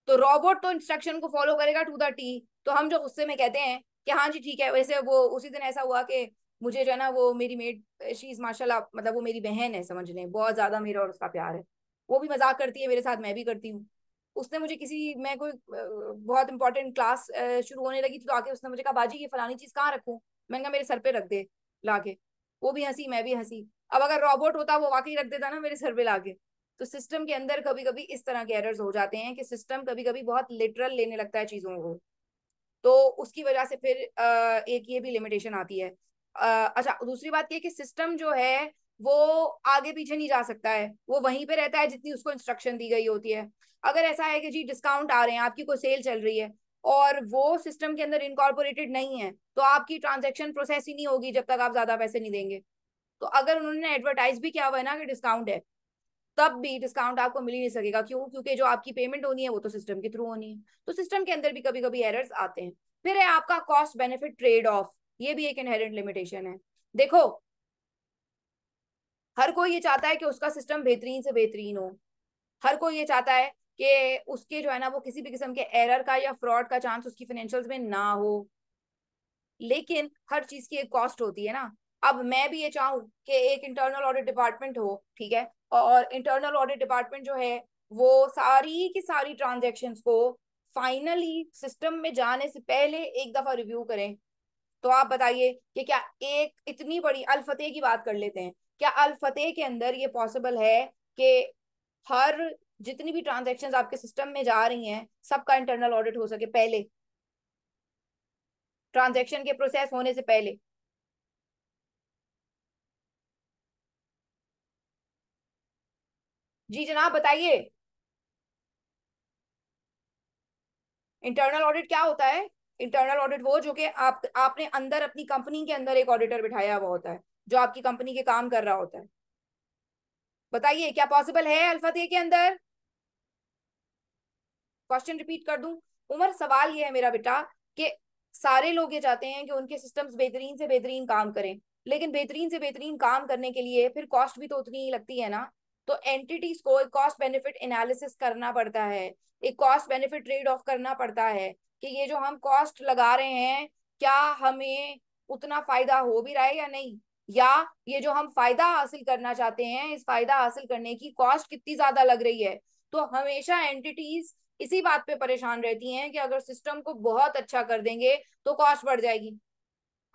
तो रोबोट तो इंस्ट्रक्शन को फॉलो करेगा टू द टी तो हम जो गुस्से में कहते हैं कि हाँ जी ठीक है वैसे वो उसी दिन ऐसा हुआ कि मुझे जो है ना वो मेरी मेड शी इज मतलब वो मेरी बहन है समझ लें बहुत ज्यादा मेरा और उसका प्यार है वो भी मजाक करती है मेरे साथ मैं भी करती हूँ उसने मुझे किसी मैं कोई बहुत इंपॉर्टेंट क्लास शुरू होने लगी थी तो आके उसने मुझे कहा बाजी ये फलानी चीज कहाँ रखू मैंने कहा मेरे सर पे रख दे लाके वो भी हंसी मैं भी हंसी अब अगर रोबोट होता वो वाकई रख देता ना मेरे सर पे लाके तो सिस्टम के अंदर कभी कभी इस तरह के एरर्स हो जाते हैं कि सिस्टम कभी कभी बहुत लिटरल लेने लगता है चीज़ों को तो उसकी वजह से फिर एक ये भी लिमिटेशन आती है अच्छा दूसरी बात ये कि सिस्टम जो है वो आगे पीछे नहीं जा सकता है वो वहीं पे रहता है जितनी उसको इंस्ट्रक्शन दी गई होती है अगर ऐसा है कि जी डिस्काउंट आ रहे हैं आपकी कोई सेल चल रही है और वो सिस्टम के अंदर इनकॉर्पोरेटेड नहीं है तो आपकी ट्रांजेक्शन प्रोसेस ही नहीं होगी जब तक आप ज्यादा पैसे नहीं देंगे तो अगर उन्होंने एडवर्टाइज भी किया हुआ है ना कि डिस्काउंट है तब भी डिस्काउंट आपको मिल ही नहीं सकेगा क्यों क्योंकि जो आपकी पेमेंट होनी है वो तो सिस्टम के थ्रू होनी है तो सिस्टम के अंदर भी कभी कभी एरर्स आते हैं फिर है आपका कॉस्ट बेनिफिट ट्रेड ऑफ ये भी एक इनहेरेंट लिमिटेशन है देखो हर कोई ये चाहता है कि उसका सिस्टम बेहतरीन से बेहतरीन हो हर कोई ये चाहता है कि उसके जो है ना वो किसी भी किस्म के एरर का या फ्रॉड का चांस उसकी फाइनेंशियल में ना हो लेकिन हर चीज की एक कॉस्ट होती है ना अब मैं भी ये चाहूँ कि एक इंटरनल ऑडिट डिपार्टमेंट हो ठीक है और इंटरनल ऑडिट डिपार्टमेंट जो है वो सारी की सारी ट्रांजेक्शन को फाइनली सिस्टम में जाने से पहले एक दफा रिव्यू करें तो आप बताइए कि क्या एक इतनी बड़ी अलफतेह की बात कर लेते हैं क्या अलफतेह के अंदर ये पॉसिबल है कि हर जितनी भी ट्रांजेक्शन आपके सिस्टम में जा रही हैं सबका इंटरनल ऑडिट हो सके पहले ट्रांजेक्शन के प्रोसेस होने से पहले जी जनाब बताइए इंटरनल ऑडिट क्या होता है इंटरनल ऑडिट वो जो कि आप आपने अंदर अपनी कंपनी के अंदर एक ऑडिटर बिठाया हुआ होता है जो आपकी कंपनी के काम कर रहा होता है बताइए क्या पॉसिबल है अल्फा के अंदर क्वेश्चन रिपीट कर दूं उमर सवाल ये है मेरा बेटा कि सारे लोग ये चाहते हैं कि उनके सिस्टम्स बेहतरीन से बेहतरीन काम करें लेकिन बेहतरीन से बेहतरीन काम करने के लिए फिर कॉस्ट भी तो उतनी ही लगती है ना तो एंटिटीज को एक कॉस्ट बेनिफिट एनालिसिस करना पड़ता है एक कॉस्ट बेनिफिट ट्रेड ऑफ करना पड़ता है कि ये जो हम कॉस्ट लगा रहे हैं क्या हमें उतना फायदा हो भी रहा है या नहीं या ये जो हम फायदा हासिल करना चाहते हैं इस फायदा हासिल करने की कॉस्ट कितनी ज्यादा लग रही है तो हमेशा एंटिटीज इसी बात पे परेशान रहती हैं कि अगर सिस्टम को बहुत अच्छा कर देंगे तो कॉस्ट बढ़ जाएगी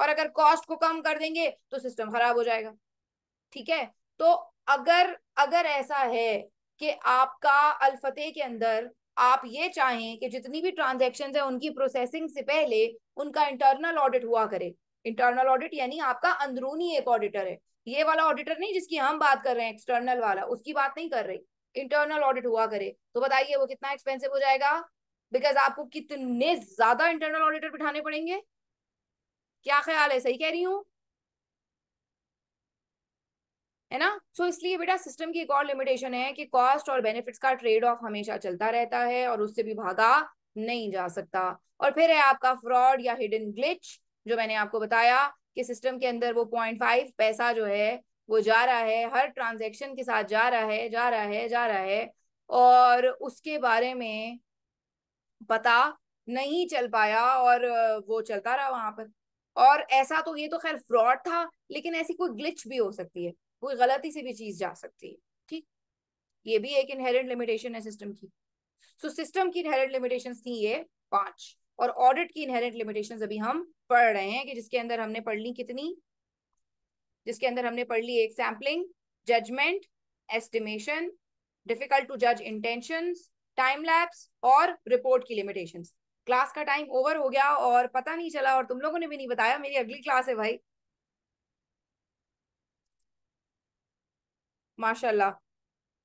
और अगर कॉस्ट को कम कर देंगे तो सिस्टम खराब हो जाएगा ठीक है तो अगर अगर ऐसा है कि आपका अलफतेह के अंदर आप ये चाहें कि जितनी भी ट्रांजेक्शन है उनकी प्रोसेसिंग से पहले उनका इंटरनल ऑडिट हुआ करे इंटरनल ऑडिट यानी आपका अंदरूनी एक ऑडिटर है ये वाला ऑडिटर नहीं जिसकी हम बात कर रहे हैं एक्सटर्नल वाला उसकी बात नहीं कर रही इंटरनल ऑडिट हुआ करे तो बताइए वो कितना एक्सपेंसिव हो जाएगा बिकॉज आपको कितने ज्यादा इंटरनल ऑडिटर बिठाने पड़ेंगे क्या ख्याल है सही कह रही हूँ है ना सो so, इसलिए बेटा सिस्टम की एक और लिमिटेशन है कि कॉस्ट और बेनिफिट्स का ट्रेड ऑफ हमेशा चलता रहता है और उससे भी भागा नहीं जा सकता और फिर है आपका फ्रॉड या हिडन ग्लिच जो मैंने आपको बताया कि सिस्टम के अंदर वो पॉइंट फाइव पैसा जो है वो जा रहा है हर ट्रांजेक्शन के साथ जा रहा है जा रहा है जा रहा है और उसके बारे में पता नहीं चल पाया और वो चलता रहा वहां पर और ऐसा तो ये तो खैर फ्रॉड था लेकिन ऐसी कोई ग्लिच भी हो सकती है कोई गलती से भी चीज जा सकती है ठीक ये भी एक इनहेरिट लिमिटेशन है सिस्टम की सो so, सिस्टम की इनहेरिट लिमिटेशन थी ये पांच और ऑडिट की इनहेरिट लिमिटेशन अभी हम पढ़ रहे हैं कि जिसके अंदर हमने पढ़ ली कितनी जिसके अंदर हमने पढ़ ली एक sampling judgement estimation difficult to जज इंटेंशन टाइम लैप्स और रिपोर्ट की लिमिटेशन क्लास का टाइम ओवर हो गया और पता नहीं चला और तुम लोगों ने भी नहीं बताया मेरी अगली क्लास है भाई माशाल्लाह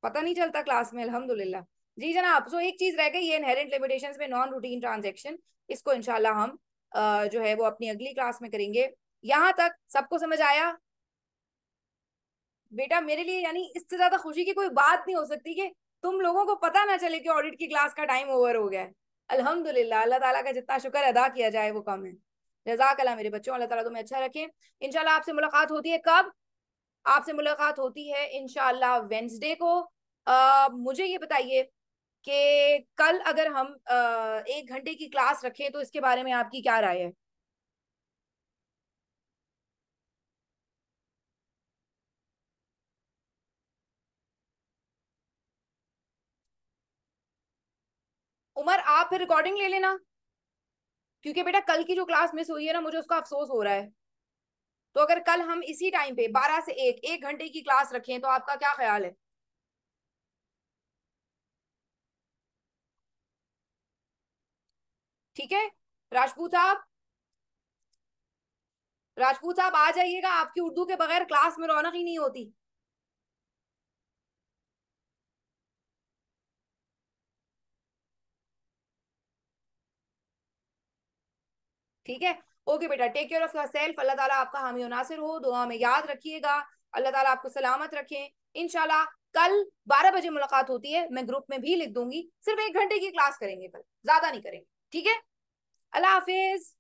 पता नहीं चलता क्लास में अल्हम्दुलिल्लाह जी जनाब सो एक चीज रह गई ये इनहेरेंट लिमिटेशंस में नॉन रूटीन ट्रांजेक्शन इसको इनशाला हम जो है वो अपनी अगली क्लास में करेंगे यहाँ तक सबको समझ आया बेटा मेरे लिए यानी इससे ज्यादा खुशी की कोई बात नहीं हो सकती कि तुम लोगों को पता ना चले कि ऑडिट की क्लास का टाइम ओवर हो गया है अल्हम्दुलिल्लाह अल्लाह ताला का जितना शुक्र अदा किया जाए वो कम है जजाक अल्लाह मेरे बच्चों अल्लाह ताला तुम्हें अच्छा रखे इनशाला आपसे मुलाकात होती है कब आपसे मुलाकात होती है इनशाला वेंसडे को अः मुझे ये बताइए कि कल अगर हम अः एक घंटे की क्लास रखें तो इसके बारे में आपकी क्या राय है उमर आप फिर रिकॉर्डिंग ले लेना क्योंकि बेटा कल की जो क्लास मिस हुई है ना मुझे उसका अफसोस हो रहा है तो अगर कल हम इसी टाइम पे बारह से एक एक घंटे की क्लास रखें तो आपका क्या ख्याल है ठीक है राजपूत साहब राजपूत साहब आ जाइएगा आपकी उर्दू के बगैर क्लास में रौनक ही नहीं होती ठीक है ओके बेटा take care of yourself अल्लाह ताला आपका हामी नासिर हो दुआ में याद रखिएगा अल्लाह ताला आपको सलामत रखे इनशाला कल बारह बजे मुलाकात होती है मैं ग्रुप में भी लिख दूंगी सिर्फ एक घंटे की क्लास करेंगे कल ज्यादा नहीं करेंगे ठीक है अल्लाह हाफिज